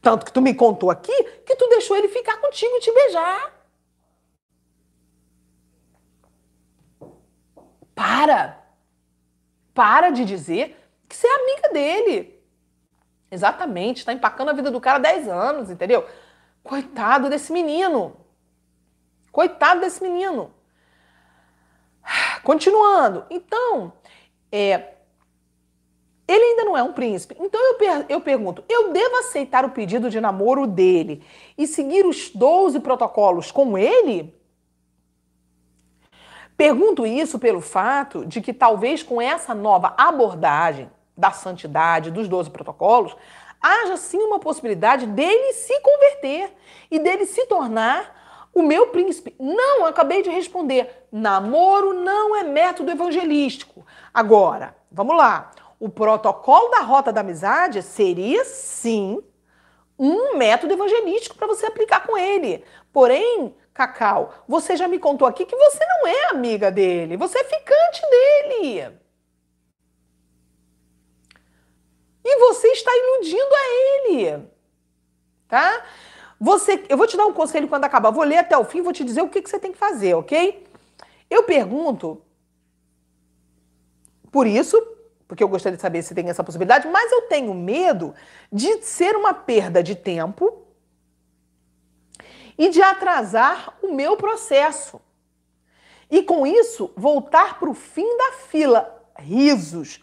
S1: Tanto que tu me contou aqui que tu deixou ele ficar contigo e te beijar. Para. Para de dizer que você é amiga dele. Exatamente, tá empacando a vida do cara há 10 anos, entendeu? Coitado desse menino. Coitado desse menino. Continuando, então, é, ele ainda não é um príncipe. Então eu, per eu pergunto: eu devo aceitar o pedido de namoro dele e seguir os 12 protocolos com ele? Pergunto isso pelo fato de que talvez com essa nova abordagem da santidade, dos 12 protocolos, haja sim uma possibilidade dele se converter e dele se tornar o meu príncipe, não, acabei de responder. Namoro não é método evangelístico. Agora, vamos lá. O protocolo da rota da amizade seria sim um método evangelístico para você aplicar com ele. Porém, Cacau, você já me contou aqui que você não é amiga dele, você é ficante dele. E você está iludindo a ele. Tá? Você, eu vou te dar um conselho quando acabar. Vou ler até o fim, vou te dizer o que, que você tem que fazer, ok? Eu pergunto por isso, porque eu gostaria de saber se tem essa possibilidade, mas eu tenho medo de ser uma perda de tempo e de atrasar o meu processo. E com isso, voltar para o fim da fila. Risos.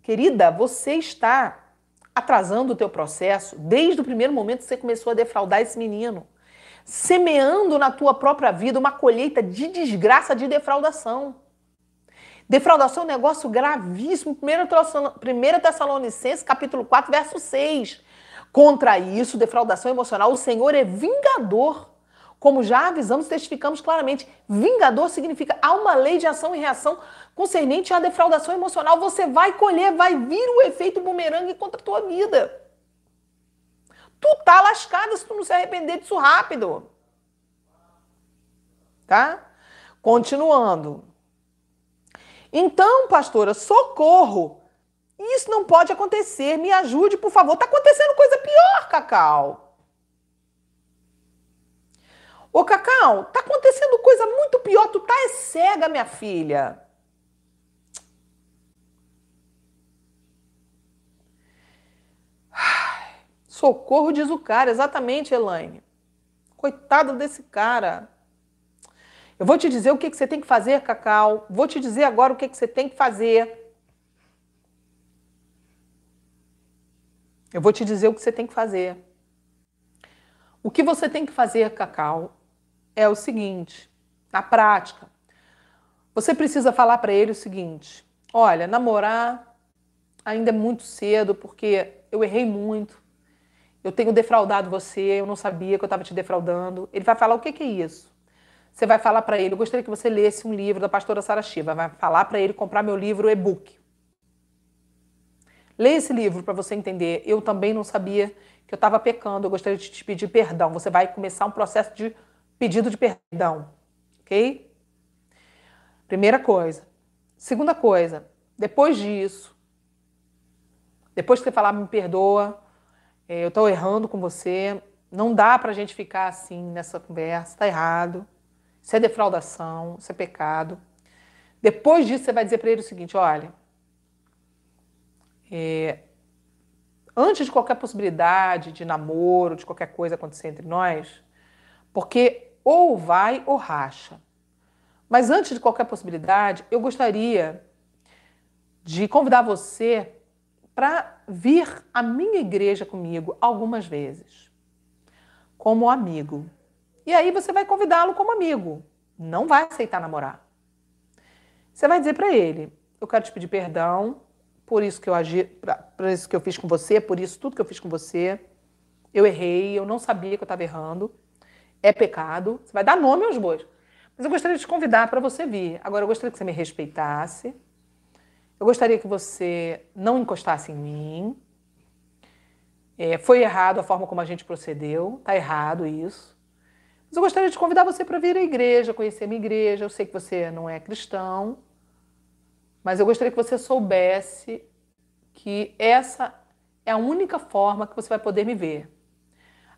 S1: Querida, você está atrasando o teu processo desde o primeiro momento que você começou a defraudar esse menino, semeando na tua própria vida uma colheita de desgraça de defraudação. Defraudação é um negócio gravíssimo. 1 Tessalonicenses, capítulo 4, verso 6. Contra isso, defraudação emocional, o Senhor é vingador. Como já avisamos, testificamos claramente, vingador significa há uma lei de ação e reação concernente à defraudação emocional, você vai colher, vai vir o efeito bumerangue contra a tua vida. Tu tá lascada se tu não se arrepender disso rápido. Tá? Continuando. Então, pastora, socorro. Isso não pode acontecer. Me ajude, por favor. Tá acontecendo coisa pior, Cacau. Ô, Cacau, tá acontecendo coisa muito pior. Tu tá é cega, minha filha. Socorro, diz o cara. Exatamente, Elaine. Coitado desse cara. Eu vou te dizer o que, que você tem que fazer, Cacau. Vou te dizer agora o que, que você tem que fazer. Eu vou te dizer o que você tem que fazer. O que você tem que fazer, Cacau, é o seguinte: na prática, você precisa falar para ele o seguinte: olha, namorar ainda é muito cedo, porque eu errei muito eu tenho defraudado você, eu não sabia que eu estava te defraudando. Ele vai falar o que, que é isso. Você vai falar para ele, eu gostaria que você lesse um livro da pastora Sara Shiva. Vai falar para ele comprar meu livro e-book. Leia esse livro para você entender. Eu também não sabia que eu estava pecando, eu gostaria de te pedir perdão. Você vai começar um processo de pedido de perdão, ok? Primeira coisa. Segunda coisa, depois disso, depois que você falar me perdoa, é, eu estou errando com você, não dá para a gente ficar assim nessa conversa, está errado, isso é defraudação, isso é pecado. Depois disso, você vai dizer para ele o seguinte: olha, é, antes de qualquer possibilidade de namoro, de qualquer coisa acontecer entre nós, porque ou vai ou racha. Mas antes de qualquer possibilidade, eu gostaria de convidar você para vir à minha igreja comigo algumas vezes, como amigo. E aí você vai convidá-lo como amigo, não vai aceitar namorar. Você vai dizer para ele: Eu quero te pedir perdão por isso que eu agi, por isso que eu fiz com você, por isso tudo que eu fiz com você. Eu errei, eu não sabia que eu estava errando. É pecado. Você vai dar nome aos bois. Mas eu gostaria de te convidar para você vir. Agora eu gostaria que você me respeitasse, eu gostaria que você não encostasse em mim. É, foi errado a forma como a gente procedeu, Está errado isso. Mas eu gostaria de convidar você para vir à igreja, conhecer a minha igreja. Eu sei que você não é cristão, mas eu gostaria que você soubesse que essa é a única forma que você vai poder me ver.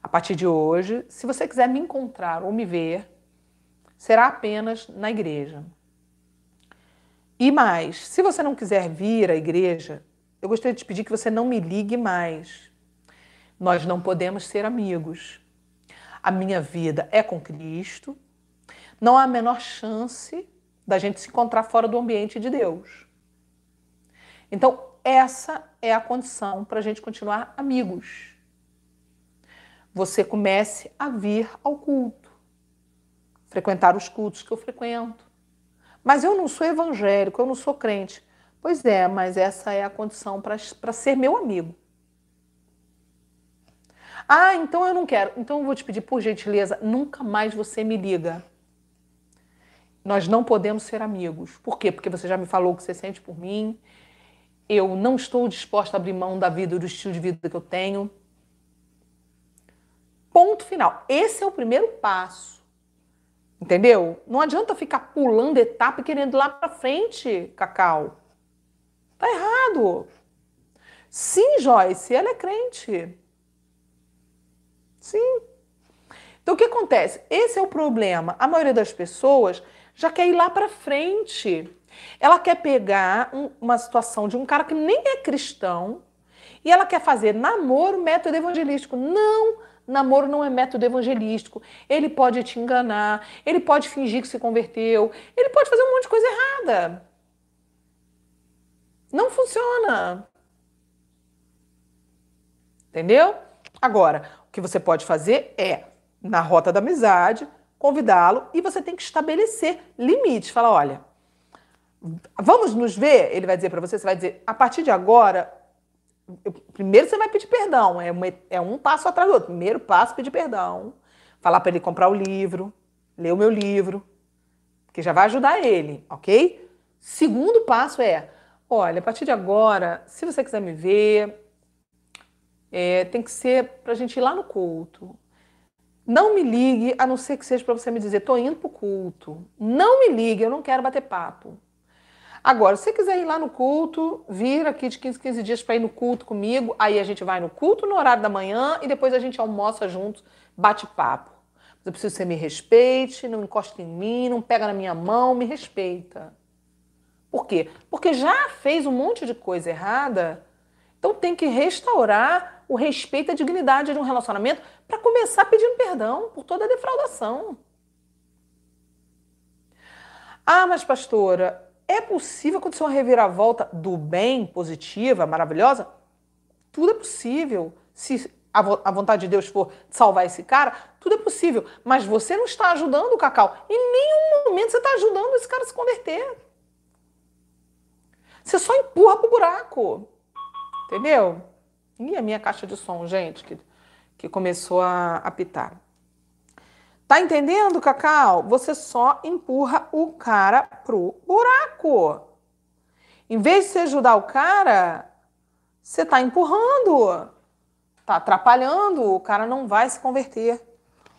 S1: A partir de hoje, se você quiser me encontrar ou me ver, será apenas na igreja. E mais, se você não quiser vir à igreja, eu gostaria de te pedir que você não me ligue mais. Nós não podemos ser amigos. A minha vida é com Cristo. Não há a menor chance da gente se encontrar fora do ambiente de Deus. Então, essa é a condição para a gente continuar amigos. Você comece a vir ao culto, frequentar os cultos que eu frequento mas eu não sou evangélico, eu não sou crente. Pois é, mas essa é a condição para ser meu amigo. Ah, então eu não quero. Então eu vou te pedir, por gentileza, nunca mais você me liga. Nós não podemos ser amigos. Por quê? Porque você já me falou o que você sente por mim. Eu não estou disposta a abrir mão da vida, do estilo de vida que eu tenho. Ponto final. Esse é o primeiro passo. Entendeu? Não adianta ficar pulando etapa e querendo lá para frente, Cacau. Tá errado. Sim, Joyce, ela é crente. Sim. Então o que acontece? Esse é o problema. A maioria das pessoas já quer ir lá para frente. Ela quer pegar um, uma situação de um cara que nem é cristão e ela quer fazer namoro método evangelístico. Não! Namoro não é método evangelístico. Ele pode te enganar, ele pode fingir que se converteu, ele pode fazer um monte de coisa errada. Não funciona. Entendeu? Agora, o que você pode fazer é, na rota da amizade, convidá-lo e você tem que estabelecer limites. Fala, olha, vamos nos ver? Ele vai dizer para você, você vai dizer, a partir de agora primeiro você vai pedir perdão, é, uma, é um passo atrás do outro. Primeiro passo, pedir perdão. Falar para ele comprar o livro, ler o meu livro, que já vai ajudar ele, ok? Segundo passo é: olha, a partir de agora, se você quiser me ver, é, tem que ser para a gente ir lá no culto. Não me ligue, a não ser que seja para você me dizer, tô indo pro culto. Não me ligue, eu não quero bater papo. Agora, se você quiser ir lá no culto, vir aqui de 15, 15 dias para ir no culto comigo, aí a gente vai no culto no horário da manhã e depois a gente almoça juntos, bate papo. Eu preciso que você me respeite, não encosta em mim, não pega na minha mão, me respeita. Por quê? Porque já fez um monte de coisa errada, então tem que restaurar o respeito e a dignidade de um relacionamento para começar pedindo perdão por toda a defraudação. Ah, mas pastora, é possível acontecer uma reviravolta do bem, positiva, maravilhosa? Tudo é possível. Se a, a vontade de Deus for salvar esse cara, tudo é possível. Mas você não está ajudando o Cacau. Em nenhum momento você está ajudando esse cara a se converter. Você só empurra pro buraco. Entendeu? E a minha caixa de som, gente, que, que começou a apitar. Tá entendendo, Cacau? Você só empurra o cara pro buraco. Em vez de você ajudar o cara, você tá empurrando. Tá atrapalhando, o cara não vai se converter.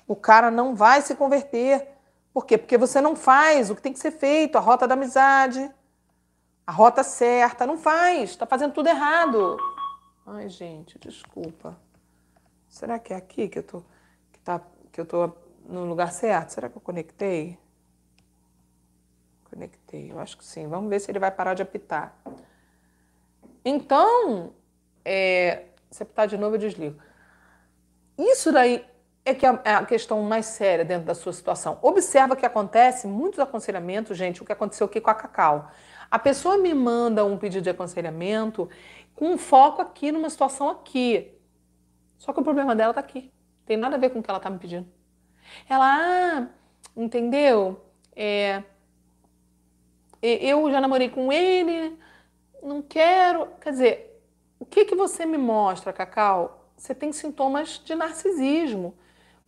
S1: O cara não vai se converter. Por quê? Porque você não faz o que tem que ser feito, a rota da amizade, a rota certa, não faz, tá fazendo tudo errado. Ai, gente, desculpa. Será que é aqui que eu tô que tá que eu tô no lugar certo. Será que eu conectei? Conectei, eu acho que sim. Vamos ver se ele vai parar de apitar. Então, é, se apitar de novo, eu desligo. Isso daí é que é a é questão mais séria dentro da sua situação. Observa que acontece muitos aconselhamentos, gente, o que aconteceu aqui com a Cacau. A pessoa me manda um pedido de aconselhamento com foco aqui numa situação aqui. Só que o problema dela está aqui. Tem nada a ver com o que ela está me pedindo. Ela, ah, entendeu? É, eu já namorei com ele, não quero. Quer dizer, o que, que você me mostra, Cacau? Você tem sintomas de narcisismo.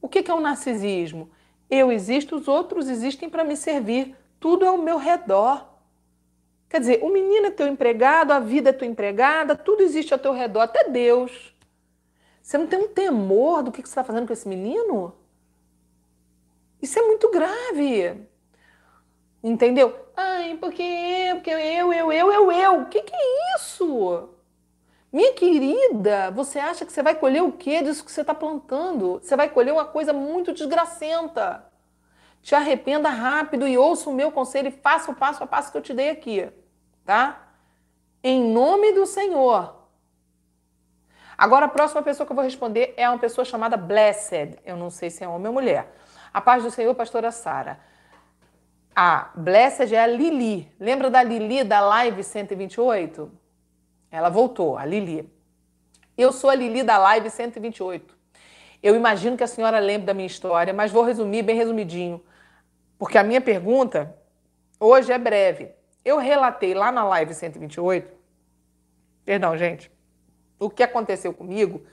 S1: O que, que é o um narcisismo? Eu existo, os outros existem para me servir. Tudo é ao meu redor. Quer dizer, o menino é teu empregado, a vida é tua empregada, tudo existe ao teu redor, até Deus. Você não tem um temor do que você está fazendo com esse menino? Isso é muito grave. Entendeu? Ai, porque eu, porque eu, eu, eu, eu, eu. O que, que é isso? Minha querida, você acha que você vai colher o que disso que você está plantando? Você vai colher uma coisa muito desgracenta. Te arrependa rápido e ouça o meu conselho e faça o passo a passo que eu te dei aqui, tá? Em nome do Senhor. Agora, a próxima pessoa que eu vou responder é uma pessoa chamada Blessed. Eu não sei se é homem ou mulher. A paz do Senhor, pastora Sara. A Blessed é a Lili. Lembra da Lili da Live 128? Ela voltou, a Lili. Eu sou a Lili da Live 128. Eu imagino que a senhora lembre da minha história, mas vou resumir bem resumidinho, porque a minha pergunta hoje é breve. Eu relatei lá na Live 128, perdão, gente, o que aconteceu comigo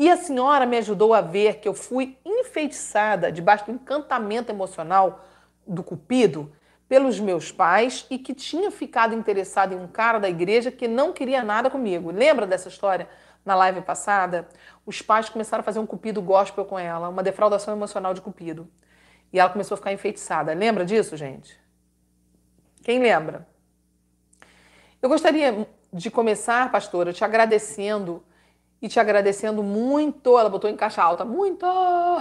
S1: e a senhora me ajudou a ver que eu fui enfeitiçada debaixo do encantamento emocional do Cupido pelos meus pais e que tinha ficado interessada em um cara da igreja que não queria nada comigo. Lembra dessa história na live passada? Os pais começaram a fazer um Cupido gospel com ela, uma defraudação emocional de Cupido. E ela começou a ficar enfeitiçada. Lembra disso, gente? Quem lembra? Eu gostaria de começar, pastora, te agradecendo e te agradecendo muito. Ela botou em caixa alta, muito! [laughs]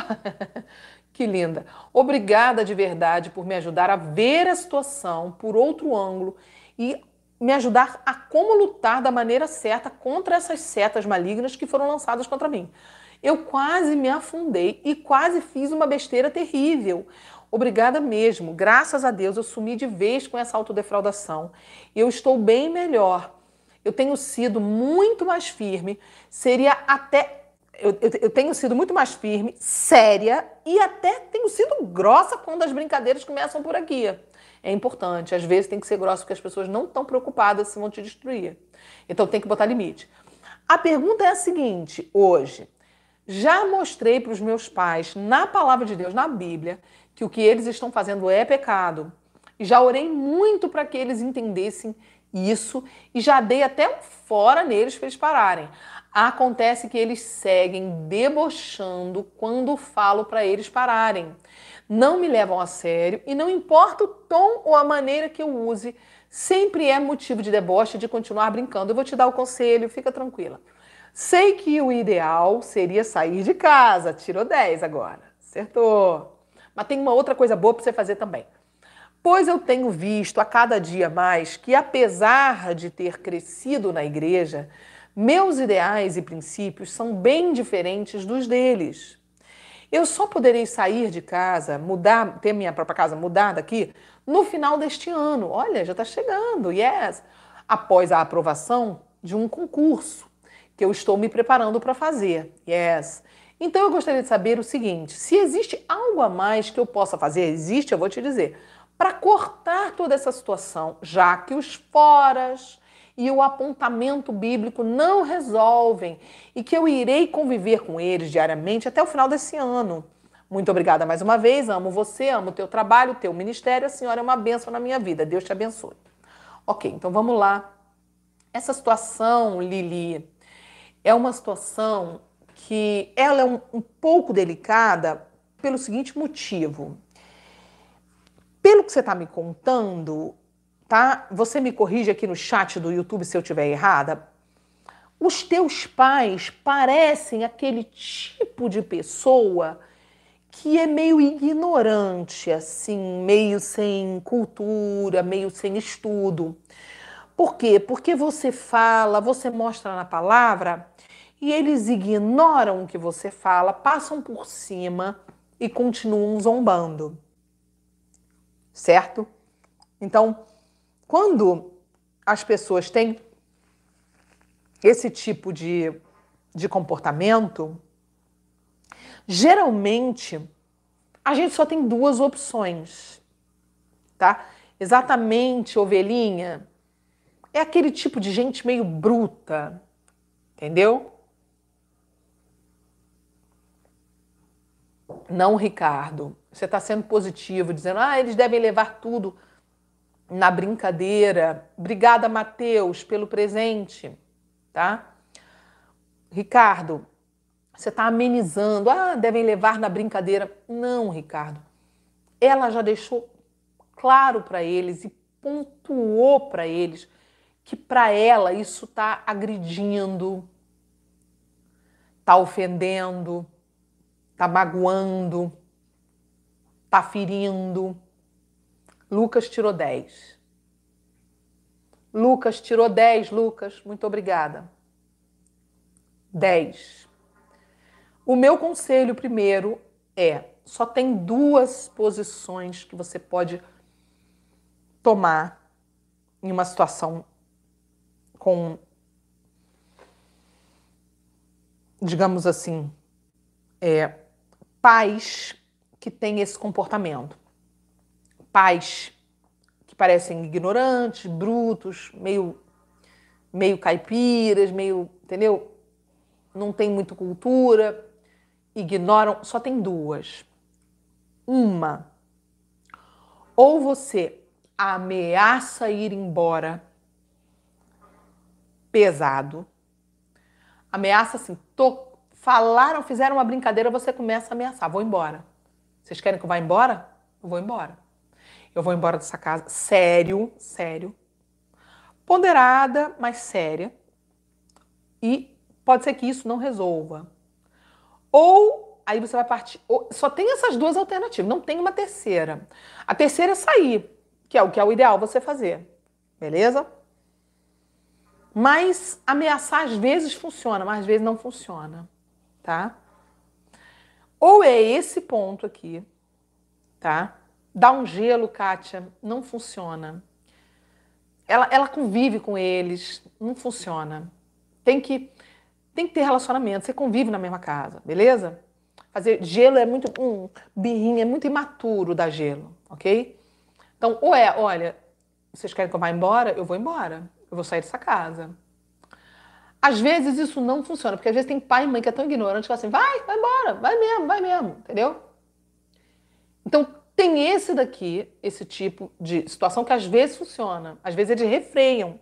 S1: que linda! Obrigada de verdade por me ajudar a ver a situação por outro ângulo e me ajudar a como lutar da maneira certa contra essas setas malignas que foram lançadas contra mim. Eu quase me afundei e quase fiz uma besteira terrível. Obrigada mesmo. Graças a Deus eu sumi de vez com essa autodefraudação. Eu estou bem melhor eu tenho sido muito mais firme, seria até. Eu, eu, eu, tenho sido muito mais firme, séria e até tenho sido grossa quando as brincadeiras começam por aqui. É importante, às vezes tem que ser grossa porque as pessoas não estão preocupadas se vão te destruir. Então tem que botar limite. A pergunta é a seguinte: hoje, já mostrei para os meus pais, na palavra de Deus, na Bíblia, que o que eles estão fazendo é pecado. E já orei muito para que eles entendessem isso e já dei até um fora neles para eles pararem. Acontece que eles seguem debochando quando falo para eles pararem. Não me levam a sério e não importa o tom ou a maneira que eu use, sempre é motivo de deboche de continuar brincando. Eu vou te dar o conselho, fica tranquila. Sei que o ideal seria sair de casa, tirou 10 agora, acertou. Mas tem uma outra coisa boa para você fazer também pois eu tenho visto a cada dia mais que, apesar de ter crescido na igreja, meus ideais e princípios são bem diferentes dos deles. Eu só poderei sair de casa, mudar, ter minha própria casa mudada aqui, no final deste ano. Olha, já está chegando, yes! Após a aprovação de um concurso que eu estou me preparando para fazer, yes! Então eu gostaria de saber o seguinte: se existe algo a mais que eu possa fazer, existe, eu vou te dizer, para cortar toda essa situação, já que os foras e o apontamento bíblico não resolvem e que eu irei conviver com eles diariamente até o final desse ano. Muito obrigada mais uma vez, amo você, amo o teu trabalho, o teu ministério, a senhora é uma bênção na minha vida, Deus te abençoe. Ok, então vamos lá. Essa situação, Lili, é uma situação que ela é um, um pouco delicada pelo seguinte motivo pelo que você está me contando, tá? Você me corrige aqui no chat do YouTube se eu estiver errada. Os teus pais parecem aquele tipo de pessoa que é meio ignorante, assim, meio sem cultura, meio sem estudo. Por quê? Porque você fala, você mostra na palavra e eles ignoram o que você fala, passam por cima e continuam zombando certo? Então, quando as pessoas têm esse tipo de, de comportamento, geralmente a gente só tem duas opções, tá? Exatamente, ovelhinha, é aquele tipo de gente meio bruta, entendeu? Não, Ricardo. Você está sendo positivo, dizendo, ah, eles devem levar tudo na brincadeira. Obrigada, Matheus, pelo presente, tá? Ricardo, você está amenizando. Ah, devem levar na brincadeira. Não, Ricardo. Ela já deixou claro para eles e pontuou para eles que para ela isso está agredindo, está ofendendo, está magoando tá ferindo. Lucas tirou 10. Lucas tirou 10, Lucas, muito obrigada. 10. O meu conselho primeiro é: só tem duas posições que você pode tomar em uma situação com digamos assim, é, pais que têm esse comportamento. Pais que parecem ignorantes, brutos, meio meio caipiras, meio, entendeu? Não tem muito cultura, ignoram, só tem duas. Uma, ou você ameaça ir embora pesado, ameaça assim, tô, falaram, fizeram uma brincadeira, você começa a ameaçar, vou embora. Vocês querem que eu vá embora? Eu vou embora. Eu vou embora dessa casa, sério, sério. Ponderada, mas séria. E pode ser que isso não resolva. Ou aí você vai partir. Só tem essas duas alternativas, não tem uma terceira. A terceira é sair, que é o que é o ideal você fazer. Beleza? Mas ameaçar às vezes funciona, mas às vezes não funciona, tá? Ou é esse ponto aqui, tá? Dá um gelo, Kátia, não funciona. Ela, ela convive com eles, não funciona. Tem que, tem que ter relacionamento, você convive na mesma casa, beleza? Fazer gelo é muito. Hum, birrinha, é muito imaturo dar gelo, ok? Então, ou é, olha, vocês querem que eu vá embora? Eu vou embora. Eu vou sair dessa casa. Às vezes isso não funciona, porque às vezes tem pai e mãe que é tão ignorante que fala assim, vai, vai embora, vai mesmo, vai mesmo, entendeu? Então tem esse daqui, esse tipo de situação que às vezes funciona, às vezes eles refreiam.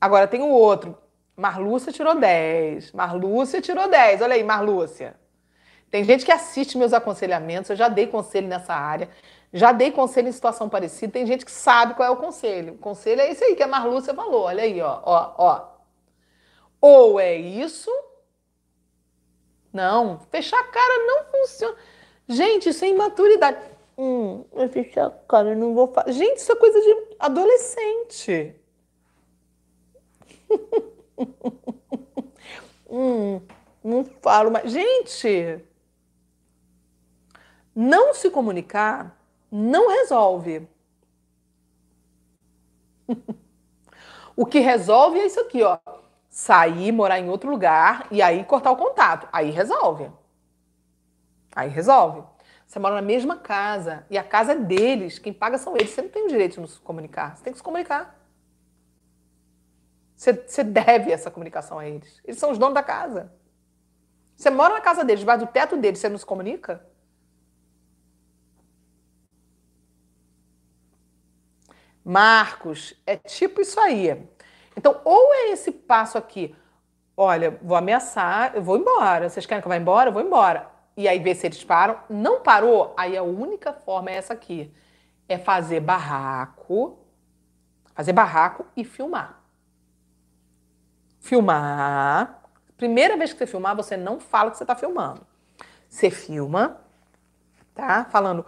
S1: Agora tem o outro, Marlúcia tirou 10, Marlúcia tirou 10, olha aí, Marlúcia. Tem gente que assiste meus aconselhamentos, eu já dei conselho nessa área, já dei conselho em situação parecida, tem gente que sabe qual é o conselho. O conselho é esse aí que a Marlúcia falou, olha aí, ó, ó, ó. Ou é isso? Não, fechar a cara não funciona. Gente, isso é imaturidade. Hum, eu fechei a cara, eu não vou falar. Gente, isso é coisa de adolescente. [laughs] hum, não falo mais. Gente, não se comunicar não resolve. [laughs] o que resolve é isso aqui, ó sair, morar em outro lugar e aí cortar o contato. Aí resolve. Aí resolve. Você mora na mesma casa e a casa é deles, quem paga são eles. Você não tem o direito de não se comunicar, você tem que se comunicar. Você, você deve essa comunicação a eles. Eles são os donos da casa. Você mora na casa deles, debaixo do teto deles, você não se comunica? Marcos, é tipo isso aí. Então, ou é esse passo aqui, olha, vou ameaçar, eu vou embora, vocês querem que eu vá embora? Eu vou embora. E aí ver se eles param. Não parou? Aí a única forma é essa aqui. É fazer barraco, fazer barraco e filmar. Filmar. Primeira vez que você filmar, você não fala que você está filmando. Você filma, tá? Falando,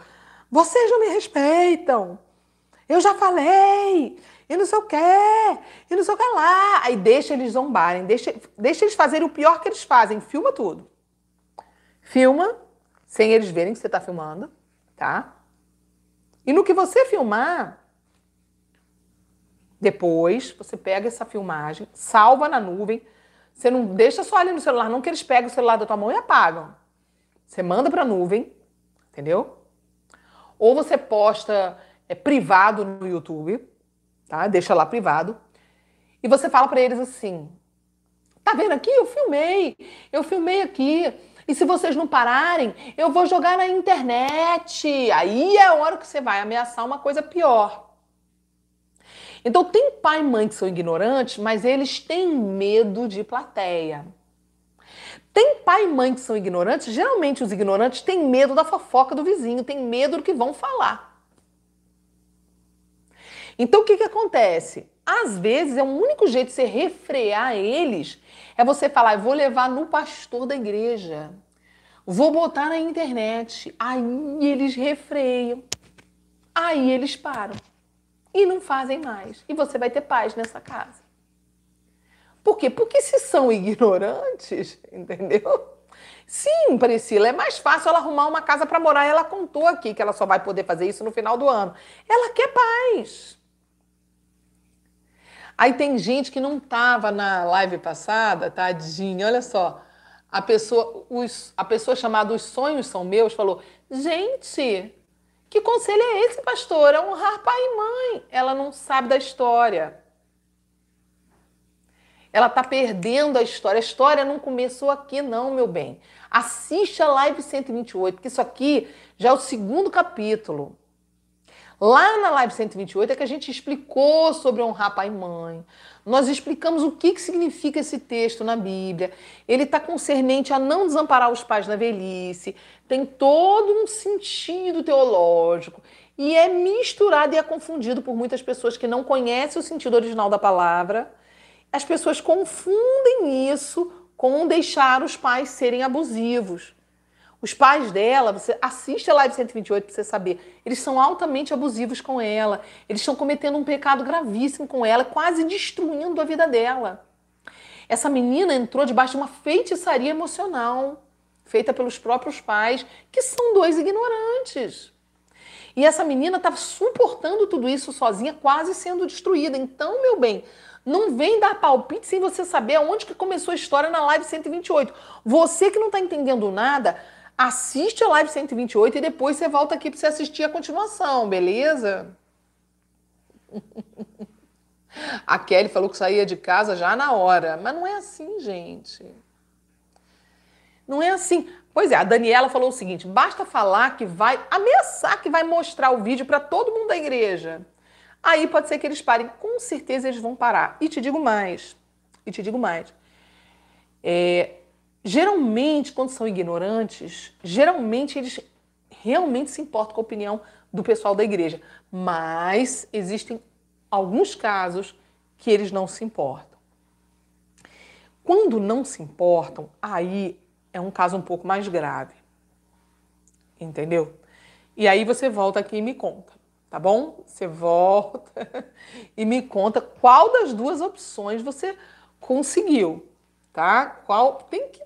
S1: vocês não me respeitam. Eu já falei, e não sei o que, e não sei o que lá. Aí deixa eles zombarem, deixa, deixa eles fazerem o pior que eles fazem, filma tudo. Filma, sem eles verem que você está filmando, tá? E no que você filmar, depois você pega essa filmagem, salva na nuvem, você não deixa só ali no celular, não que eles peguem o celular da tua mão e apagam. Você manda para nuvem, entendeu? Ou você posta é, privado no YouTube, tá? Deixa lá privado. E você fala para eles assim: tá vendo aqui? Eu filmei, eu filmei aqui. E se vocês não pararem, eu vou jogar na internet. Aí é a hora que você vai ameaçar uma coisa pior. Então tem pai e mãe que são ignorantes, mas eles têm medo de plateia. Tem pai e mãe que são ignorantes, geralmente os ignorantes têm medo da fofoca do vizinho, têm medo do que vão falar. Então o que, que acontece? Às vezes é o único jeito de você refrear eles é você falar, vou levar no pastor da igreja, vou botar na internet, aí eles refreiam, aí eles param e não fazem mais. E você vai ter paz nessa casa. Por quê? Porque se são [laughs] ignorantes, entendeu? Sim, Priscila, é mais fácil ela arrumar uma casa para morar. Ela contou aqui que ela só vai poder fazer isso no final do ano. Ela quer paz. Aí tem gente que não estava na live passada, tadinha, olha só. A pessoa, os, a pessoa chamada Os Sonhos São Meus falou: Gente, que conselho é esse, pastor? É honrar pai e mãe. Ela não sabe da história. Ela está perdendo a história. A história não começou aqui, não, meu bem. Assiste a live 128, que isso aqui já é o segundo capítulo. Lá na Live 128 é que a gente explicou sobre honrar pai e mãe. Nós explicamos o que, que significa esse texto na Bíblia. Ele está concernente a não desamparar os pais na velhice. Tem todo um sentido teológico. E é misturado e é confundido por muitas pessoas que não conhecem o sentido original da palavra. As pessoas confundem isso com deixar os pais serem abusivos. Os pais dela, você assiste a Live 128 para você saber, eles são altamente abusivos com ela, eles estão cometendo um pecado gravíssimo com ela, quase destruindo a vida dela. Essa menina entrou debaixo de uma feitiçaria emocional feita pelos próprios pais, que são dois ignorantes. E essa menina estava tá suportando tudo isso sozinha, quase sendo destruída. Então, meu bem, não vem dar palpite sem você saber aonde que começou a história na live 128. Você que não está entendendo nada, assiste a live 128 e depois você volta aqui para você assistir a continuação, beleza? [laughs] A Kelly falou que saía de casa já na hora, mas não é assim, gente. Não é assim. Pois é, a Daniela falou o seguinte: basta falar que vai ameaçar que vai mostrar o vídeo para todo mundo da igreja. Aí pode ser que eles parem, com certeza eles vão parar. E te digo mais, e te digo mais. É, geralmente, quando são ignorantes, geralmente eles realmente se importam com a opinião do pessoal da igreja. Mas existem alguns casos que eles não se importam. Quando não se importam, aí é um caso um pouco mais grave. Entendeu? E aí você volta aqui e me conta, tá bom? Você volta [laughs] e me conta qual das duas opções você conseguiu, tá? Qual tem que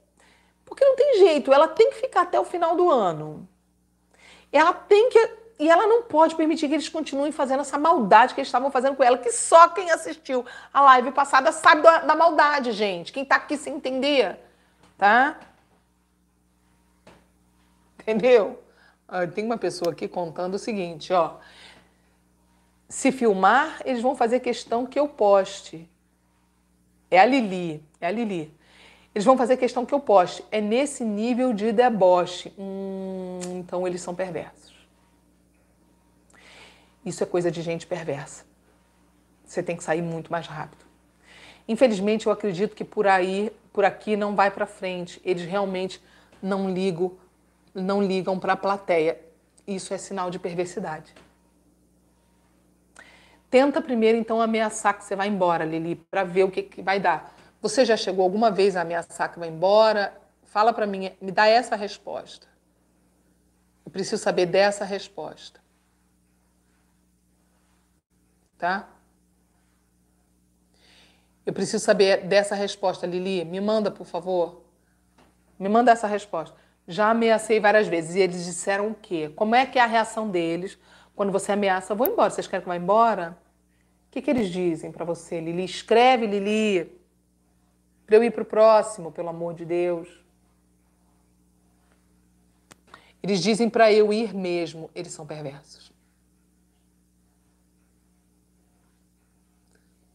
S1: porque não tem jeito, ela tem que ficar até o final do ano. Ela tem que. E ela não pode permitir que eles continuem fazendo essa maldade que eles estavam fazendo com ela, que só quem assistiu a live passada sabe da, da maldade, gente. Quem tá aqui sem entender, tá? Entendeu? Ah, tem uma pessoa aqui contando o seguinte, ó. Se filmar, eles vão fazer questão que eu poste. É a Lili, é a Lili. Eles vão fazer questão que eu poste. É nesse nível de deboche. Hum, então eles são perversos. Isso é coisa de gente perversa. Você tem que sair muito mais rápido. Infelizmente, eu acredito que por aí, por aqui, não vai para frente. Eles realmente não ligam, não ligam para a plateia. Isso é sinal de perversidade. Tenta primeiro, então, ameaçar que você vai embora, Lili, para ver o que, que vai dar. Você já chegou alguma vez a ameaçar que vai embora? Fala para mim, me dá essa resposta. Eu preciso saber dessa resposta. Tá? Eu preciso saber dessa resposta, Lili. Me manda, por favor. Me manda essa resposta. Já ameacei várias vezes e eles disseram o quê? Como é que é a reação deles quando você ameaça? Vou embora. Vocês querem que eu vá embora? O que, que eles dizem para você, Lili? Escreve, Lili para eu ir para o próximo, pelo amor de Deus. Eles dizem para eu ir mesmo, eles são perversos.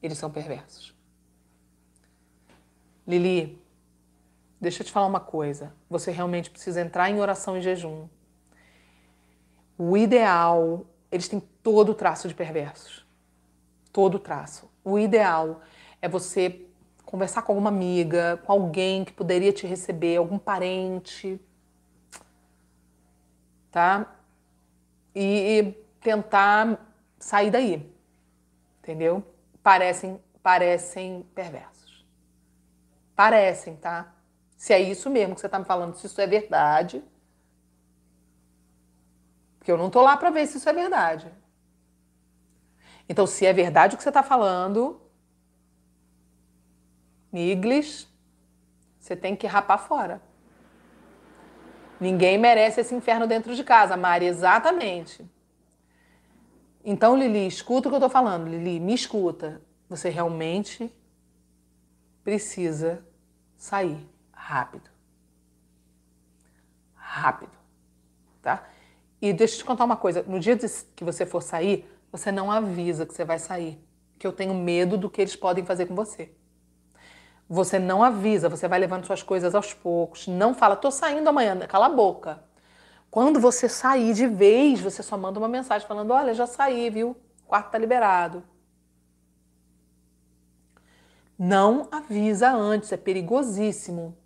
S1: Eles são perversos. Lili, deixa eu te falar uma coisa. Você realmente precisa entrar em oração e jejum. O ideal, eles têm todo o traço de perversos. Todo o traço. O ideal é você conversar com alguma amiga, com alguém que poderia te receber, algum parente, tá? E, e tentar sair daí, entendeu? Parecem, parecem perversos. Parecem, tá? Se é isso mesmo que você tá me falando, se isso é verdade. Porque eu não tô lá para ver se isso é verdade. Então, se é verdade o que você tá falando, Niglis, você tem que rapar fora. Ninguém merece esse inferno dentro de casa, Mari, exatamente. Então, Lili, escuta o que eu tô falando. Lili, me escuta. Você realmente precisa sair rápido. Rápido. Tá? E deixa eu te contar uma coisa. No dia que você for sair, você não avisa que você vai sair. Que eu tenho medo do que eles podem fazer com você. Você não avisa, você vai levando suas coisas aos poucos. Não fala, tô saindo amanhã, cala a boca. Quando você sair de vez, você só manda uma mensagem falando: olha, já saí, viu? O quarto tá liberado. Não avisa antes, é perigosíssimo.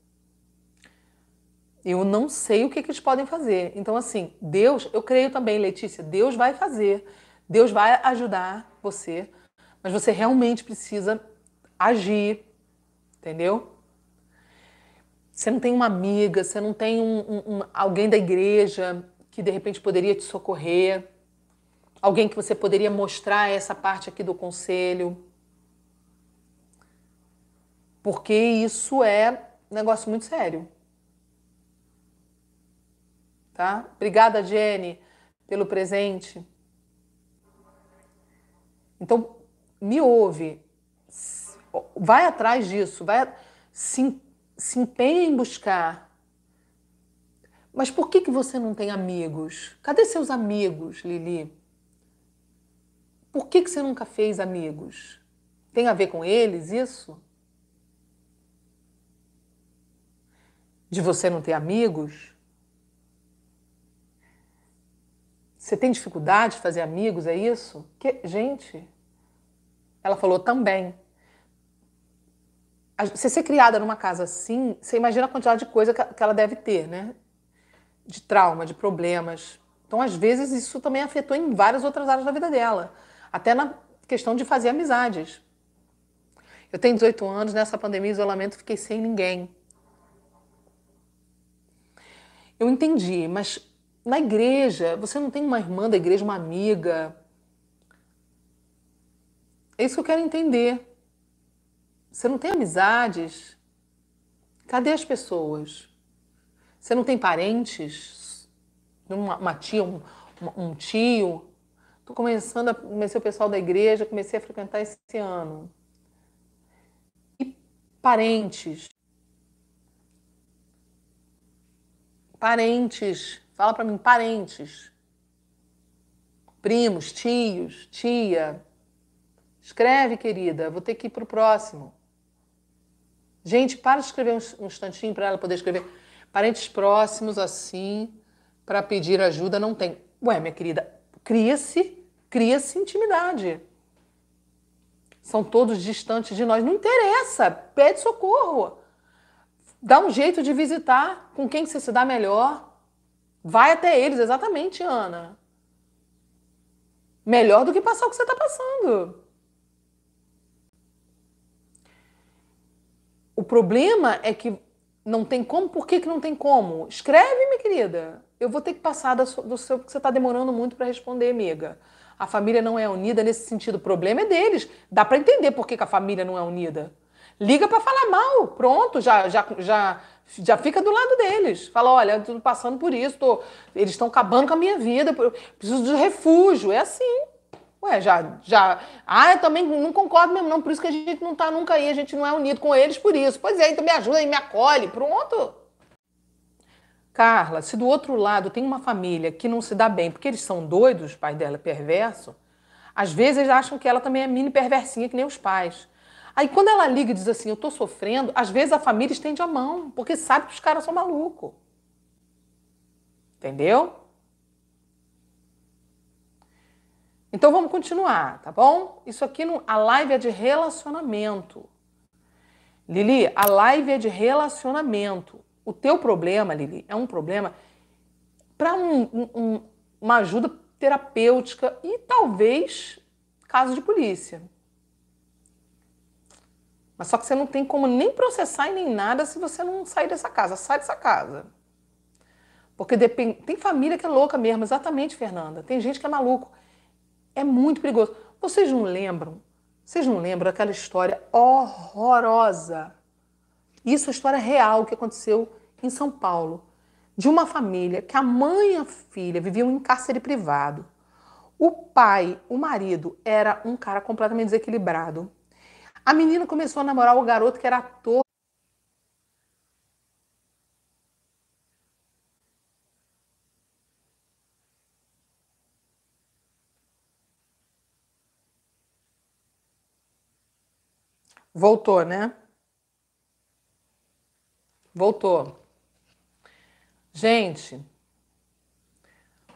S1: Eu não sei o que, que eles podem fazer. Então, assim, Deus, eu creio também, Letícia, Deus vai fazer, Deus vai ajudar você, mas você realmente precisa agir, entendeu? Você não tem uma amiga, você não tem um, um, um, alguém da igreja que de repente poderia te socorrer, alguém que você poderia mostrar essa parte aqui do conselho. Porque isso é um negócio muito sério. Tá? Obrigada, Jenny, pelo presente. Então, me ouve, vai atrás disso, vai se, se empenha em buscar. Mas por que, que você não tem amigos? Cadê seus amigos, Lili? Por que, que você nunca fez amigos? Tem a ver com eles isso? De você não ter amigos? Você tem dificuldade de fazer amigos, é isso? Que, gente, ela falou também você ser criada numa casa assim, você imagina a quantidade de coisa que ela deve ter, né? De trauma, de problemas. Então, às vezes, isso também afetou em várias outras áreas da vida dela. Até na questão de fazer amizades. Eu tenho 18 anos, nessa pandemia, isolamento, fiquei sem ninguém. Eu entendi, mas na igreja, você não tem uma irmã da igreja, uma amiga. É isso que eu quero entender. Você não tem amizades? Cadê as pessoas? Você não tem parentes? Uma, uma tia, um, um tio? Estou começando, a, comecei o pessoal da igreja, comecei a frequentar esse ano. E parentes? Parentes, fala para mim, parentes. Primos, tios, tia. Escreve, querida, vou ter que ir para o próximo. Gente, para de escrever um, instantinho para ela poder escrever. Parentes próximos, assim, para pedir ajuda, não tem. Ué, minha querida, cria-se, cria-se intimidade. São todos distantes de nós. Não interessa, pede socorro. Dá um jeito de visitar com quem você se dá melhor. Vai até eles, exatamente, Ana. Melhor do que passar o que você está passando. O problema é que não tem como. Por que, que não tem como? Escreve, minha querida. Eu vou ter que passar do seu, porque você está demorando muito para responder, amiga. A família não é unida nesse sentido. O problema é deles. Dá para entender por que, que a família não é unida. Liga para falar mal. Pronto, já, já, já, já fica do lado deles. Fala, olha, eu tô passando por isso, tô... eles estão acabando com a minha vida, preciso de refúgio. É assim. Ué, já, já. Ah, eu também não concordo mesmo, não. Por isso que a gente não está nunca aí, a gente não é unido com eles por isso. Pois é, então me ajuda aí, me acolhe, pronto. Carla, se do outro lado tem uma família que não se dá bem porque eles são doidos, o pai dela é perverso, às vezes eles acham que ela também é mini perversinha que nem os pais. Aí quando ela liga e diz assim, eu tô sofrendo, às vezes a família estende a mão, porque sabe que os caras são malucos. Entendeu? Então vamos continuar, tá bom? Isso aqui não, a live é de relacionamento. Lili, a live é de relacionamento. O teu problema, Lili, é um problema para um, um, uma ajuda terapêutica e talvez caso de polícia. Mas só que você não tem como nem processar e nem nada se você não sair dessa casa. Sai dessa casa. Porque depend... tem família que é louca mesmo, exatamente, Fernanda. Tem gente que é maluco. É muito perigoso. Vocês não lembram? Vocês não lembram aquela história horrorosa? Isso é história real que aconteceu em São Paulo, de uma família que a mãe e a filha viviam em cárcere privado. O pai, o marido, era um cara completamente desequilibrado. A menina começou a namorar o garoto que era ator Voltou, né? Voltou. Gente,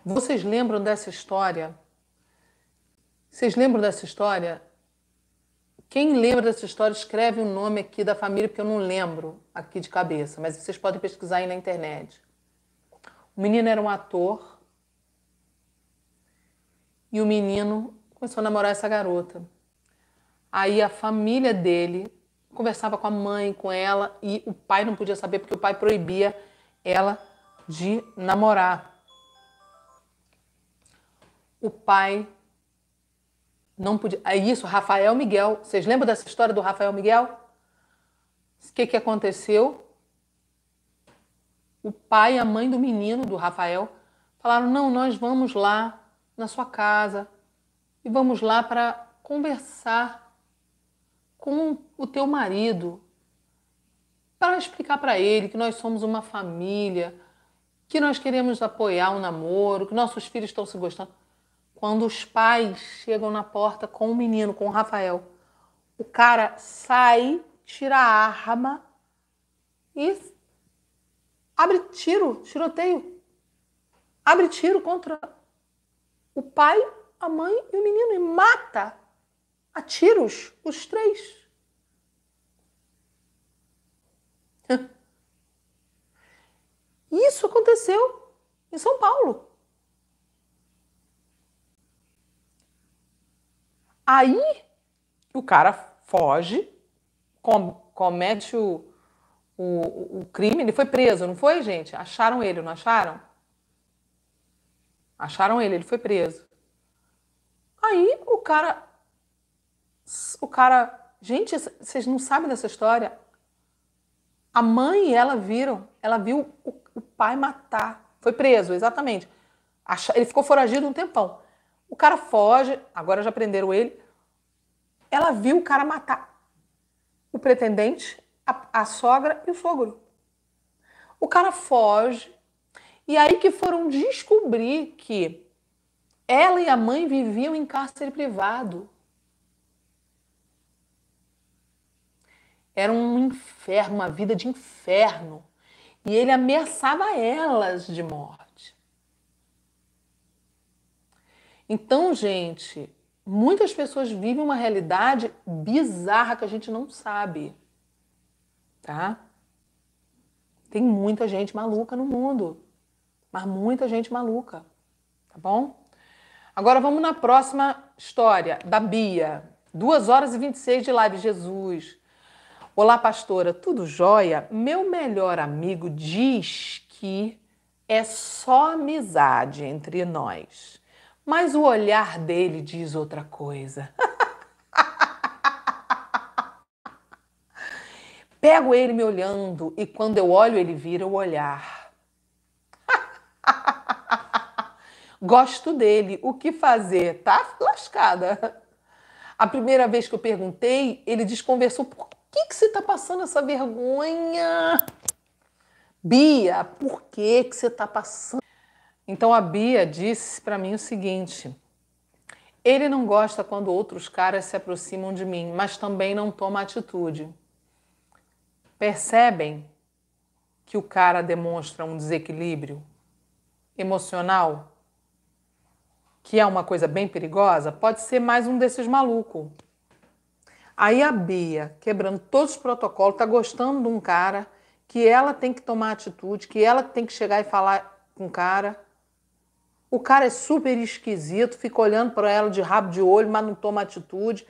S1: vocês lembram dessa história? Vocês lembram dessa história? Quem lembra dessa história, escreve o um nome aqui da família, porque eu não lembro aqui de cabeça, mas vocês podem pesquisar aí na internet. O menino era um ator e o menino começou a namorar essa garota. Aí a família dele conversava com a mãe, com ela, e o pai não podia saber porque o pai proibia ela de namorar. O pai não podia. É isso, Rafael Miguel. Vocês lembram dessa história do Rafael Miguel? O que, que aconteceu? O pai e a mãe do menino, do Rafael, falaram: não, nós vamos lá na sua casa e vamos lá para conversar com o teu marido para explicar para ele que nós somos uma família, que nós queremos apoiar o namoro, que nossos filhos estão se gostando. Quando os pais chegam na porta com o menino, com o Rafael, o cara sai, tira a arma e abre tiro, tiroteio. Abre tiro contra o pai, a mãe e o menino e mata a tiros, os três. Isso aconteceu em São Paulo. Aí o cara foge, comete o, o, o, crime, ele foi preso, não foi, gente? Acharam ele, não acharam? Acharam ele, ele foi preso. Aí o cara o cara, gente, vocês não sabem dessa história? A mãe e ela viram, ela viu o, o pai matar. Foi preso, exatamente. Ele ficou foragido um tempão. O cara foge, agora já prenderam ele. Ela viu o cara matar o pretendente, a, a sogra e o sogro. O cara foge, e aí que foram descobrir que ela e a mãe viviam em cárcere privado. Era um inferno, uma vida de inferno. E ele ameaçava elas de morte. Então, gente, muitas pessoas vivem uma realidade bizarra que a gente não sabe. Tá? Tem muita gente maluca no mundo. Mas muita gente maluca. Tá bom? Agora vamos na próxima história da Bia. 2 horas e 26 de live, Jesus. Olá, pastora, tudo jóia? Meu melhor amigo diz que é só amizade entre nós, mas o olhar dele diz outra coisa. [laughs] Pego ele me olhando e quando eu olho, ele vira o olhar. [laughs] Gosto dele, o que fazer? Tá lascada. A primeira vez que eu perguntei, ele desconversou por que, que você está passando essa vergonha? Bia, por que, que você está passando? Então a Bia disse para mim o seguinte: ele não gosta quando outros caras se aproximam de mim, mas também não toma atitude. Percebem que o cara demonstra um desequilíbrio emocional, que é uma coisa bem perigosa? Pode ser mais um desses malucos. Aí a Bia, quebrando todos os protocolos, está gostando de um cara que ela tem que tomar atitude, que ela tem que chegar e falar com o cara. O cara é super esquisito, fica olhando para ela de rabo de olho, mas não toma atitude.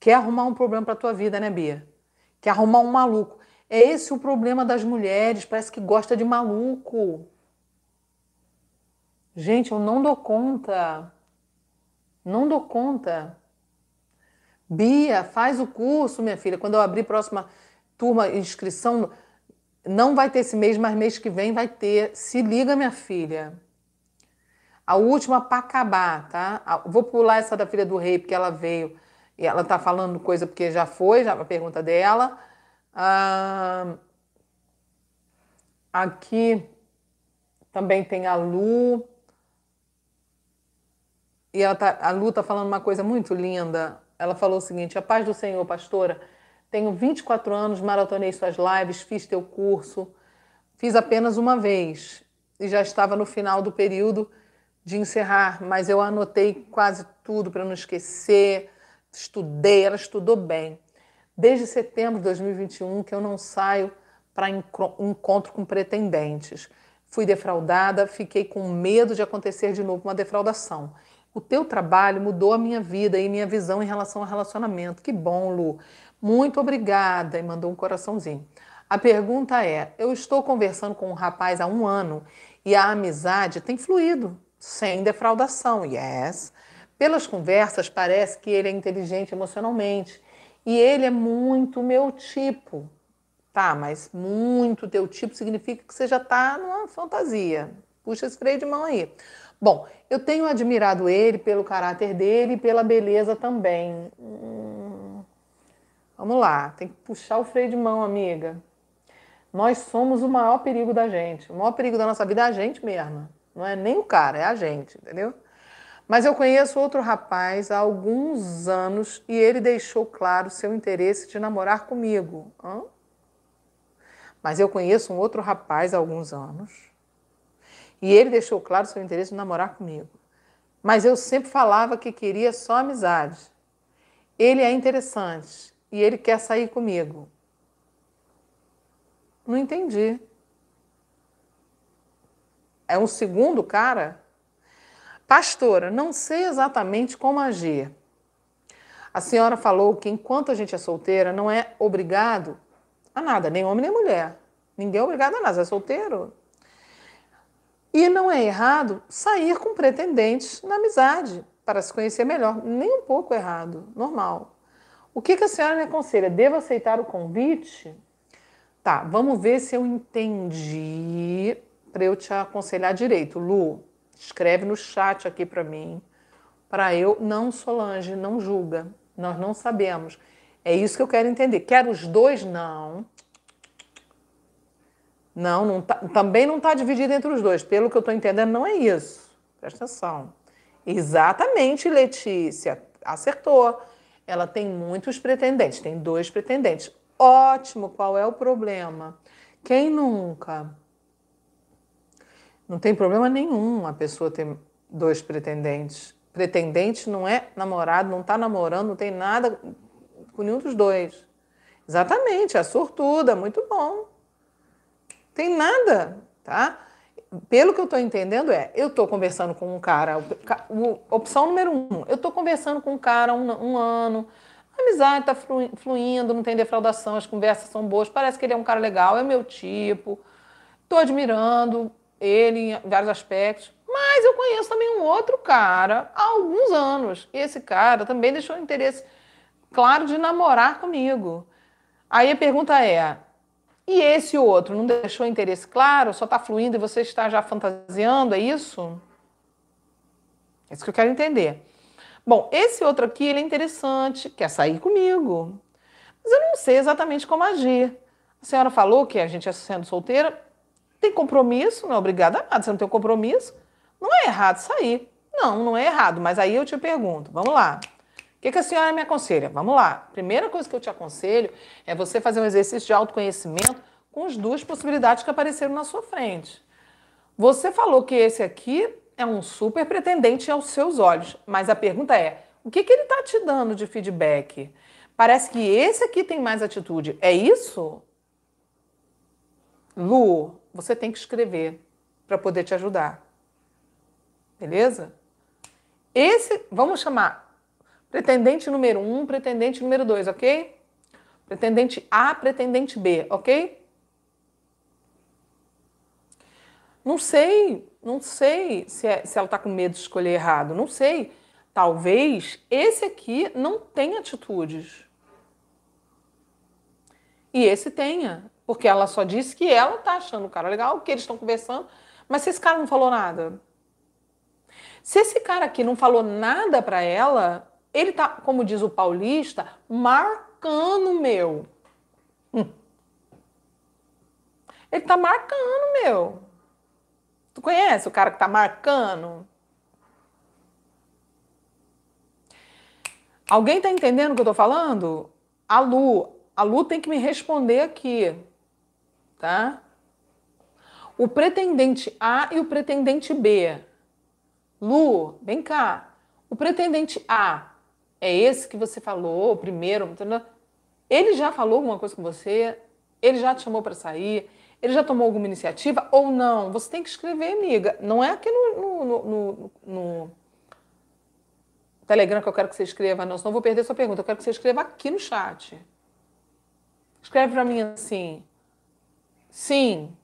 S1: Quer arrumar um problema para tua vida, né, Bia? Quer arrumar um maluco. É esse o problema das mulheres, parece que gosta de maluco. Gente, eu não dou conta. Não dou conta. Bia, faz o curso, minha filha. Quando eu abrir próxima turma, inscrição, não vai ter esse mês, mas mês que vem vai ter. Se liga, minha filha. A última para acabar, tá? Vou pular essa da filha do rei, porque ela veio e ela tá falando coisa porque já foi, já a pergunta dela. Ah, aqui também tem a Lu. E ela tá, a Lu tá falando uma coisa muito linda. Ela falou o seguinte: A paz do Senhor, pastora. Tenho 24 anos, maratonei suas lives, fiz teu curso. Fiz apenas uma vez e já estava no final do período de encerrar, mas eu anotei quase tudo para não esquecer. Estudei, ela estudou bem. Desde setembro de 2021 que eu não saio para encontro com pretendentes. Fui defraudada, fiquei com medo de acontecer de novo uma defraudação. O teu trabalho mudou a minha vida e minha visão em relação ao relacionamento. Que bom, Lu. Muito obrigada. E mandou um coraçãozinho. A pergunta é: eu estou conversando com um rapaz há um ano e a amizade tem fluído, sem defraudação. Yes. Pelas conversas, parece que ele é inteligente emocionalmente e ele é muito meu tipo. Tá, mas muito teu tipo significa que você já está numa fantasia. Puxa esse freio de mão aí. Bom, eu tenho admirado ele pelo caráter dele e pela beleza também. Hum, vamos lá, tem que puxar o freio de mão, amiga. Nós somos o maior perigo da gente. O maior perigo da nossa vida é a gente mesma. Não é nem o cara, é a gente, entendeu? Mas eu conheço outro rapaz há alguns anos e ele deixou claro seu interesse de namorar comigo. Hã? Mas eu conheço um outro rapaz há alguns anos e ele deixou claro seu interesse de namorar comigo. Mas eu sempre falava que queria só amizade. Ele é interessante e ele quer sair comigo. Não entendi. É um segundo cara? Pastora, não sei exatamente como agir. A senhora falou que enquanto a gente é solteira, não é obrigado a nada, nem homem nem mulher. Ninguém é obrigado a nada. Você é solteiro? E não é errado sair com pretendentes na amizade para se conhecer melhor. Nem um pouco errado, normal. O que, que a senhora me aconselha? Devo aceitar o convite? Tá, vamos ver se eu entendi para eu te aconselhar direito. Lu, escreve no chat aqui para mim. Para eu, não, Solange, não julga. Nós não sabemos. É isso que eu quero entender. Quero os dois, não. Não, não tá, também não está dividido entre os dois. Pelo que eu estou entendendo, não é isso. Presta atenção. Exatamente, Letícia. Acertou. Ela tem muitos pretendentes, tem dois pretendentes. Ótimo, qual é o problema? Quem nunca? Não tem problema nenhum a pessoa ter dois pretendentes. Pretendente não é namorado, não está namorando, não tem nada com nenhum dos dois. Exatamente, é sortuda, muito bom. Tem nada, tá? Pelo que eu estou entendendo é, eu estou conversando com um cara, opção número um, eu estou conversando com um cara um, um ano, a amizade está fluindo, não tem defraudação, as conversas são boas, parece que ele é um cara legal, é meu tipo, estou admirando ele em vários aspectos, mas eu conheço também um outro cara há alguns anos, e esse cara também deixou interesse claro de namorar comigo. Aí a pergunta é: e esse outro não deixou interesse claro, só está fluindo e você está já fantasiando, é isso? É isso que eu quero entender. Bom, esse outro aqui, ele é interessante, quer sair comigo. Mas eu não sei exatamente como agir. A senhora falou que a gente, é sendo solteira, tem compromisso, não é obrigada a nada, você não tem compromisso. Não é errado sair. Não, não é errado, mas aí eu te pergunto, vamos lá. O que, que a senhora me aconselha? Vamos lá. Primeira coisa que eu te aconselho é você fazer um exercício de autoconhecimento com as duas possibilidades que apareceram na sua frente. Você falou que esse aqui é um super pretendente aos seus olhos, mas a pergunta é: o que, que ele está te dando de feedback? Parece que esse aqui tem mais atitude. É isso? Lu, você tem que escrever para poder te ajudar. Beleza? Esse, vamos chamar Pretendente número 1, um, pretendente número 2, ok? Pretendente A, pretendente B, ok? Não sei, não sei se, é, se ela está com medo de escolher errado, não sei. Talvez esse aqui não tenha atitudes. E esse tenha, porque ela só disse que ela tá achando o cara legal, que eles estão conversando, mas se esse cara não falou nada. Se esse cara aqui não falou nada para ela, ele tá, como diz o paulista, marcando meu. Hum. Ele tá marcando meu. Tu conhece o cara que tá marcando? Alguém tá entendendo o que eu tô falando? A Lu, a Lu tem que me responder aqui, tá? O pretendente A e o pretendente B. Lu, vem cá. O pretendente A é esse que você falou primeiro. Ele já falou alguma coisa com você? Ele já te chamou para sair? Ele já tomou alguma iniciativa ou não? Você tem que escrever, amiga. Não é aqui no, no, no, no Telegram que eu quero que você escreva, não, senão eu vou perder sua pergunta. Eu quero que você escreva aqui no chat. Escreve para mim assim. Sim.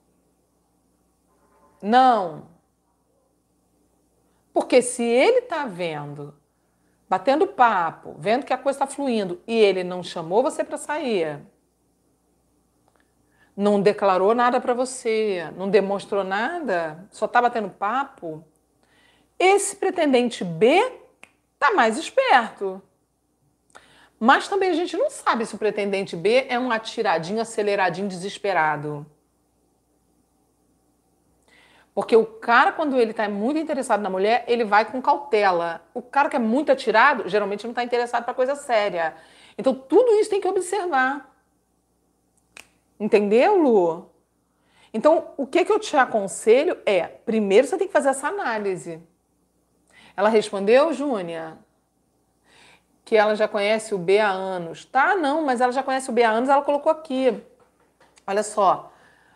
S1: Não. Porque se ele está vendo batendo papo, vendo que a coisa está fluindo e ele não chamou você para sair, não declarou nada para você, não demonstrou nada, só está batendo papo, esse pretendente B está mais esperto. Mas também a gente não sabe se o pretendente B é um atiradinho, aceleradinho, desesperado. Porque o cara, quando ele está muito interessado na mulher, ele vai com cautela. O cara que é muito atirado, geralmente não está interessado para coisa séria. Então, tudo isso tem que observar. Entendeu, Lu? Então, o que, que eu te aconselho é: primeiro você tem que fazer essa análise. Ela respondeu, Júnia, que ela já conhece o B há anos. Tá, não, mas ela já conhece o B há anos, ela colocou aqui. Olha só.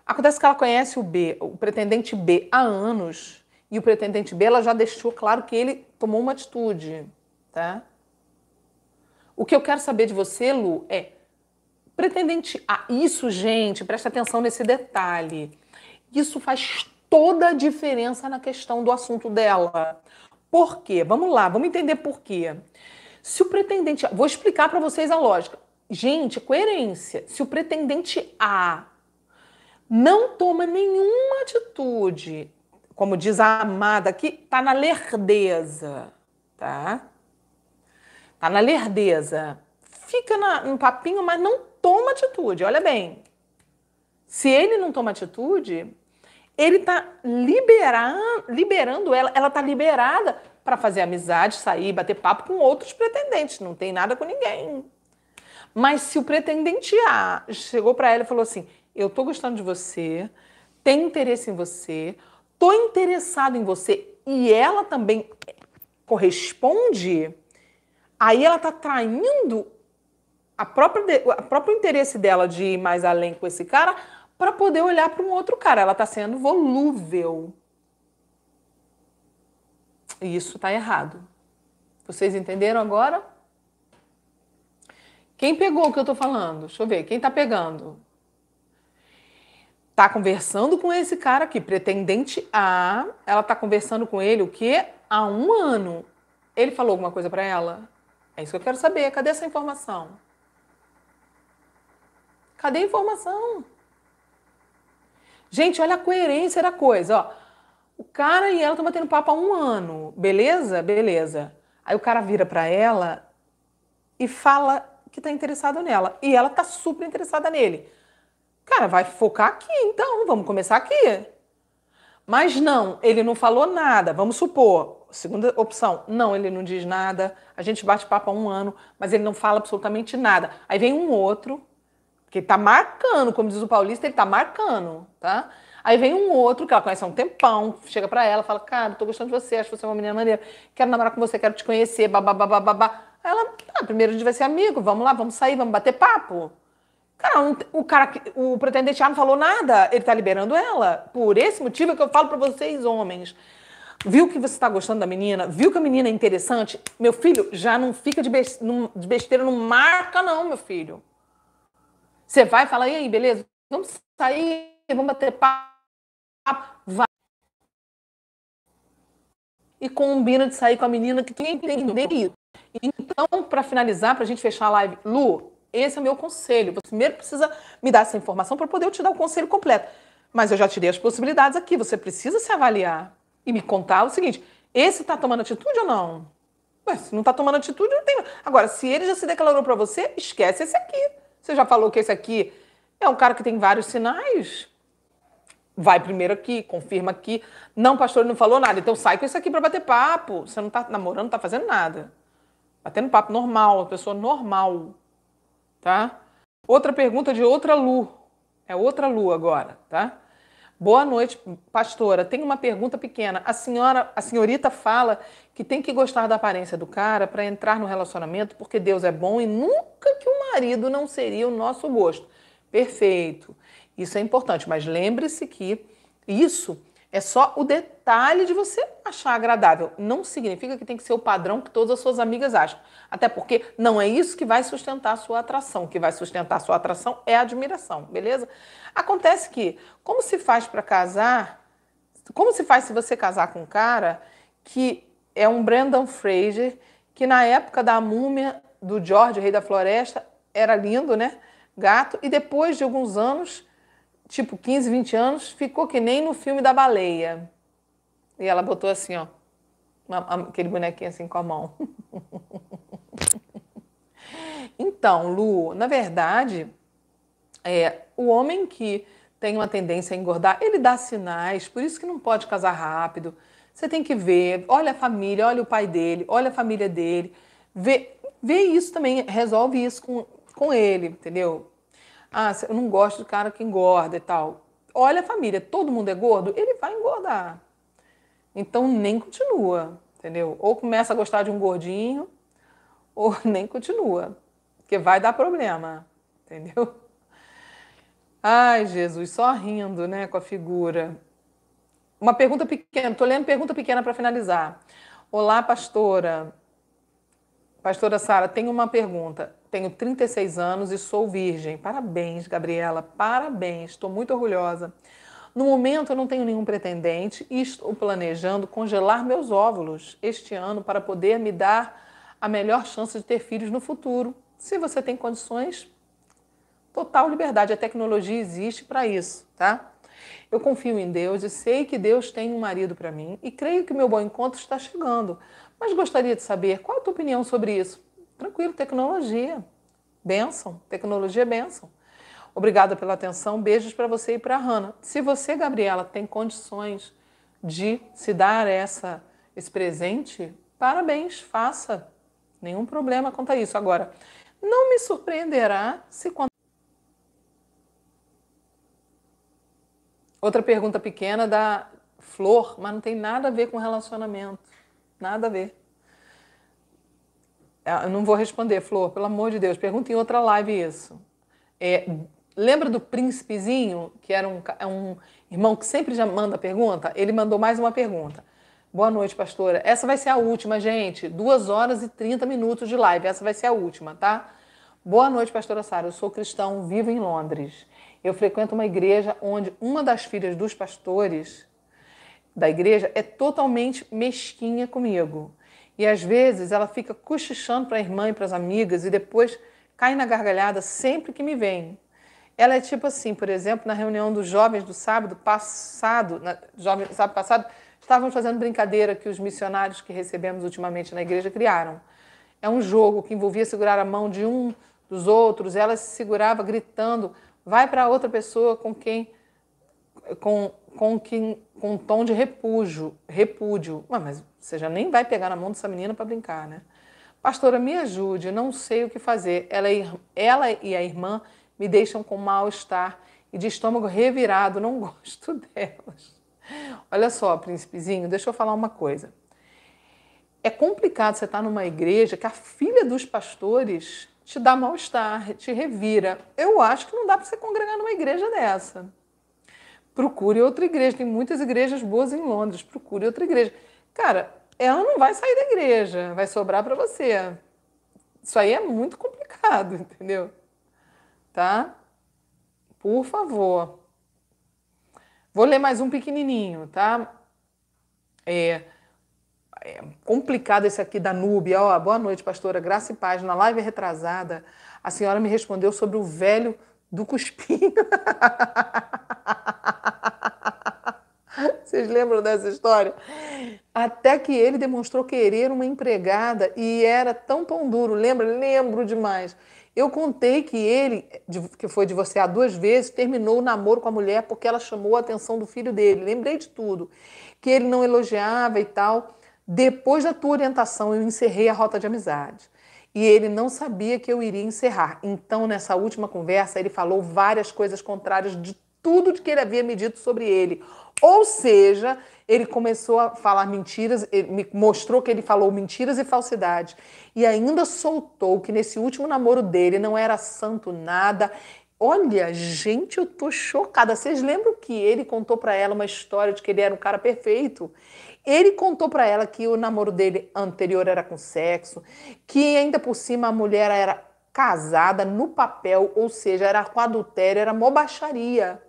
S1: Acontece que ela conhece o B, o pretendente B, há anos, e o pretendente B ela já deixou claro que ele tomou uma atitude, tá? O que eu quero saber de você, Lu, é pretendente A. Isso, gente, presta atenção nesse detalhe. Isso faz toda a diferença na questão do assunto dela. Por quê? Vamos lá, vamos entender por quê. Se o pretendente A, vou explicar para vocês a lógica. Gente, coerência. Se o pretendente A não toma nenhuma atitude, como diz a amada aqui, está na lerdeza, tá? Está na lerdeza. Fica na, no papinho, mas não toma atitude. Olha bem, se ele não toma atitude, ele está liberando ela, ela está liberada para fazer amizade, sair, bater papo com outros pretendentes, não tem nada com ninguém. Mas se o pretendente A chegou para ela e falou assim: eu tô gostando de você, tenho interesse em você, tô interessado em você e ela também corresponde, aí ela tá traindo a própria, a próprio interesse dela de ir mais além com esse cara para poder olhar para um outro cara. Ela tá sendo volúvel. E isso tá errado. Vocês entenderam agora? Quem pegou o que eu tô falando? Deixa eu ver. Quem tá pegando? Tá conversando com esse cara aqui, pretendente A, ela tá conversando com ele o quê? Há um ano. Ele falou alguma coisa para ela? É isso que eu quero saber. Cadê essa informação? Cadê a informação? Gente, olha a coerência da coisa. Ó. O cara e ela estão batendo papo há um ano, beleza? Beleza. Aí o cara vira para ela e fala que está interessado nela. E ela está super interessada nele. Cara, vai focar aqui então, vamos começar aqui. Mas não, ele não falou nada. Vamos supor, segunda opção, não, ele não diz nada. A gente bate papo há um ano, mas ele não fala absolutamente nada. Aí vem um outro, que tá marcando, como diz o paulista, ele tá marcando, tá? Aí vem um outro que ela conhece há um tempão, chega para ela, fala: Cara, tô gostando de você, acho que você é uma menina maneira, quero namorar com você, quero te conhecer, babá. babá, babá. Ela, tá, primeiro a gente vai ser amigo, vamos lá, vamos sair, vamos bater papo. Cara, o cara, o pretendente A não falou nada, ele tá liberando ela. Por esse motivo é que eu falo para vocês, homens. Viu que você está gostando da menina? Viu que a menina é interessante? Meu filho, já não fica de, besteira, não marca, não, meu filho. Você vai falar, e aí, beleza? Vamos sair, vamos bater papo. Vai. E combina de sair com a menina que tem que entender isso. Então, para finalizar, para a gente fechar a live, Lu, esse é o meu conselho. Você primeiro precisa me dar essa informação para poder eu te dar o conselho completo. Mas eu já tirei as possibilidades aqui. Você precisa se avaliar e me contar o seguinte: esse está tomando atitude ou não? se não está tomando atitude, não tem. Agora, se ele já se declarou para você, esquece esse aqui. Você já falou que esse aqui é um cara que tem vários sinais. Vai primeiro aqui, confirma aqui. Não, pastor, ele não falou nada. Então sai com isso aqui para bater papo. Você não está namorando, não está fazendo nada. Batendo papo normal, pessoa normal tá? Outra pergunta de outra Lu. É outra Lu agora, tá? Boa noite, pastora. tem uma pergunta pequena. A senhora, a senhorita fala que tem que gostar da aparência do cara para entrar no relacionamento, porque Deus é bom e nunca que o marido não seria o nosso gosto. Perfeito. Isso é importante, mas lembre-se que isso é só o detalhe de você achar agradável. Não significa que tem que ser o padrão que todas as suas amigas acham. Até porque não é isso que vai sustentar a sua atração. O que vai sustentar a sua atração é a admiração, beleza? Acontece que, como se faz para casar? Como se faz se você casar com um cara que é um Brendan Fraser, que na época da múmia do George, Rei da Floresta, era lindo, né? Gato, e depois de alguns anos tipo 15, 20 anos, ficou que nem no filme da baleia. E ela botou assim, ó, aquele bonequinho assim com a mão. [laughs] então, Lu, na verdade, é, o homem que tem uma tendência a engordar, ele dá sinais, por isso que não pode casar rápido. Você tem que ver, olha a família, olha o pai dele, olha a família dele, vê, vê isso também, resolve isso com, com ele, entendeu? ah, eu não gosto de cara que engorda e tal. Olha a família, todo mundo é gordo, ele vai engordar. Então nem continua, entendeu? Ou começa a gostar de um gordinho, [laughs] ou nem continua, porque vai dar problema, entendeu? Ai, Jesus, só rindo, né, com a figura. Uma pergunta pequena, tô lendo pergunta pequena para finalizar. Olá, pastora. Pastora Sara, tem uma pergunta tenho 36 anos e sou virgem. Parabéns, Gabriela, parabéns, estou muito orgulhosa. No momento, eu não tenho nenhum pretendente e estou planejando congelar meus óvulos este ano para poder me dar a melhor chance de ter filhos no futuro. Se você tem condições, total liberdade. A tecnologia existe para isso, tá? Eu confio em Deus e sei que Deus tem um marido para mim e creio que meu bom encontro está chegando. Mas gostaria de saber qual a tua opinião sobre isso. Tranquilo, tecnologia. Benção, tecnologia é benção. Obrigada pela atenção, beijos para você e para a Hanna. Se você, Gabriela, tem condições de se dar essa, esse presente, parabéns, faça. Nenhum problema quanto a isso. Agora, não me surpreenderá se quando. Outra pergunta pequena da Flor, mas não tem nada a ver com relacionamento. Nada a ver. Ah, eu não vou responder, Flor, pelo amor de Deus, pergunta em outra live isso. É, lembra do príncipezinho, que era um, é um irmão que sempre já manda pergunta? Ele mandou mais uma pergunta. Boa noite, pastora. Essa vai ser a última, gente. Duas horas e 30 minutos de live. Essa vai ser a última, tá? Boa noite, pastora Sara. Eu sou cristão, vivo em Londres. Eu frequento uma igreja onde uma das filhas dos pastores da igreja é totalmente mesquinha comigo. E às vezes ela fica cochichando para a irmã e para as amigas e depois cai na gargalhada sempre que me vem. Ela é tipo assim, por exemplo, na reunião dos jovens do sábado passado, na, jovem, sábado passado, estávamos fazendo brincadeira que os missionários que recebemos ultimamente na igreja criaram. É um jogo que envolvia segurar a mão de um dos outros, ela se segurava gritando, vai para outra pessoa com quem com, com, quem, com um tom de repúdio, repúdio. Ué, mas você já nem vai pegar na mão dessa menina para brincar, né? Pastora, me ajude, não sei o que fazer. Ela, ela e a irmã me deixam com mal-estar e de estômago revirado, não [laughs] gosto delas. Olha só, príncipezinho, deixa eu falar uma coisa. É complicado você estar tá numa igreja que a filha dos pastores te dá mal-estar, te revira. Eu acho que não dá para você congregar numa igreja dessa. Procure outra igreja. Tem muitas igrejas boas em Londres. Procure outra igreja. Cara, ela não vai sair da igreja, vai sobrar para você. Isso aí é muito complicado, [laughs] entendeu? Tá? Por favor. Vou ler mais um pequenininho, tá? É, é complicado esse aqui da Núbia. Ó, boa noite, pastora. Graça e paz. Na live retrasada, a senhora me respondeu sobre o velho do cuspinho. [laughs] [laughs] Vocês lembram dessa história? Até que ele demonstrou querer uma empregada e era tão pão duro, lembra? Lembro demais. Eu contei que ele, que foi divorciado duas vezes, terminou o namoro com a mulher porque ela chamou a atenção do filho dele. Lembrei de tudo. Que ele não elogiava e tal. Depois da tua orientação, eu encerrei a rota de amizade. E ele não sabia que eu iria encerrar. Então, nessa última conversa, ele falou várias coisas contrárias de tudo que ele havia me dito sobre ele. Ou seja, ele começou a falar mentiras, ele me mostrou que ele falou mentiras e falsidade. E ainda soltou que nesse último namoro dele não era santo nada. Olha, gente, eu tô chocada. Vocês lembram que ele contou para ela uma história de que ele era um cara perfeito? Ele contou para ela que o namoro dele anterior era com sexo, que ainda por cima a mulher era casada no papel, ou seja, era com adultério, era mó baixaria.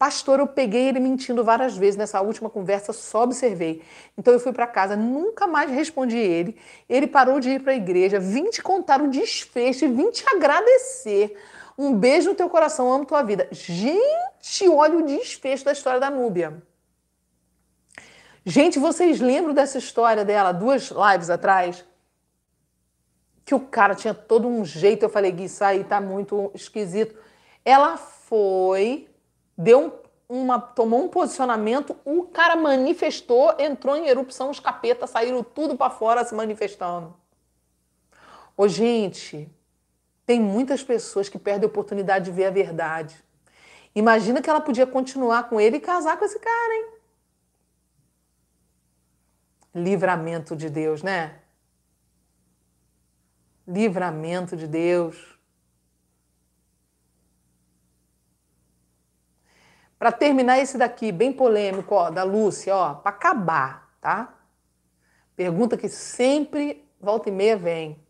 S1: Pastor, eu peguei ele mentindo várias vezes nessa última conversa, só observei. Então eu fui para casa, nunca mais respondi ele. Ele parou de ir para a igreja, vim te contar o desfecho e vim te agradecer. Um beijo no teu coração, amo tua vida. Gente, olha o desfecho da história da Núbia. Gente, vocês lembram dessa história dela duas lives atrás? Que o cara tinha todo um jeito. Eu falei, Gui, isso aí tá muito esquisito. Ela foi deu uma, tomou um posicionamento, o cara manifestou, entrou em erupção, os capetas saíram tudo para fora se manifestando. Ô, gente, tem muitas pessoas que perdem a oportunidade de ver a verdade. Imagina que ela podia continuar com ele e casar com esse cara, hein? Livramento de Deus, né? Livramento de Deus. Para terminar esse daqui, bem polêmico, ó, da Lúcia, ó, para acabar, tá? Pergunta que sempre volta e meia vem.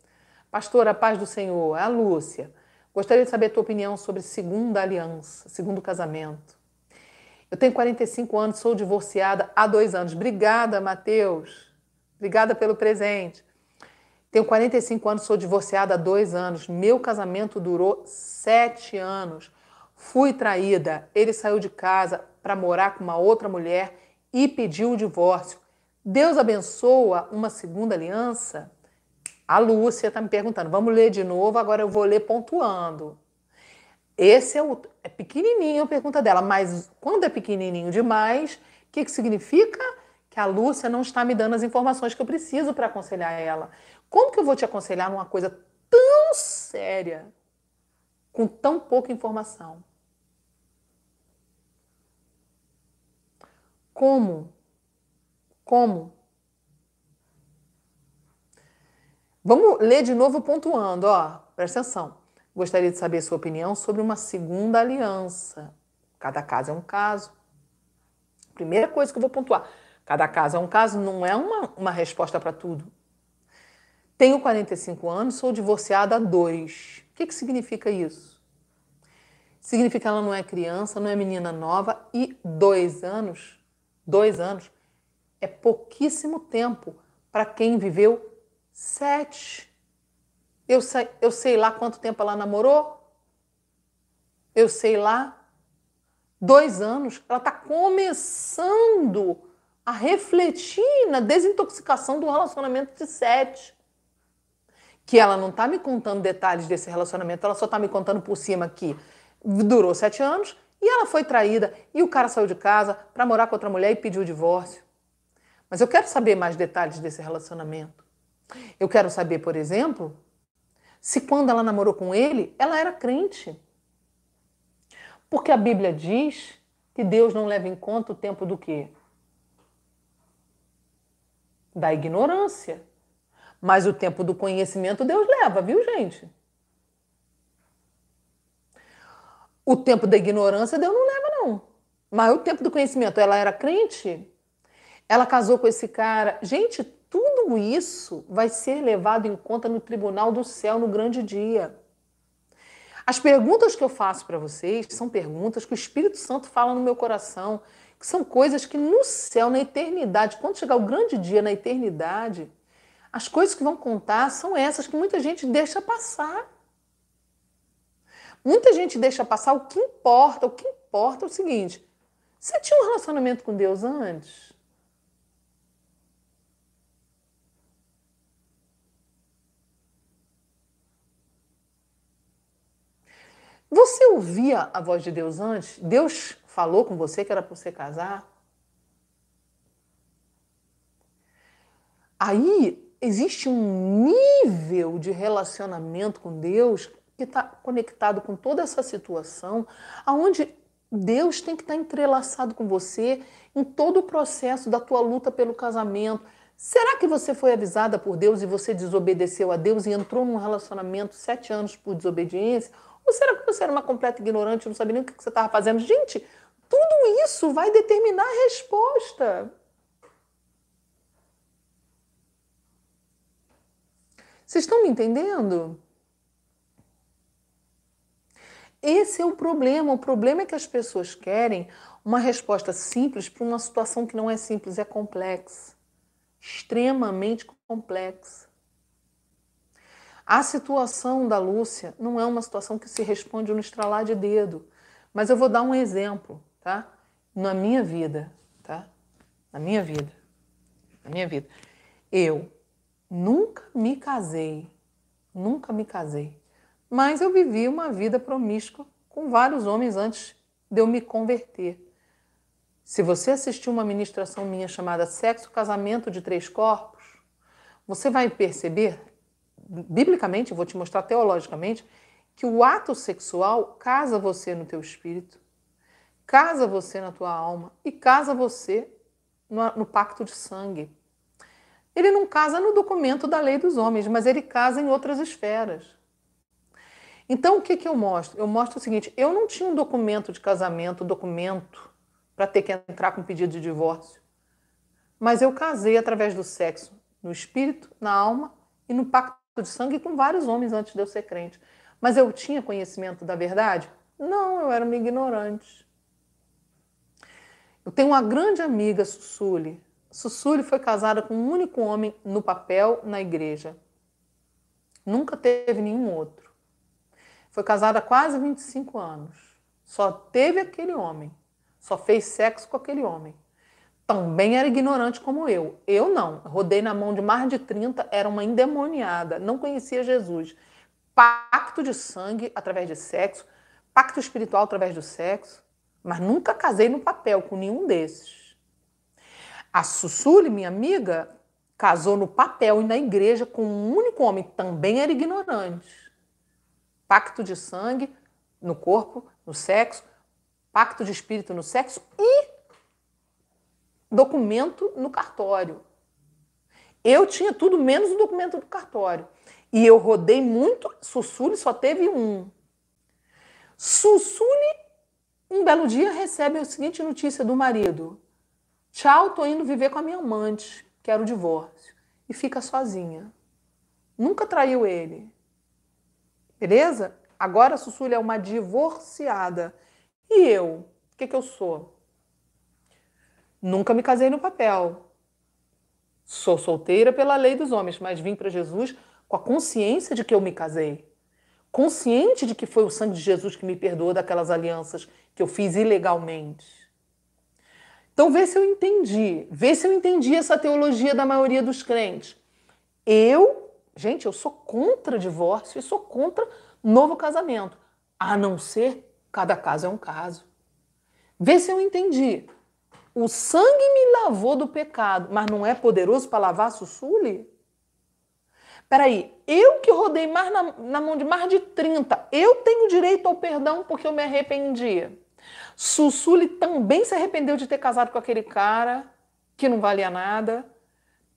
S1: Pastora, a paz do Senhor, é a Lúcia. Gostaria de saber a tua opinião sobre segunda aliança, segundo casamento. Eu tenho 45 anos, sou divorciada há dois anos. Obrigada, Matheus. Obrigada pelo presente. Tenho 45 anos, sou divorciada há dois anos. Meu casamento durou sete anos. Fui traída. Ele saiu de casa para morar com uma outra mulher e pediu o divórcio. Deus abençoa uma segunda aliança? A Lúcia está me perguntando. Vamos ler de novo, agora eu vou ler pontuando. Esse é, o, é pequenininho a pergunta dela, mas quando é pequenininho demais, o que, que significa? Que a Lúcia não está me dando as informações que eu preciso para aconselhar ela. Como que eu vou te aconselhar numa coisa tão séria, com tão pouca informação? Como? Como? Vamos ler de novo pontuando, ó. Presta atenção. Gostaria de saber sua opinião sobre uma segunda aliança. Cada caso é um caso. Primeira coisa que eu vou pontuar: cada caso é um caso, não é uma, uma resposta para tudo. Tenho 45 anos, sou divorciada há dois. O que, que significa isso? Significa que ela não é criança, não é menina nova e dois anos dois anos, é pouquíssimo tempo para quem viveu sete. Eu sei, eu sei lá quanto tempo ela namorou, eu sei lá, dois anos. Ela está começando a refletir na desintoxicação do relacionamento de sete. Que ela não está me contando detalhes desse relacionamento, ela só está me contando por cima que durou sete anos e ela foi traída e o cara saiu de casa para morar com outra mulher e pediu o divórcio. Mas eu quero saber mais detalhes desse relacionamento. Eu quero saber, por exemplo, se quando ela namorou com ele, ela era crente. Porque a Bíblia diz que Deus não leva em conta o tempo do quê? Da ignorância. Mas o tempo do conhecimento Deus leva, viu, gente? O tempo da ignorância Deus não leva, não. Mas o tempo do conhecimento, ela era crente, ela casou com esse cara. Gente, tudo isso vai ser levado em conta no tribunal do céu no grande dia. As perguntas que eu faço para vocês são perguntas que o Espírito Santo fala no meu coração, que são coisas que no céu, na eternidade, quando chegar o grande dia na eternidade, as coisas que vão contar são essas que muita gente deixa passar. Muita gente deixa passar o que importa. O que importa é o seguinte: você tinha um relacionamento com Deus antes? Você ouvia a voz de Deus antes? Deus falou com você que era para você casar? Aí existe um nível de relacionamento com Deus que está conectado com toda essa situação, aonde Deus tem que estar tá entrelaçado com você em todo o processo da tua luta pelo casamento. Será que você foi avisada por Deus e você desobedeceu a Deus e entrou num relacionamento sete anos por desobediência? Ou será que você era uma completa ignorante, não sabia nem o que você estava fazendo? Gente, tudo isso vai determinar a resposta. Vocês estão me entendendo? Esse é o problema. O problema é que as pessoas querem uma resposta simples para uma situação que não é simples, é complexa. Extremamente complexa. A situação da Lúcia não é uma situação que se responde no estralar de dedo, mas eu vou dar um exemplo, tá? Na minha vida, tá? Na minha vida. Na minha vida. Eu nunca me casei, nunca me casei mas eu vivi uma vida promíscua com vários homens antes de eu me converter. Se você assistiu uma ministração minha chamada Sexo, Casamento de Três Corpos, você vai perceber, biblicamente, vou te mostrar teologicamente, que o ato sexual casa você no teu espírito, casa você na tua alma e casa você no, no pacto de sangue. Ele não casa no documento da lei dos homens, mas ele casa em outras esferas. Então, o que, que eu mostro? Eu mostro o seguinte: eu não tinha um documento de casamento, documento, para ter que entrar com pedido de divórcio. Mas eu casei através do sexo, no espírito, na alma e no pacto de sangue com vários homens antes de eu ser crente. Mas eu tinha conhecimento da verdade? Não, eu era uma ignorante. Eu tenho uma grande amiga, Sussuli. Sussuli foi casada com um único homem no papel na igreja. Nunca teve nenhum outro. Foi casada há quase 25 anos. Só teve aquele homem. Só fez sexo com aquele homem. Também era ignorante como eu. Eu não. Rodei na mão de mais de 30, era uma endemoniada. Não conhecia Jesus. Pacto de sangue através de sexo, pacto espiritual através do sexo. Mas nunca casei no papel com nenhum desses. A Sussuli, minha amiga, casou no papel e na igreja com um único homem. Também era ignorante pacto de sangue no corpo, no sexo, pacto de espírito no sexo e documento no cartório. Eu tinha tudo menos o documento do cartório. E eu rodei muito, Sussuli só teve um. Sussuli, um belo dia, recebe a seguinte notícia do marido: Tchau, tô indo viver com a minha amante, quero o divórcio. E fica sozinha. Nunca traiu ele. Beleza? Agora a Sussulha é uma divorciada. E eu? O que, que eu sou? Nunca me casei no papel. Sou solteira pela lei dos homens, mas vim para Jesus com a consciência de que eu me casei. Consciente de que foi o sangue de Jesus que me perdoou daquelas alianças que eu fiz ilegalmente. Então, vê se eu entendi. Vê se eu entendi essa teologia da maioria dos crentes. Eu Gente, eu sou contra divórcio e sou contra novo casamento. A não ser cada caso é um caso. Vê se eu entendi. O sangue me lavou do pecado, mas não é poderoso para lavar Sussuli? Peraí, eu que rodei mais na, na, mão de mais de 30, eu tenho direito ao perdão porque eu me arrependia. Sussuli também se arrependeu de ter casado com aquele cara que não valia nada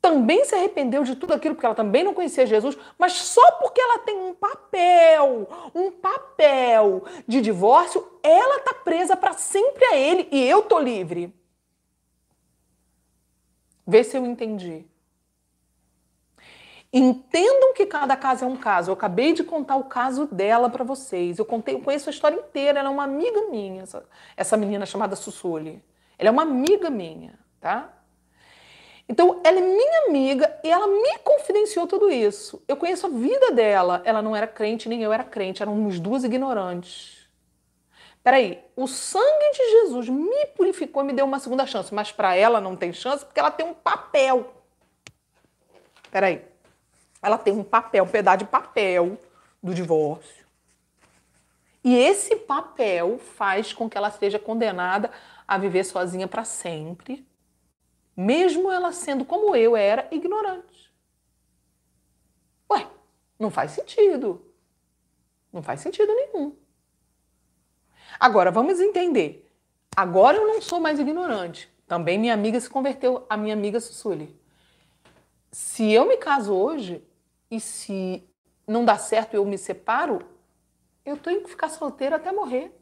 S1: também se arrependeu de tudo aquilo, porque ela também não conhecia Jesus, mas só porque ela tem um papel, um papel de divórcio, ela tá presa para sempre a ele e eu tô livre. Vê se eu entendi. Entendam que cada caso é um caso. Eu acabei de contar o caso dela para vocês. Eu contei, eu conheço a história inteira. Ela é uma amiga minha, essa, essa menina chamada Sussuli. Ela é uma amiga minha, tá? Então, ela é minha amiga e ela me confidenciou tudo isso. Eu conheço a vida dela. Ela não era crente, nem eu era crente. Éramos duas ignorantes. Peraí, o sangue de Jesus me purificou e me deu uma segunda chance. Mas para ela não tem chance porque ela tem um papel. Peraí. Ela tem um papel, um pedaço de papel do divórcio. E esse papel faz com que ela seja condenada a viver sozinha para sempre mesmo ela sendo como eu era, ignorante. Ué, não faz sentido. Não faz sentido nenhum. Agora, vamos entender. Agora eu não sou mais ignorante. Também minha amiga se converteu, a minha amiga Sussuli. Se eu me caso hoje e se não dá certo eu me separo, eu tenho que ficar solteira até morrer.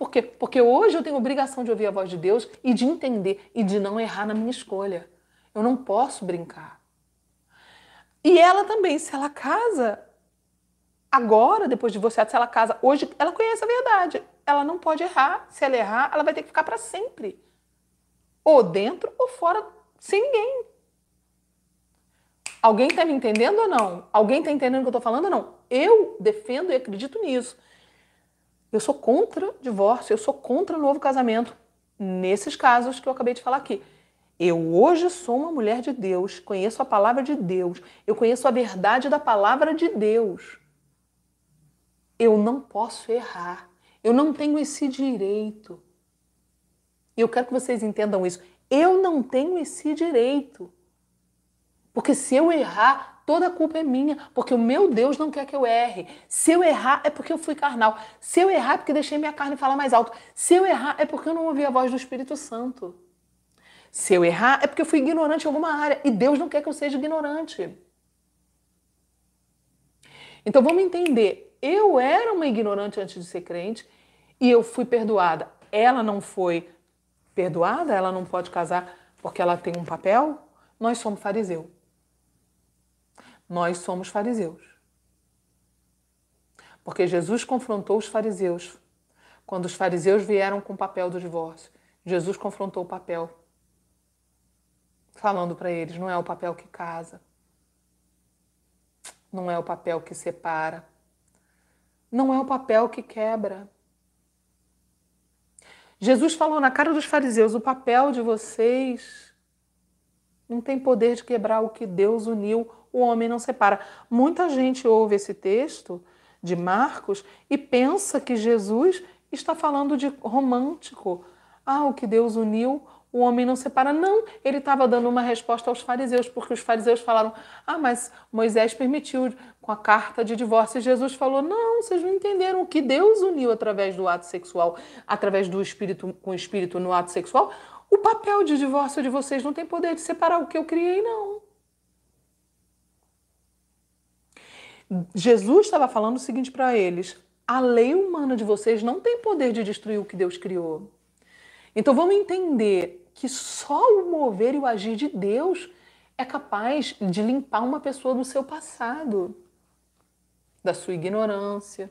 S1: Por quê? Porque hoje eu tenho obrigação de ouvir a voz de Deus e de entender e de não errar na minha escolha. Eu não posso brincar. E ela também, se ela casa agora, depois de você, se ela casa hoje, ela conhece a verdade. Ela não pode errar. Se ela errar, ela vai ter que ficar para sempre. Ou dentro ou fora, sem ninguém. Alguém está me entendendo ou não? Alguém está entendendo o que eu estou falando ou não? Eu defendo e acredito nisso. Eu sou contra divórcio, eu sou contra novo casamento, nesses casos que eu acabei de falar aqui. Eu hoje sou uma mulher de Deus, conheço a palavra de Deus, eu conheço a verdade da palavra de Deus. Eu não posso errar, eu não tenho esse direito. E eu quero que vocês entendam isso. Eu não tenho esse direito. Porque se eu errar, toda a culpa é minha, porque o meu Deus não quer que eu erre. Se eu errar, é porque eu fui carnal. Se eu errar, é porque deixei minha carne falar mais alto. Se eu errar, é porque eu não ouvi a voz do Espírito Santo. Se eu errar, é porque eu fui ignorante em alguma área. E Deus não quer que eu seja ignorante. Então vamos entender. Eu era uma ignorante antes de ser crente e eu fui perdoada. Ela não foi perdoada, ela não pode casar porque ela tem um papel. Nós somos fariseu. Nós somos fariseus. Porque Jesus confrontou os fariseus. Quando os fariseus vieram com o papel do divórcio, Jesus confrontou o papel, falando para eles: não é o papel que casa, não é o papel que separa, não é o papel que quebra. Jesus falou na cara dos fariseus: o papel de vocês não tem poder de quebrar o que Deus uniu o homem não separa. Muita gente ouve esse texto de Marcos e pensa que Jesus está falando de romântico. Ah, o que Deus uniu, o homem não separa. Não, ele estava dando uma resposta aos fariseus, porque os fariseus falaram: ah, mas Moisés permitiu com a carta de divórcio. E Jesus falou: não, vocês não entenderam. O que Deus uniu através do ato sexual, através do espírito com o espírito no ato sexual, o papel de divórcio de vocês não tem poder de separar o que eu criei, não. Jesus estava falando o seguinte para eles: a lei humana de vocês não tem poder de destruir o que Deus criou. Então vamos entender que só o mover e o agir de Deus é capaz de limpar uma pessoa do seu passado, da sua ignorância.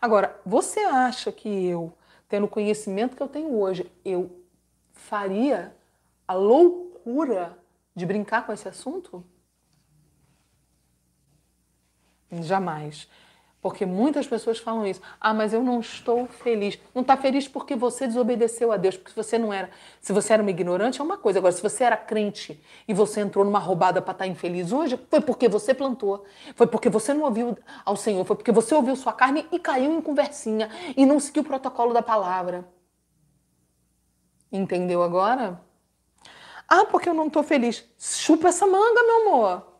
S1: Agora, você acha que eu, tendo o conhecimento que eu tenho hoje, eu faria a loucura de brincar com esse assunto? Jamais. Porque muitas pessoas falam isso. Ah, mas eu não estou feliz. Não está feliz porque você desobedeceu a Deus, porque você não era. Se você era uma ignorante, é uma coisa. Agora, se você era crente e você entrou numa roubada para estar tá infeliz hoje, foi porque você plantou. Foi porque você não ouviu ao Senhor. Foi porque você ouviu sua carne e caiu em conversinha e não seguiu o protocolo da palavra. Entendeu agora? Ah, porque eu não estou feliz. Chupa essa manga, meu amor.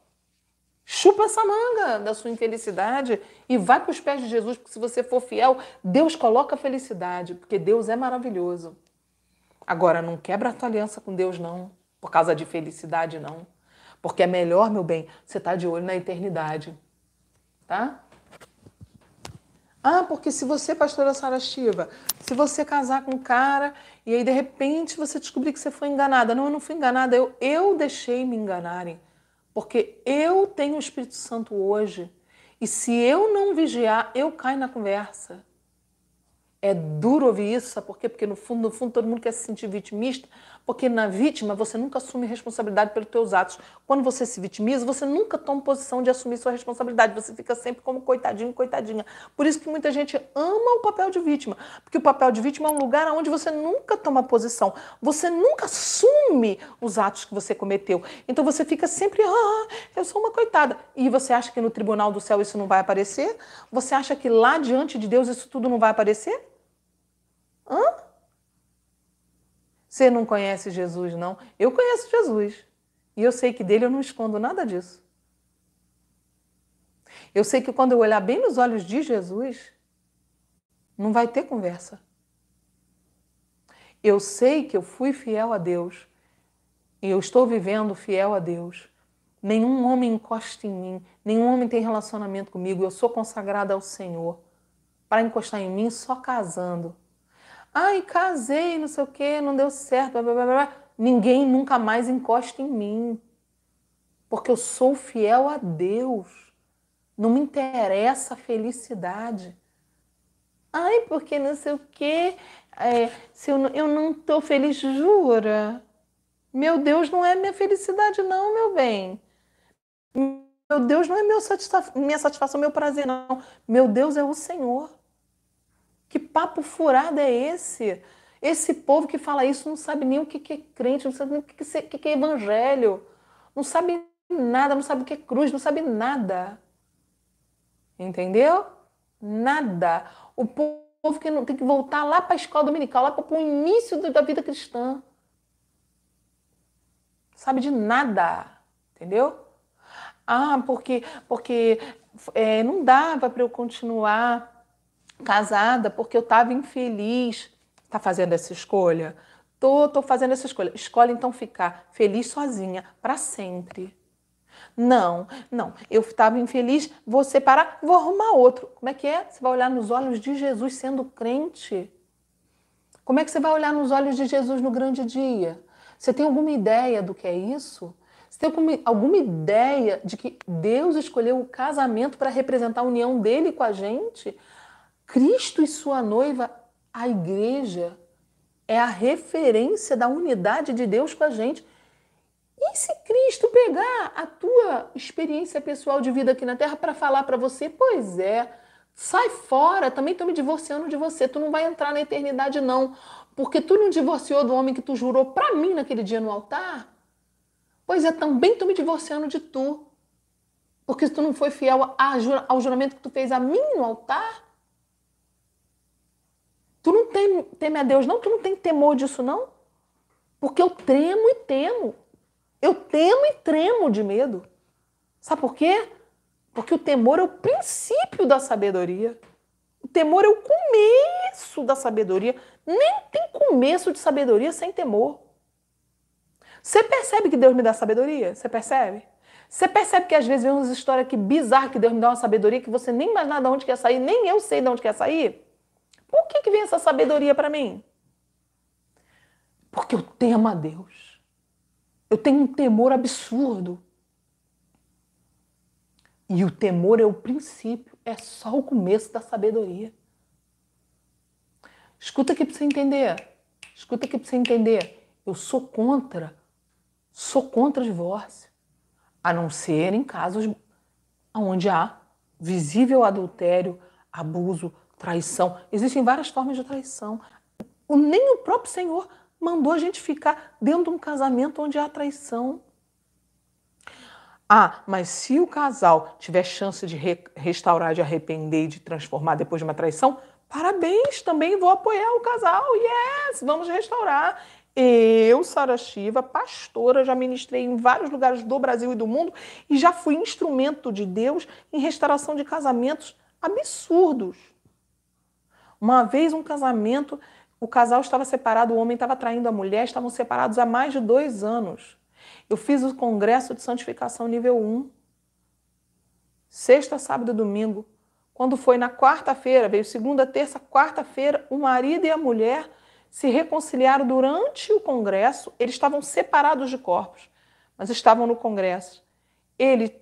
S1: Chupa essa manga da sua infelicidade e vai para os pés de Jesus, porque se você for fiel, Deus coloca a felicidade, porque Deus é maravilhoso. Agora, não quebra a tua aliança com Deus, não, por causa de felicidade, não. Porque é melhor, meu bem, você estar tá de olho na eternidade. Tá? Ah, porque se você, pastora Sara Shiva, se você casar com um cara e aí de repente você descobrir que você foi enganada. Não, eu não fui enganada, eu, eu deixei me enganarem. Porque eu tenho o Espírito Santo hoje. E se eu não vigiar, eu caio na conversa. É duro ouvir isso, sabe por quê? Porque no fundo, no fundo, todo mundo quer se sentir vitimista, porque na vítima você nunca assume responsabilidade pelos seus atos. Quando você se vitimiza, você nunca toma posição de assumir sua responsabilidade. Você fica sempre como coitadinho, coitadinha. Por isso que muita gente ama o papel de vítima, porque o papel de vítima é um lugar onde você nunca toma posição. Você nunca assume os atos que você cometeu. Então você fica sempre, ah, eu sou uma coitada. E você acha que no tribunal do céu isso não vai aparecer? Você acha que lá diante de Deus isso tudo não vai aparecer? Hã? Você não conhece Jesus, não? Eu conheço Jesus. E eu sei que dele eu não escondo nada disso. Eu sei que quando eu olhar bem nos olhos de Jesus, não vai ter conversa. Eu sei que eu fui fiel a Deus e eu estou vivendo fiel a Deus. Nenhum homem encosta em mim, nenhum homem tem relacionamento comigo. Eu sou consagrada ao Senhor. Para encostar em mim, só casando. Ai, casei, não sei o quê, não deu certo, blá, blá, blá, Ninguém nunca mais encosta em mim. Porque eu sou fiel a Deus. Não me interessa a felicidade. Ai, porque não sei o quê. É, se eu, eu não estou feliz, jura? Meu Deus não é minha felicidade, não, meu bem. Meu Deus não é meu satisfa minha satisfação, meu prazer, não. Meu Deus é o Senhor. Que papo furado é esse? Esse povo que fala isso não sabe nem o que é crente, não sabe nem o que é evangelho, não sabe nada, não sabe o que é cruz, não sabe nada. Entendeu? Nada. O povo que tem que voltar lá para a escola dominical, lá para o início da vida cristã. Sabe de nada. Entendeu? Ah, porque, porque é, não dava para eu continuar casada porque eu estava infeliz. Está fazendo essa escolha? Tô, tô fazendo essa escolha. Escolhe então ficar feliz sozinha para sempre. Não, não, eu estava infeliz, vou separar, vou arrumar outro. Como é que é? Você vai olhar nos olhos de Jesus sendo crente? Como é que você vai olhar nos olhos de Jesus no grande dia? Você tem alguma ideia do que é isso? Você tem alguma, alguma ideia de que Deus escolheu o casamento para representar a união dele com a gente? Cristo e sua noiva, a igreja, é a referência da unidade de Deus com a gente. E se Cristo pegar a tua experiência pessoal de vida aqui na Terra para falar para você, pois é, sai fora, também estou me divorciando de você, tu não vai entrar na eternidade não, porque tu não divorciou do homem que tu jurou para mim naquele dia no altar, pois é, também estou me divorciando de tu, porque tu não foi fiel ao juramento que tu fez a mim no altar, Tu não tem, teme a Deus, não? Tu não tem temor disso, não? Porque eu tremo e temo. Eu temo e tremo de medo. Sabe por quê? Porque o temor é o princípio da sabedoria. O temor é o começo da sabedoria. Nem tem começo de sabedoria sem temor. Você percebe que Deus me dá sabedoria? Você percebe? Você percebe que às vezes vem umas histórias que bizarra que Deus me dá uma sabedoria que você nem mais nada de onde quer sair, nem eu sei de onde quer sair? Por que, que vem essa sabedoria para mim? Porque eu temo a Deus. Eu tenho um temor absurdo. E o temor é o princípio, é só o começo da sabedoria. Escuta aqui para você entender. Escuta aqui para você entender. Eu sou contra, sou contra divórcio. A não ser em casos onde há visível adultério, abuso, Traição. Existem várias formas de traição. Nem o próprio Senhor mandou a gente ficar dentro de um casamento onde há traição. Ah, mas se o casal tiver chance de re restaurar, de arrepender, de transformar depois de uma traição, parabéns, também vou apoiar o casal. Yes, vamos restaurar. Eu, Sara Shiva, pastora, já ministrei em vários lugares do Brasil e do mundo e já fui instrumento de Deus em restauração de casamentos absurdos. Uma vez um casamento, o casal estava separado, o homem estava traindo a mulher, estavam separados há mais de dois anos. Eu fiz o congresso de santificação nível 1, sexta, sábado e domingo. Quando foi na quarta-feira, veio segunda, terça, quarta-feira, o marido e a mulher se reconciliaram durante o congresso. Eles estavam separados de corpos, mas estavam no congresso. Ele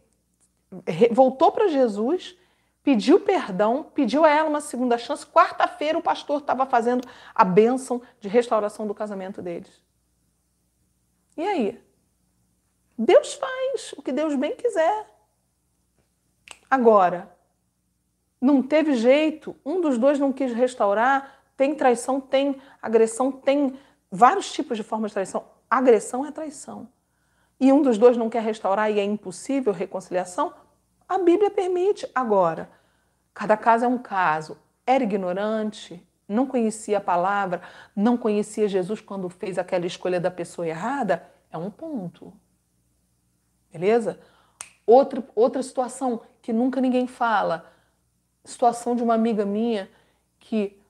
S1: voltou para Jesus, pediu perdão, pediu a ela uma segunda chance. Quarta-feira o pastor estava fazendo a bênção de restauração do casamento deles. E aí? Deus faz o que Deus bem quiser. Agora, não teve jeito, um dos dois não quis restaurar, tem traição, tem agressão, tem vários tipos de formas de traição. Agressão é traição. E um dos dois não quer restaurar e é impossível reconciliação, a Bíblia permite. Agora, cada caso é um caso. Era ignorante, não conhecia a palavra, não conhecia Jesus quando fez aquela escolha da pessoa errada, é um ponto. Beleza? Outra, outra situação que nunca ninguém fala. Situação de uma amiga minha que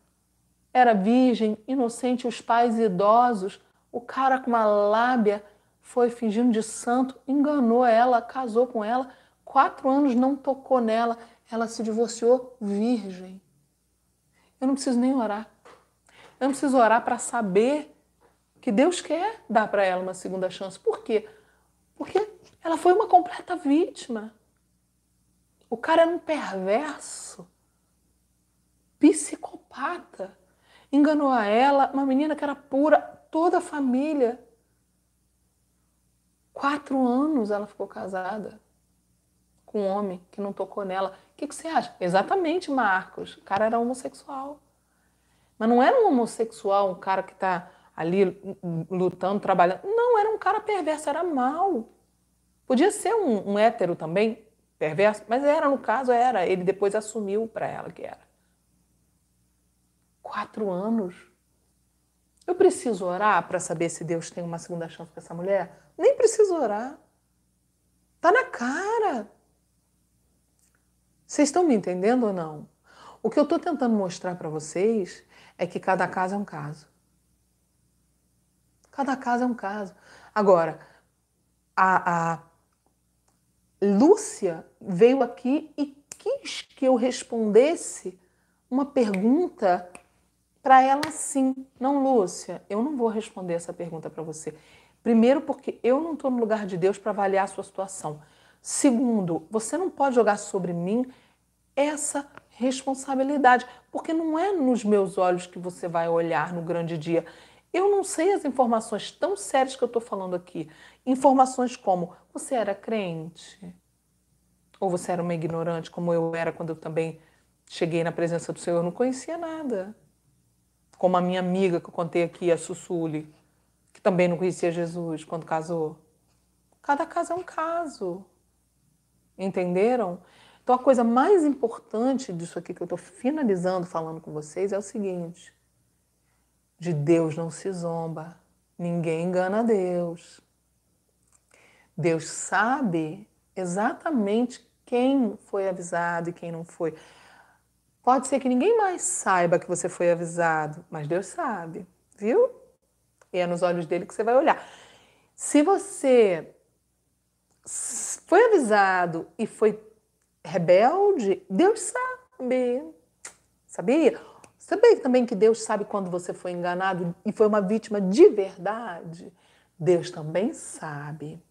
S1: era virgem, inocente, os pais idosos, o cara com uma lábia foi fingindo de santo, enganou ela, casou com ela, quatro anos não tocou nela, ela se divorciou virgem. Eu não preciso nem orar. Eu não preciso orar para saber que Deus quer dar para ela uma segunda chance. Por quê? Porque ela foi uma completa vítima. O cara era um perverso, psicopata. Enganou a ela, uma menina que era pura, toda a família. Quatro anos ela ficou casada com um homem que não tocou nela. O que, que você acha? Exatamente, Marcos. O cara era homossexual. Mas não era um homossexual, um cara que está ali lutando, trabalhando. Não, era um cara perverso, era mal. Podia ser um, um hétero também, perverso, mas era, no caso, era. Ele depois assumiu para ela que era. Quatro anos. Eu preciso orar para saber se Deus tem uma segunda chance com essa mulher? Nem preciso orar. Tá na cara. Vocês estão me entendendo ou não? O que eu estou tentando mostrar para vocês é que cada caso é um caso. Cada caso é um caso. Agora, a, a Lúcia veio aqui e quis que eu respondesse uma pergunta para ela sim. Não, Lúcia, eu não vou responder essa pergunta para você. Primeiro, porque eu não estou no lugar de Deus para avaliar a sua situação. Segundo, você não pode jogar sobre mim essa responsabilidade, porque não é nos meus olhos que você vai olhar no grande dia. Eu não sei as informações tão sérias que eu estou falando aqui. Informações como você era crente, ou você era uma ignorante, como eu era quando eu também cheguei na presença do Senhor, eu não conhecia nada. Como a minha amiga que eu contei aqui, a Sussuli, que também não conhecia Jesus quando casou. Cada caso é um caso. Entenderam? Então, a coisa mais importante disso aqui que eu estou finalizando falando com vocês é o seguinte: de Deus não se zomba, ninguém engana Deus. Deus sabe exatamente quem foi avisado e quem não foi. Pode ser que ninguém mais saiba que você foi avisado, mas Deus sabe, viu? E é nos olhos dele que você vai olhar. Se você foi avisado e foi rebelde, Deus sabe. Sabia? Sabia também que Deus sabe quando você foi enganado e foi uma vítima de verdade? Deus também sabe.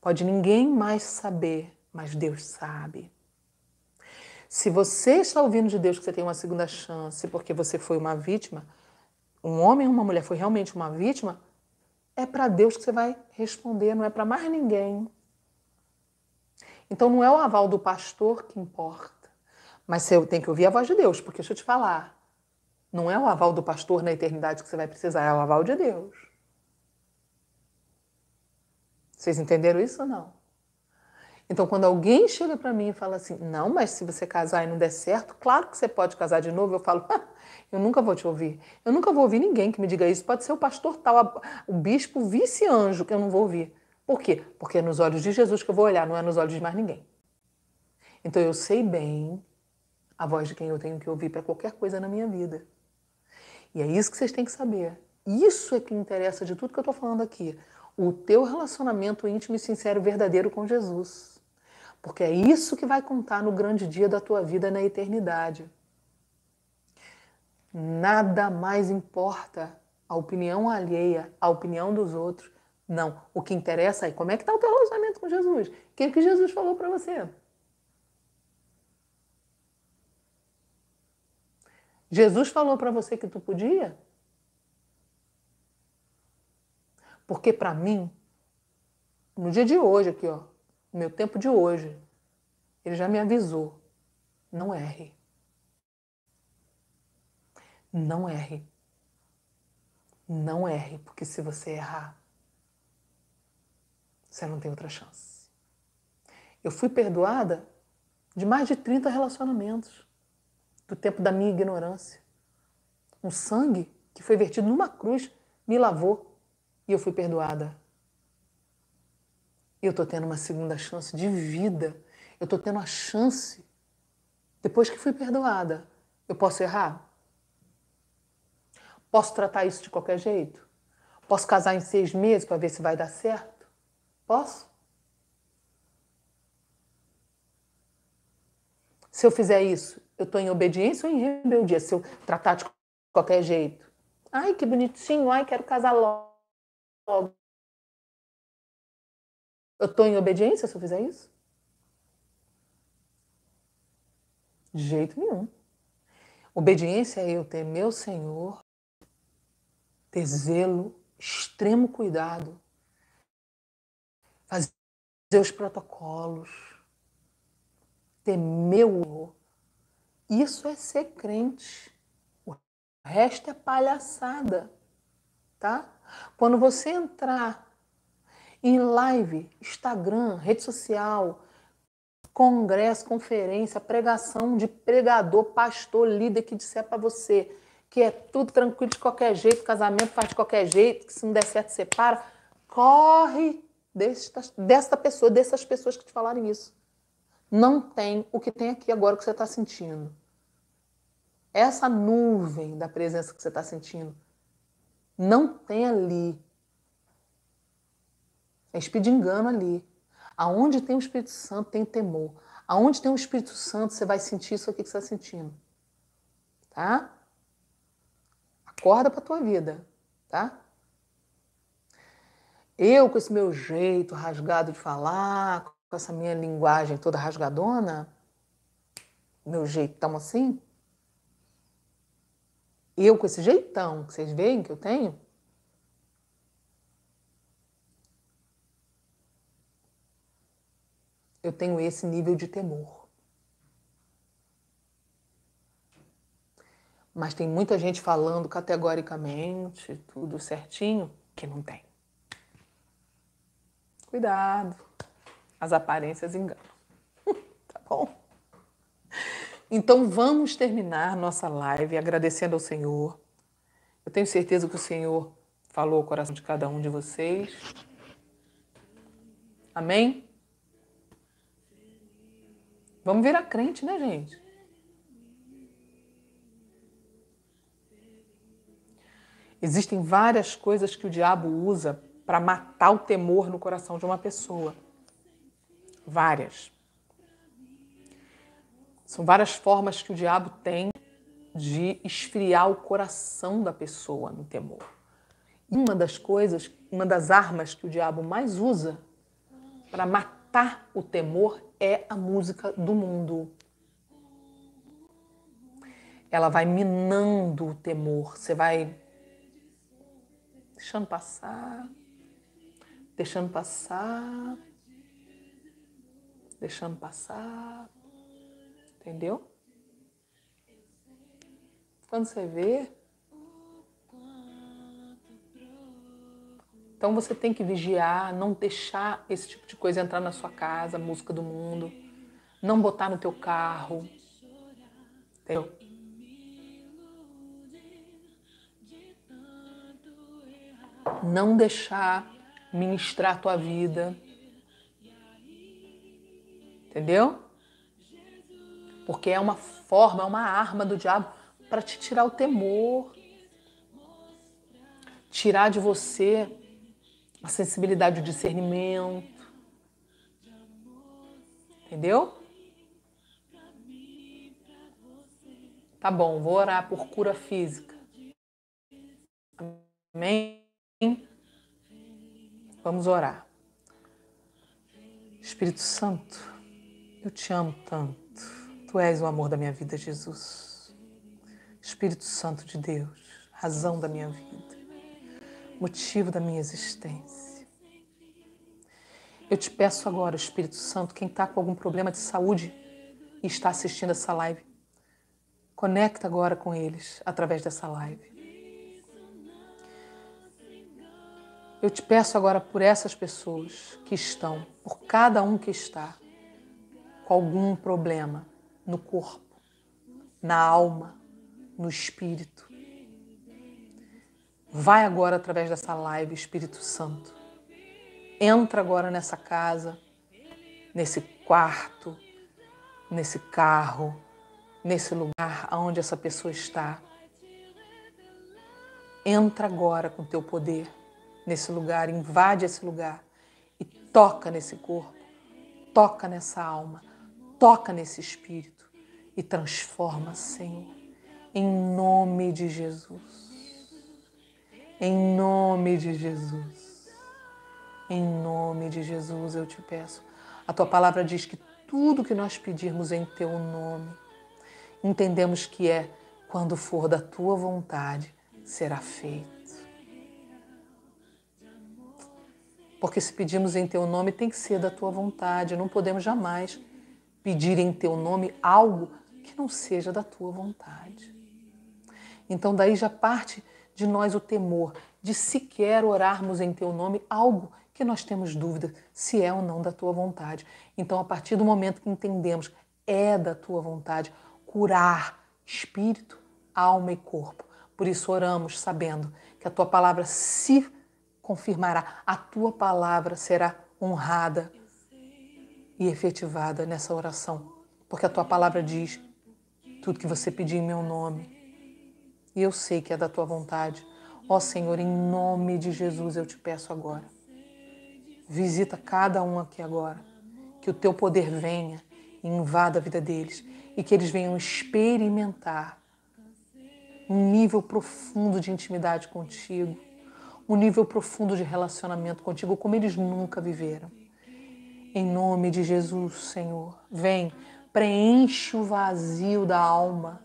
S1: Pode ninguém mais saber, mas Deus sabe. Se você está ouvindo de Deus que você tem uma segunda chance porque você foi uma vítima, um homem ou uma mulher foi realmente uma vítima, é para Deus que você vai responder, não é para mais ninguém. Então não é o aval do pastor que importa, mas você tem que ouvir a voz de Deus, porque deixa eu te falar, não é o aval do pastor na eternidade que você vai precisar, é o aval de Deus. Vocês entenderam isso ou não? Então, quando alguém chega para mim e fala assim, não, mas se você casar e não der certo, claro que você pode casar de novo, eu falo, ah, eu nunca vou te ouvir. Eu nunca vou ouvir ninguém que me diga isso. Pode ser o pastor tal, o bispo, vice-anjo, que eu não vou ouvir. Por quê? Porque é nos olhos de Jesus que eu vou olhar, não é nos olhos de mais ninguém. Então, eu sei bem a voz de quem eu tenho que ouvir para qualquer coisa na minha vida. E é isso que vocês têm que saber. Isso é que interessa de tudo que eu estou falando aqui. O teu relacionamento íntimo e sincero verdadeiro com Jesus porque é isso que vai contar no grande dia da tua vida na eternidade. Nada mais importa a opinião alheia, a opinião dos outros. Não, o que interessa é como é que está o teu relacionamento com Jesus. O que, é que Jesus falou para você? Jesus falou para você que tu podia? Porque para mim, no dia de hoje aqui, ó, meu tempo de hoje. Ele já me avisou. Não erre. Não erre. Não erre, porque se você errar, você não tem outra chance. Eu fui perdoada de mais de 30 relacionamentos do tempo da minha ignorância. Um sangue que foi vertido numa cruz me lavou e eu fui perdoada eu tô tendo uma segunda chance de vida. Eu tô tendo a chance. Depois que fui perdoada, eu posso errar? Posso tratar isso de qualquer jeito? Posso casar em seis meses para ver se vai dar certo? Posso? Se eu fizer isso, eu estou em obediência ou em rebeldia? Se eu tratar de qualquer jeito? Ai, que bonitinho, ai, quero casar logo. Eu estou em obediência se eu fizer isso? De jeito nenhum. Obediência é eu ter meu Senhor, ter zelo, extremo cuidado, fazer os protocolos, ter meu. Isso é ser crente. O resto é palhaçada, tá? Quando você entrar em live, Instagram, rede social, congresso, conferência, pregação de pregador, pastor, líder que disser para você que é tudo tranquilo de qualquer jeito, casamento faz de qualquer jeito, que se não der certo separa, corre desta, desta pessoa, dessas pessoas que te falarem isso. Não tem o que tem aqui agora que você está sentindo. Essa nuvem da presença que você está sentindo, não tem ali é espírito de engano ali. Aonde tem o Espírito Santo, tem temor. Aonde tem o Espírito Santo, você vai sentir isso aqui que você está sentindo. Tá? Acorda para tua vida, tá? Eu, com esse meu jeito rasgado de falar, com essa minha linguagem toda rasgadona, meu jeitão assim, eu com esse jeitão que vocês veem que eu tenho, eu tenho esse nível de temor. Mas tem muita gente falando categoricamente, tudo certinho, que não tem. Cuidado, as aparências enganam. [laughs] tá bom? Então vamos terminar nossa live agradecendo ao Senhor. Eu tenho certeza que o Senhor falou ao coração de cada um de vocês. Amém? Vamos virar crente, né, gente? Existem várias coisas que o diabo usa para matar o temor no coração de uma pessoa. Várias. São várias formas que o diabo tem de esfriar o coração da pessoa no temor. Uma das coisas, uma das armas que o diabo mais usa para matar o temor é a música do mundo. Ela vai minando o temor, você vai deixando passar, deixando passar, deixando passar, entendeu? Quando você vê, Então você tem que vigiar, não deixar esse tipo de coisa entrar na sua casa, música do mundo, não botar no teu carro. Entendeu? Não deixar ministrar a tua vida. Entendeu? Porque é uma forma, é uma arma do diabo para te tirar o temor, tirar de você a sensibilidade, o discernimento. Entendeu? Tá bom, vou orar por cura física. Amém? Vamos orar. Espírito Santo, eu te amo tanto. Tu és o amor da minha vida, Jesus. Espírito Santo de Deus, razão da minha vida motivo da minha existência. Eu te peço agora, Espírito Santo, quem está com algum problema de saúde e está assistindo essa live, conecta agora com eles através dessa live. Eu te peço agora por essas pessoas que estão, por cada um que está com algum problema no corpo, na alma, no espírito. Vai agora através dessa live, Espírito Santo. Entra agora nessa casa, nesse quarto, nesse carro, nesse lugar aonde essa pessoa está. Entra agora com teu poder nesse lugar, invade esse lugar e toca nesse corpo, toca nessa alma, toca nesse espírito e transforma, Senhor, em nome de Jesus. Em nome de Jesus. Em nome de Jesus eu te peço. A tua palavra diz que tudo que nós pedirmos em teu nome, entendemos que é quando for da tua vontade, será feito. Porque se pedimos em teu nome, tem que ser da tua vontade. Não podemos jamais pedir em teu nome algo que não seja da tua vontade. Então, daí já parte de nós o temor de sequer orarmos em teu nome algo que nós temos dúvida se é ou não da tua vontade. Então, a partir do momento que entendemos é da tua vontade curar espírito, alma e corpo. Por isso oramos sabendo que a tua palavra se confirmará, a tua palavra será honrada e efetivada nessa oração, porque a tua palavra diz tudo que você pedir em meu nome e eu sei que é da tua vontade. Ó Senhor, em nome de Jesus eu te peço agora. Visita cada um aqui agora. Que o teu poder venha e invada a vida deles e que eles venham experimentar um nível profundo de intimidade contigo, um nível profundo de relacionamento contigo, como eles nunca viveram. Em nome de Jesus, Senhor, vem, preenche o vazio da alma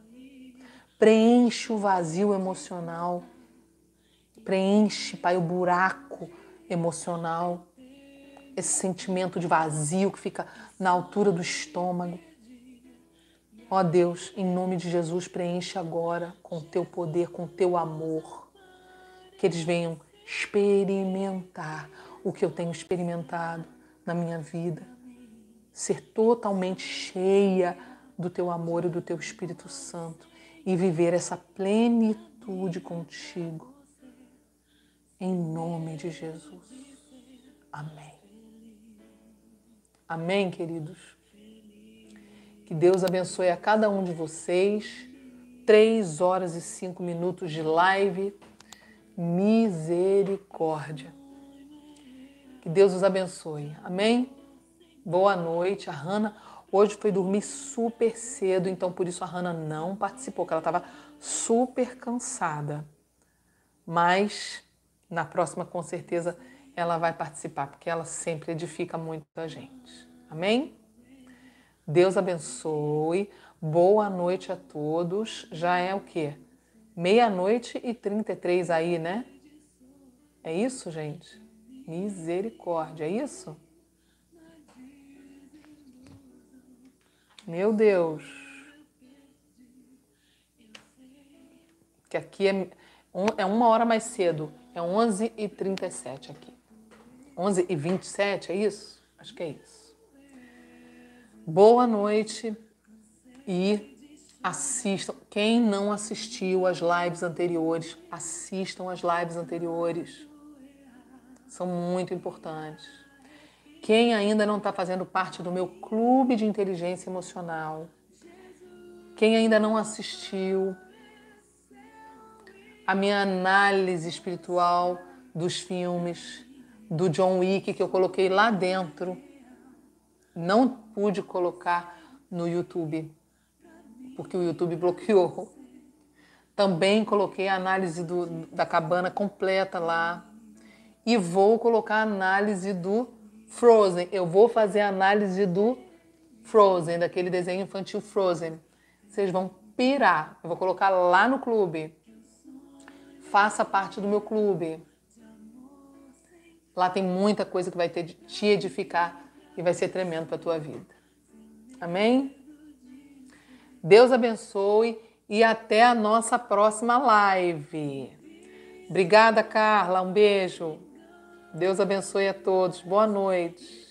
S1: preenche o vazio emocional, preenche, Pai, o buraco emocional, esse sentimento de vazio que fica na altura do estômago. Ó Deus, em nome de Jesus, preenche agora com o teu poder, com o teu amor, que eles venham experimentar o que eu tenho experimentado na minha vida, ser totalmente cheia do teu amor e do teu Espírito Santo e viver essa plenitude contigo. Em nome de Jesus. Amém. Amém, queridos. Que Deus abençoe a cada um de vocês. Três horas e cinco minutos de live. Misericórdia. Que Deus os abençoe. Amém? Boa noite. A Hannah. Hoje foi dormir super cedo, então por isso a Hannah não participou, que ela estava super cansada. Mas na próxima, com certeza, ela vai participar, porque ela sempre edifica muito a gente. Amém? Deus abençoe. Boa noite a todos. Já é o quê? Meia-noite e 33 aí, né? É isso, gente? Misericórdia, é isso? Meu Deus. Que aqui é, é uma hora mais cedo. É 11h37 aqui. 11h27, é isso? Acho que é isso. Boa noite e assistam. Quem não assistiu às lives anteriores, assistam às lives anteriores. São muito importantes. Quem ainda não está fazendo parte do meu clube de inteligência emocional? Quem ainda não assistiu a minha análise espiritual dos filmes do John Wick que eu coloquei lá dentro, não pude colocar no YouTube, porque o YouTube bloqueou. Também coloquei a análise do, da cabana completa lá e vou colocar a análise do Frozen. Eu vou fazer análise do Frozen, daquele desenho infantil Frozen. Vocês vão pirar. Eu vou colocar lá no clube. Faça parte do meu clube. Lá tem muita coisa que vai ter, te edificar e vai ser tremendo para a tua vida. Amém? Deus abençoe e até a nossa próxima live. Obrigada, Carla. Um beijo. Deus abençoe a todos. Boa noite.